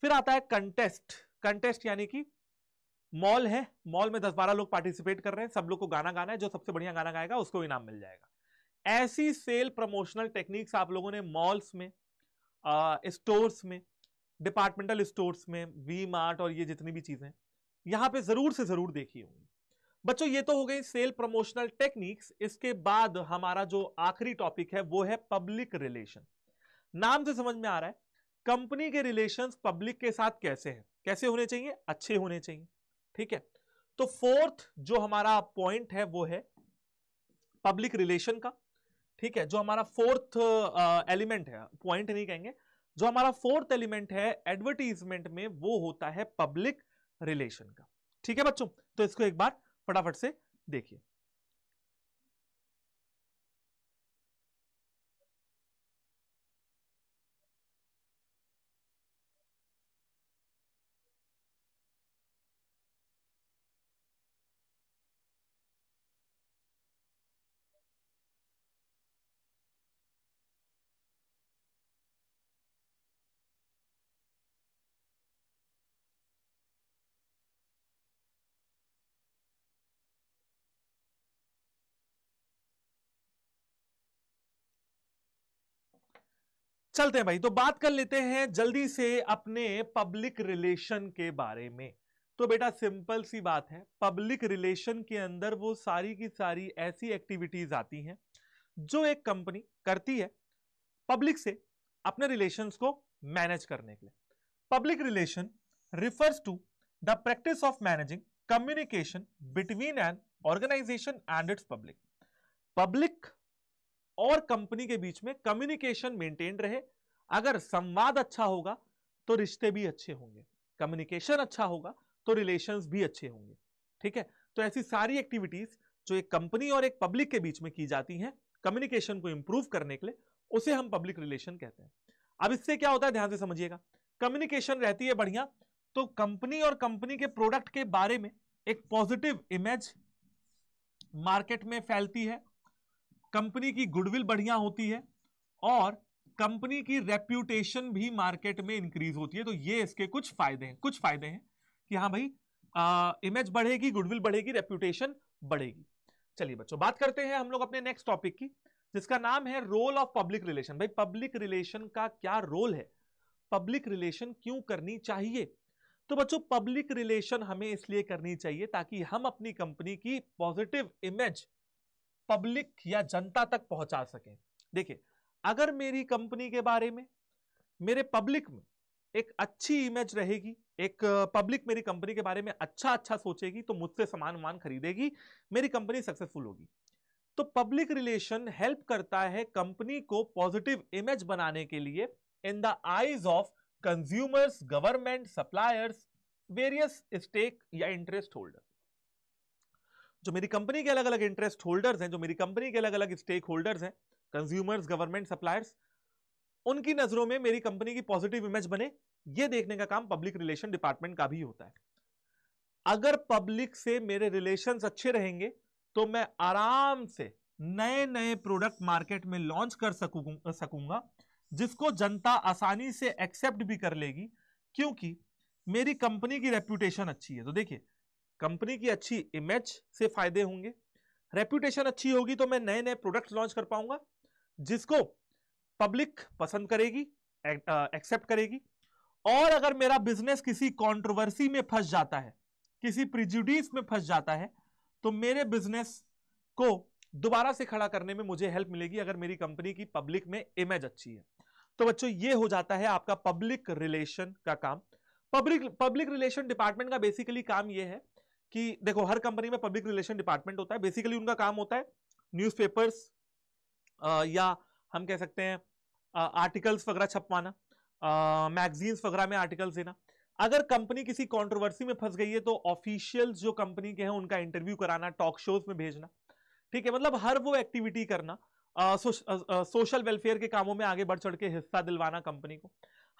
फिर आता है कंटेस्ट कंटेस्ट यानी कि मॉल है मॉल में दस बारह लोग पार्टिसिपेट कर रहे हैं सब लोग को गाना गाना है जो सबसे बढ़िया गाना गाएगा उसको इनाम मिल जाएगा ऐसी सेल प्रमोशनल टेक्निक्स आप लोगों ने मॉल्स में स्टोर्स में डिपार्टमेंटल स्टोर्स में वी मार्ट और ये जितनी भी चीज़ें यहाँ पे ज़रूर से ज़रूर देखी होंगी बच्चों ये तो हो गई सेल प्रमोशनल टेक्निक्स इसके बाद हमारा जो आखिरी टॉपिक है वो है पब्लिक रिलेशन नाम से समझ में आ रहा है कंपनी के रिलेशंस पब्लिक के साथ कैसे हैं कैसे होने चाहिए अच्छे होने चाहिए ठीक है तो फोर्थ जो हमारा पॉइंट है वो है पब्लिक रिलेशन का ठीक है जो हमारा फोर्थ एलिमेंट है पॉइंट नहीं कहेंगे जो हमारा फोर्थ एलिमेंट है एडवर्टीजमेंट में वो होता है पब्लिक रिलेशन का ठीक है बच्चों तो इसको एक बार फटाफट से देखिए चलते हैं भाई तो बात कर लेते हैं जल्दी से अपने पब्लिक रिलेशन के बारे में तो बेटा सिंपल सी बात है पब्लिक रिलेशन के अंदर वो सारी की सारी ऐसी एक्टिविटीज आती हैं जो एक कंपनी करती है पब्लिक से अपने रिलेशंस को मैनेज करने के लिए public relation refers to the practice of managing communication between an organisation and its public public और कंपनी के बीच में कम्युनिकेशन मेंटेन रहे अगर संवाद अच्छा होगा तो रिश्ते भी अच्छे होंगे कम्युनिकेशन अच्छा होगा तो रिलेशंस भी अच्छे होंगे ठीक है तो ऐसी सारी एक्टिविटीज जो एक कंपनी और एक पब्लिक के बीच में की जाती हैं कम्युनिकेशन को इंप्रूव करने के लिए उसे हम पब्लिक रिलेशन कहते हैं अब इससे क्या होता है ध्यान से समझिएगा कम्युनिकेशन रहती है बढ़िया तो कंपनी और कंपनी के प्रोडक्ट के बारे में एक पॉजिटिव इमेज मार्केट में फैलती है कंपनी की गुडविल बढ़िया होती है और कंपनी की रेप्यूटेशन भी मार्केट में इंक्रीज होती है तो ये इसके कुछ फायदे हैं कुछ फायदे हैं कि हाँ भाई इमेज बढ़ेगी गुडविल बढ़ेगी रेप्यूटेशन बढ़ेगी चलिए बच्चों बात करते हैं हम लोग अपने नेक्स्ट टॉपिक की जिसका नाम है रोल ऑफ पब्लिक रिलेशन भाई पब्लिक रिलेशन का क्या रोल है पब्लिक रिलेशन क्यों करनी चाहिए तो बच्चों पब्लिक रिलेशन हमें इसलिए करनी चाहिए ताकि हम अपनी कंपनी की पॉजिटिव इमेज पब्लिक या जनता तक पहुंचा सकें देखिए अगर मेरी कंपनी के बारे में मेरे पब्लिक में एक अच्छी इमेज रहेगी एक पब्लिक मेरी कंपनी के बारे में अच्छा अच्छा सोचेगी तो मुझसे सामान वान खरीदेगी मेरी कंपनी सक्सेसफुल होगी तो पब्लिक रिलेशन हेल्प करता है कंपनी को पॉजिटिव इमेज बनाने के लिए in the eyes of consumers government suppliers various stake या इंटरेस्ट होल्डर जो मेरी कंपनी के अलग अलग इंटरेस्ट होल्डर्स हैं जो मेरी कंपनी के अलग अलग स्टेक होल्डर्स हैं कंज्यूमर्स गवर्नमेंट सप्लायर्स उनकी नजरों में मेरी कंपनी की पॉजिटिव इमेज बने यह देखने का काम पब्लिक रिलेशन डिपार्टमेंट का भी होता है अगर पब्लिक से मेरे रिलेशन अच्छे रहेंगे तो मैं आराम से नए नए प्रोडक्ट मार्केट में लॉन्च कर सकूंगा जिसको जनता आसानी से एक्सेप्ट भी कर लेगी क्योंकि मेरी कंपनी की रेप्यूटेशन अच्छी है तो देखिए कंपनी की अच्छी इमेज से फायदे होंगे रेप्यूटेशन अच्छी होगी तो मैं नए नए प्रोडक्ट लॉन्च कर पाऊंगा जिसको पब्लिक पसंद करेगी एक्सेप्ट करेगी और अगर मेरा बिजनेस किसी कंट्रोवर्सी में फंस जाता है किसी प्रिजुडिस में फंस जाता है तो मेरे बिजनेस को दोबारा से खड़ा करने में मुझे हेल्प मिलेगी अगर मेरी कंपनी की पब्लिक में इमेज अच्छी है तो बच्चों ये हो जाता है आपका पब्लिक रिलेशन का काम पब्लिक पब्लिक रिलेशन डिपार्टमेंट का बेसिकली काम यह है कि देखो हर कंपनी में पब्लिक रिलेशन डिपार्टमेंट होता है बेसिकली उनका काम होता है न्यूज़पेपर्स या हम कह सकते हैं आर्टिकल्स वगैरह छपवाना मैगजीन्स वगैरह में आर्टिकल्स देना अगर कंपनी किसी कंट्रोवर्सी में फंस गई है तो ऑफिशियल्स जो कंपनी के हैं उनका इंटरव्यू कराना टॉक शोज में भेजना ठीक है मतलब हर वो एक्टिविटी करना आ, सो, आ, सोशल वेलफेयर के कामों में आगे बढ़ चढ़ के हिस्सा दिलवाना कंपनी को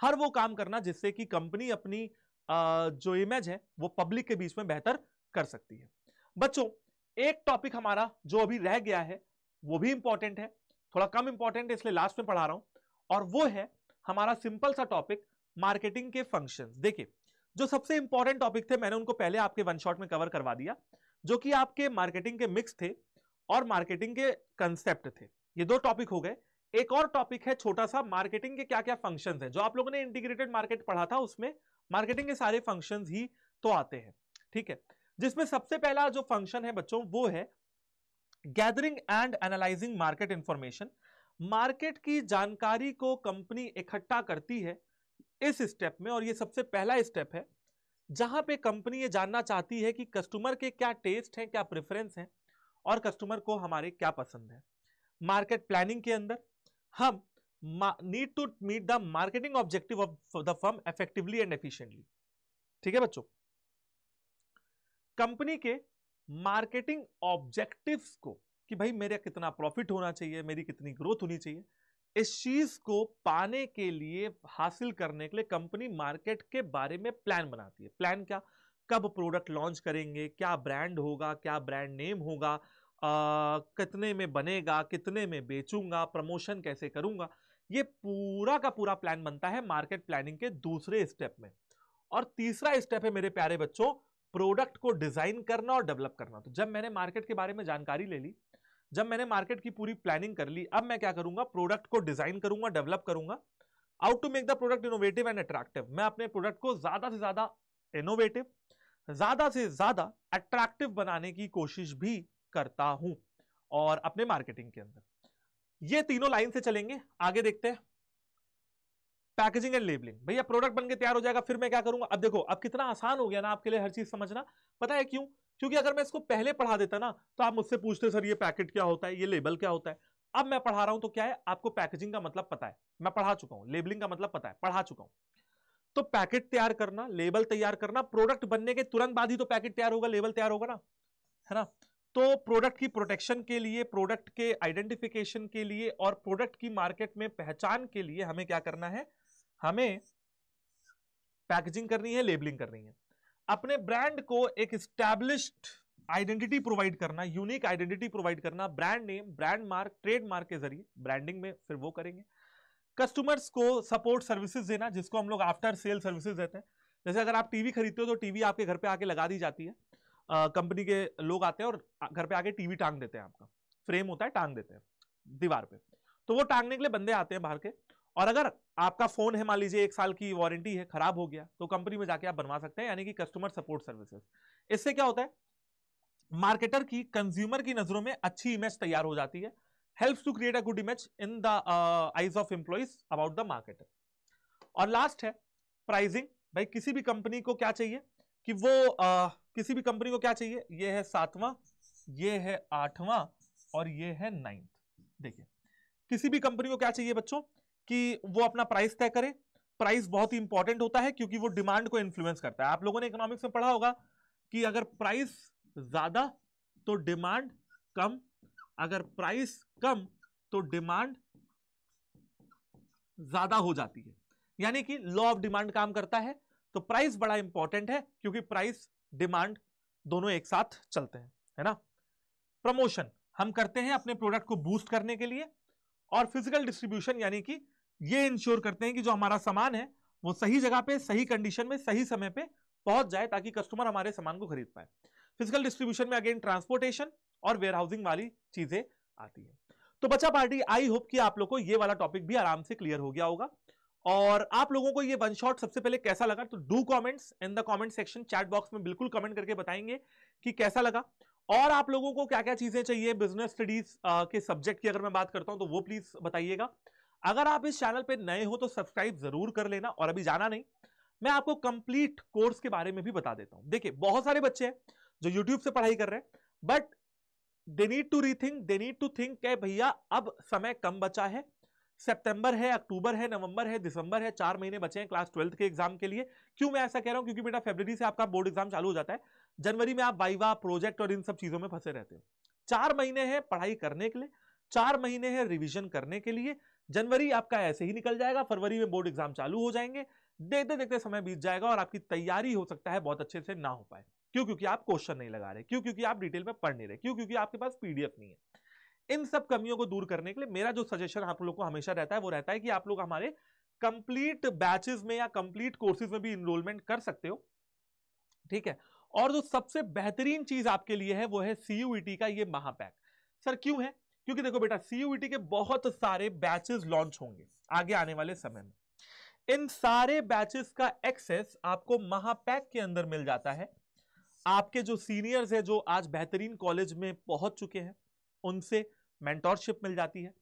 हर वो काम करना जिससे कि कंपनी अपनी आ, जो इमेज है वो पब्लिक के बीच में बेहतर कर सकती है बच्चों एक टॉपिक हमारा जो अभी रह गया है वो भी इंपॉर्टेंट है थोड़ा कम इंपॉर्टेंट है इसलिए लास्ट में पढ़ा रहा हूं और वो है हमारा सिंपल सा टॉपिक मार्केटिंग के फंक्शंस देखिए जो सबसे इंपॉर्टेंट टॉपिक थे मैंने उनको पहले आपके वन शॉट में कवर करवा दिया जो कि आपके मार्केटिंग के मिक्स थे और मार्केटिंग के कंसेप्ट थे ये दो टॉपिक हो गए एक और टॉपिक है छोटा सा मार्केटिंग के क्या क्या फंक्शन है जो आप लोगों ने इंटीग्रेटेड मार्केट पढ़ा था उसमें मार्केटिंग के सारे फंक्शन ही तो आते हैं ठीक है जिसमें सबसे पहला जो फंक्शन है बच्चों वो है gathering and analysing market information market की जानकारी को कंपनी इकट्ठा करती है इस स्टेप में और ये सबसे पहला स्टेप है जहां पे कंपनी ये जानना चाहती है कि कस्टमर के क्या टेस्ट हैं क्या प्रेफरेंस हैं और कस्टमर को हमारे क्या पसंद है मार्केट प्लानिंग के अंदर हम need to meet the marketing objective of the firm effectively and efficiently ठीक है बच्चों कंपनी के मार्केटिंग ऑब्जेक्टिव्स को कि भाई मेरा कितना प्रॉफिट होना चाहिए मेरी कितनी ग्रोथ होनी चाहिए इस चीज को पाने के लिए हासिल करने के लिए कंपनी मार्केट के बारे में प्लान बनाती है प्लान क्या कब प्रोडक्ट लॉन्च करेंगे क्या ब्रांड होगा क्या ब्रांड नेम होगा आ, कितने में बनेगा कितने में बेचूंगा प्रमोशन कैसे करूंगा ये पूरा का पूरा प्लान बनता है मार्केट प्लानिंग के दूसरे स्टेप में और तीसरा स्टेप है मेरे प्यारे बच्चों प्रोडक्ट को डिजाइन करना और डेवलप करना तो जब मैंने मार्केट के बारे में जानकारी ले ली जब मैंने मार्केट की पूरी प्लानिंग कर ली अब मैं क्या करूंगा प्रोडक्ट को डिजाइन करूंगा डेवलप करूंगा out to make the product innovative and attractive मैं अपने प्रोडक्ट को ज्यादा से ज्यादा इनोवेटिव ज्यादा से ज्यादा अट्रैक्टिव बनाने की कोशिश भी करता हूं और अपने मार्केटिंग के अंदर ये तीनों लाइन से चलेंगे आगे देखते हैं पैकेजिंग एंड लेबलिंग भैया प्रोडक्ट बनकर तैयार हो जाएगा फिर मैं क्या करूंगा अब देखो अब कितना आसान हो गया ना आपके लिए हर चीज समझना पता है क्यों क्योंकि अगर मैं इसको पहले पढ़ा देता ना तो आप मुझसे पूछते सर ये पैकेट क्या होता है ये लेबल क्या होता है अब मैं पढ़ा रहा हूं तो क्या है आपको पैकेजिंग का मतलब पता है मैं पढ़ा चुका हूं लेबलिंग का मतलब पता है पढ़ा चुका हूं तो पैकेट तैयार करना लेबल तैयार करना प्रोडक्ट बनने के तुरंत बाद ही तो पैकेट तैयार होगा लेबल तैयार होगा ना है ना तो प्रोडक्ट की प्रोटेक्शन के लिए प्रोडक्ट के आइडेंटिफिकेशन के लिए और प्रोडक्ट की मार्केट में पहचान के लिए हमें क्या करना है हमें पैकेजिंग करनी है लेबलिंग करनी है अपने ब्रांड को एक स्टैब्लिश्ड आइडेंटिटी प्रोवाइड करना यूनिक आइडेंटिटी प्रोवाइड करना brand name brand mark trade mark के जरिए ब्रांडिंग में फिर वो करेंगे कस्टमर्स को सपोर्ट सर्विसेज देना जिसको हम लोग आफ्टर सेल सर्विसेज देते हैं जैसे अगर आप टीवी खरीदते हो तो टीवी आपके घर पे आके लगा दी जाती है कंपनी के लोग आते हैं और घर पे आके टीवी टांग देते हैं आपका फ्रेम होता है टांग देते हैं दीवार पे तो वो टांगने के लिए बंदे आते हैं बाहर के और अगर आपका फोन है मान लीजिए एक साल की वारंटी है खराब हो गया तो कंपनी में जाके आप बनवा सकते हैं यानी कि कस्टमर सपोर्ट सर्विसेज इससे क्या होता है मार्केटर की कंज्यूमर की नजरों में अच्छी इमेज तैयार हो जाती है helps to create a good image in the eyes of employees about the marketer और लास्ट है प्राइजिंग भाई किसी भी कंपनी को क्या चाहिए कि वो uh, किसी भी कंपनी को क्या चाहिए ये है सातवां ये है आठवां और ये है नाइन्थ देखिए किसी भी कंपनी को क्या चाहिए बच्चों कि वो अपना प्राइस तय करे प्राइस बहुत ही इंपॉर्टेंट होता है क्योंकि वो डिमांड को इन्फ्लुएंस करता है आप लोगों ने इकोनॉमिक्स में पढ़ा होगा कि अगर प्राइस ज्यादा तो डिमांड कम अगर प्राइस कम तो डिमांड ज्यादा हो जाती है यानी कि लॉ ऑफ डिमांड काम करता है तो प्राइस बड़ा इंपॉर्टेंट है क्योंकि प्राइस डिमांड दोनों एक साथ चलते हैं है ना प्रमोशन हम करते हैं अपने प्रोडक्ट को बूस्ट करने के लिए और फिजिकल डिस्ट्रीब्यूशन यानी कि ये इंश्योर करते हैं कि जो हमारा सामान है वो सही जगह पे सही कंडीशन में सही समय पे पहुंच जाए ताकि कस्टमर हमारे सामान को खरीद पाए फिजिकल डिस्ट्रीब्यूशन में अगेन ट्रांसपोर्टेशन और वेयरहाउसिंग वाली चीजें आती है तो बच्चा पार्टी आई होप कि आप लोग को ये वाला टॉपिक भी आराम से क्लियर हो गया होगा और आप लोगों को ये वन शॉट सबसे पहले कैसा लगा तो do comments in the comment section chat box में बिल्कुल कमेंट करके बताएंगे कि कैसा लगा और आप लोगों को क्या क्या चीजें चाहिए बिजनेस स्टडीज के सब्जेक्ट की अगर मैं बात करता हूं तो वो प्लीज बताइएगा अगर आप इस चैनल पे नए हो तो सब्सक्राइब जरूर कर लेना और अभी जाना नहीं मैं आपको कंप्लीट कोर्स के बारे में भी बता देता हूं देखिए बहुत सारे बच्चे हैं जो यूट्यूब से पढ़ाई कर रहे हैं but they need to rethink they need to think है भैया अब समय कम बचा है सितंबर है अक्टूबर है नवंबर है दिसंबर है चार महीने बचे हैं क्लास ट्वेल्थ के एग्जाम के लिए क्यों मैं ऐसा कह रहा हूं क्योंकि बेटा फेबर से आपका बोर्ड एग्जाम चालू हो जाता है जनवरी में आप वाइवा प्रोजेक्ट और इन सब चीजों में फंसे रहते हो चार महीने हैं पढ़ाई करने के लिए चार महीने हैं रिवीजन करने के लिए जनवरी आपका ऐसे ही निकल जाएगा फरवरी में बोर्ड एग्जाम चालू हो जाएंगे देखते देखते समय बीत जाएगा और आपकी तैयारी हो सकता है बहुत अच्छे से ना हो पाए क्यों क्योंकि आप क्वेश्चन नहीं लगा रहे क्यों क्योंकि आप डिटेल में पढ़ नहीं रहे क्यों क्योंकि आपके पास पीडीएफ नहीं है इन सब कमियों को दूर करने के लिए मेरा जो सजेशन आप लोग को हमेशा रहता है वो रहता है कि आप लोग हमारे कंप्लीट बैचेस में या कंप्लीट कोर्सेज में भी इनरोलमेंट कर सकते हो ठीक है और जो सबसे बेहतरीन चीज आपके लिए है वो है सीयूईटी e का ये महापैक सर क्यों है क्योंकि देखो बेटा सीयूईटी e के बहुत सारे बैचेस लॉन्च होंगे आगे आने वाले समय में इन सारे बैचेस का एक्सेस आपको महापैक के अंदर मिल जाता है आपके जो सीनियर्स हैं जो आज बेहतरीन कॉलेज में पहुंच चुके हैं उनसे मेंटोरशिप मिल जाती है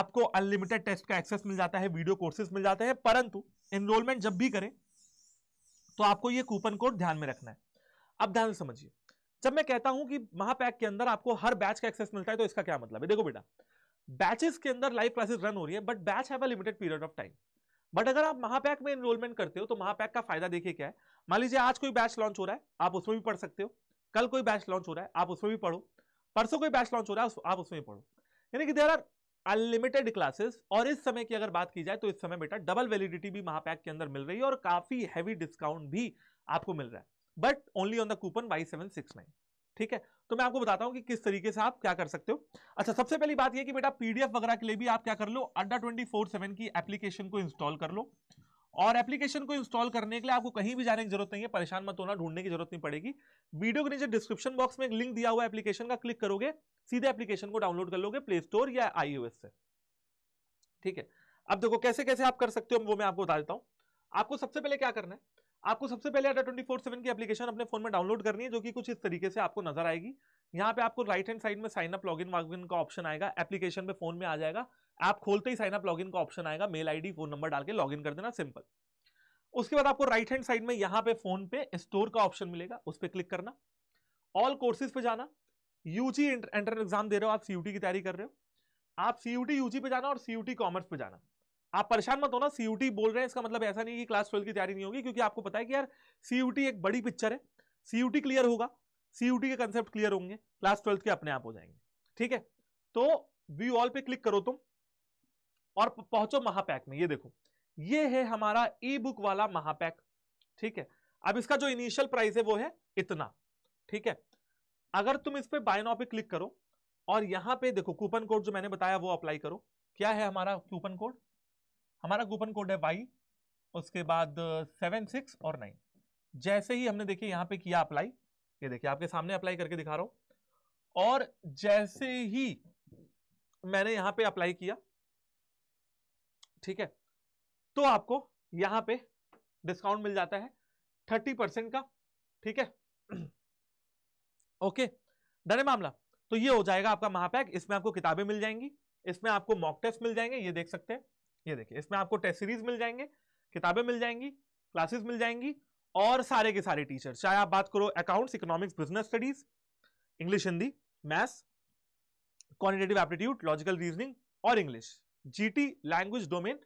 आपको अनलिमिटेड टेस्ट का एक्सेस मिल जाता है वीडियो कोर्सेज मिल जाते हैं परंतु एनरोलमेंट जब भी करें तो आपको ये कूपन कोड ध्यान में रखना है अब ध्यान समझिए जब मैं कहता हूं कि महापैक के अंदर आपको हर बैच का एक्सेस मिलता है तो इसका क्या मतलब है देखो बेटा बैचेस के अंदर लाइव क्लासेस रन हो रही है but batch have a limited period of time but अगर आप महापैक में एनरोलमेंट करते हो तो महापैक का फायदा देखिए क्या है मान लीजिए आज कोई बैच लॉन्च हो रहा है आप उसमें भी पढ़ सकते हो कल कोई बैच लॉन्च हो रहा है आप उसमें भी पढ़ो परसों कोई बैच लॉन्च हो रहा है आप उसमें भी पढ़ो यानी कि देर आर अनलिमिटेड क्लासेस और इस समय की अगर बात की जाए तो इस समय बेटा डबल वैलिडिटी भी महापैक के अंदर मिल रही है और काफी हैवी डिस्काउंट भी आपको मिल रहा है but only on the coupon Y seven six nine ठीक है तो मैं आपको बताता हूं कि किस तरीके से आप क्या कर सकते हो अच्छा सबसे पहली बात यह कि बेटा पीडीएफ वगैरह के लिए भी आप क्या कर लो अड्डा ट्वेंटी फोर सेवन की एप्लीकेशन को इंस्टॉल कर लो और एप्लीकेशन को इंस्टॉल करने के लिए आपको कहीं भी जाने की जरूरत नहीं है परेशान मत होना ढूंढने की जरूरत नहीं पड़ेगी वीडियो के नीचे डिस्क्रिप्शन बॉक्स में एक लिंक दिया हुआ एप्लीकेशन का क्लिक करोगे सीधे एप्लीकेशन को डाउनलोड कर लोगे प्ले स्टोर या आईओएस से ठीक है अब देखो कैसे कैसे आप कर सकते हो वो मैं आपको बता देता हूं आपको सबसे पहले क्या करना है आपको सबसे पहले अटा ट्वेंटी फोर सेवन की एप्लीकेशन अपने फोन में डाउनलोड करनी है जो कि कुछ इस तरीके से आपको नजर आएगी यहाँ पे आपको राइट हैंड साइड में साइन अप लॉगिन वॉगिन का ऑप्शन आएगा एप्लीकेशन में फोन में आ जाएगा ऐप खोलते ही साइन अप लॉगिन का ऑप्शन आएगा मेल आईडी फोन नंबर डाल के लॉगिन कर देना सिंपल उसके बाद आपको राइट हैंड साइड में यहाँ पे फोन पे स्टोर का ऑप्शन मिलेगा उस पर क्लिक करना ऑल कोर्सेज पे जाना यूजी एंटर एग्जाम दे रहे हो आप सीयूटी की तैयारी कर रहे हो आप सीयूटी यूजी पे जाना और सीयूटी कॉमर्स पे जाना आप परेशान मत होना सीयूटी बोल रहे हैं इसका मतलब ऐसा नहीं कि क्लास ट्वेल्व की तैयारी नहीं होगी क्योंकि आपको पता है कि यार सीयूटी एक बड़ी पिक्चर है सीयूटी क्लियर होगा सीयूटी के कंसेप्ट क्लियर होंगे क्लास ट्वेल्थ के अपने आप हो जाएंगे ठीक है तो व्यू ऑल पे क्लिक करो तुम और पहुंचो महापैक में ये देखो ये है हमारा ई बुक वाला महापैक ठीक है अब इसका जो इनिशियल प्राइस है वो है इतना ठीक है अगर तुम इस पर बाय नाउ पे क्लिक करो और यहां पे देखो कूपन कोड जो मैंने बताया वो अप्लाई करो क्या है हमारा कूपन कोड हमारा कूपन कोड है वाई उसके बाद सेवन सिक्स और नाइन जैसे ही हमने देखिए यहाँ पे किया अप्लाई ये देखिए आपके सामने अप्लाई करके दिखा रहा हूं और जैसे ही मैंने यहाँ पे अप्लाई किया ठीक है तो आपको यहाँ पे डिस्काउंट मिल जाता है थर्टी परसेंट का ठीक है ओके डरे मामला तो ये हो जाएगा आपका महापैक इसमें आपको किताबें मिल जाएंगी इसमें आपको मॉक टेस्ट मिल जाएंगे ये देख सकते हैं ये देखिए इसमें आपको टेस्ट सीरीज मिल जाएंगे किताबें मिल जाएंगी क्लासेस मिल जाएंगी और सारे के सारे टीचर चाहे आप बात करो accounts economics business studies English Hindi maths quantitative aptitude logical reasoning और इंग्लिश टी language domain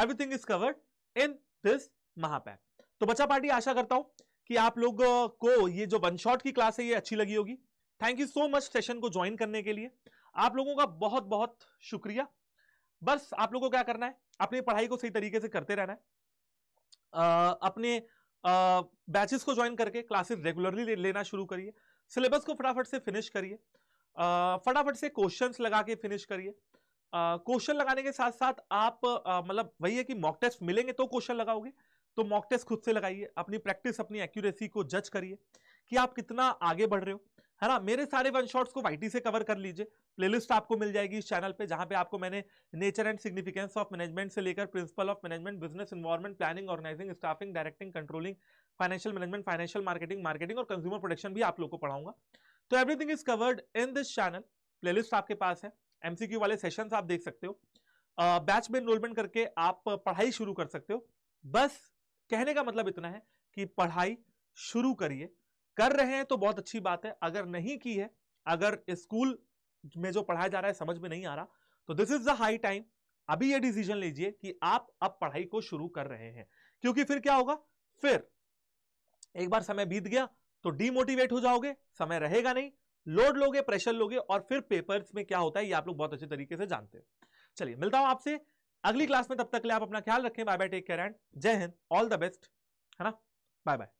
everything is covered in this महापैक तो बच्चा पार्टी आशा करता हूं कि आप लोग को ये जो वन शॉट की क्लास है ये अच्छी लगी होगी thank you so much session को ज्वाइन करने के लिए आप लोगों का बहुत बहुत शुक्रिया बस आप लोगों को क्या करना है अपनी पढ़ाई को सही तरीके से करते रहना है आ, अपने बैचेस को ज्वाइन करके क्लासेस रेगुलरली लेना शुरू करिए सिलेबस को फटाफट से फिनिश करिए फटाफट से क्वेश्चंस लगा के फिनिश करिए क्वेश्चन लगाने के साथ साथ आप मतलब वही है कि मॉक टेस्ट मिलेंगे तो क्वेश्चन लगाओगे तो मॉक टेस्ट खुद से लगाइए अपनी प्रैक्टिस अपनी एक्यूरेसी को जज करिए कि आप कितना आगे बढ़ रहे हो है ना मेरे सारे वन शॉट्स को वाई से कवर कर लीजिए प्लेलिस्ट आपको मिल जाएगी इस चैनल पे जहां पे आपको मैंने nature and significance of management से लेकर principle of management business environment planning organising staffing directing controlling financial management financial marketing marketing और कंज्यूमर प्रोडक्शन भी आप लोग को पढ़ाऊंगा तो everything is covered in this channel playlist आपके पास है एमसीक्यू वाले सेशन आप देख सकते हो बैच में इनरोलमेंट करके आप पढ़ाई शुरू कर सकते हो बस कहने का मतलब इतना है कि पढ़ाई शुरू करिए कर रहे हैं तो बहुत अच्छी बात है अगर नहीं की है अगर स्कूल में जो पढ़ाया जा रहा है समझ में नहीं आ रहा तो this is the high time अभी ये डिसीजन लीजिए कि आप अब पढ़ाई को शुरू कर रहे हैं क्योंकि फिर क्या होगा फिर एक बार समय बीत गया तो डीमोटिवेट हो जाओगे समय रहेगा नहीं लोड लोगे प्रेशर लोगे और फिर पेपर्स में क्या होता है ये आप लोग बहुत अच्छे तरीके से जानते हैं चलिए मिलता हूं आपसे अगली क्लास में तब तक के लिए आप अपना ख्याल रखें bye bye take care and Jai Hind all the best है ना बाय बाय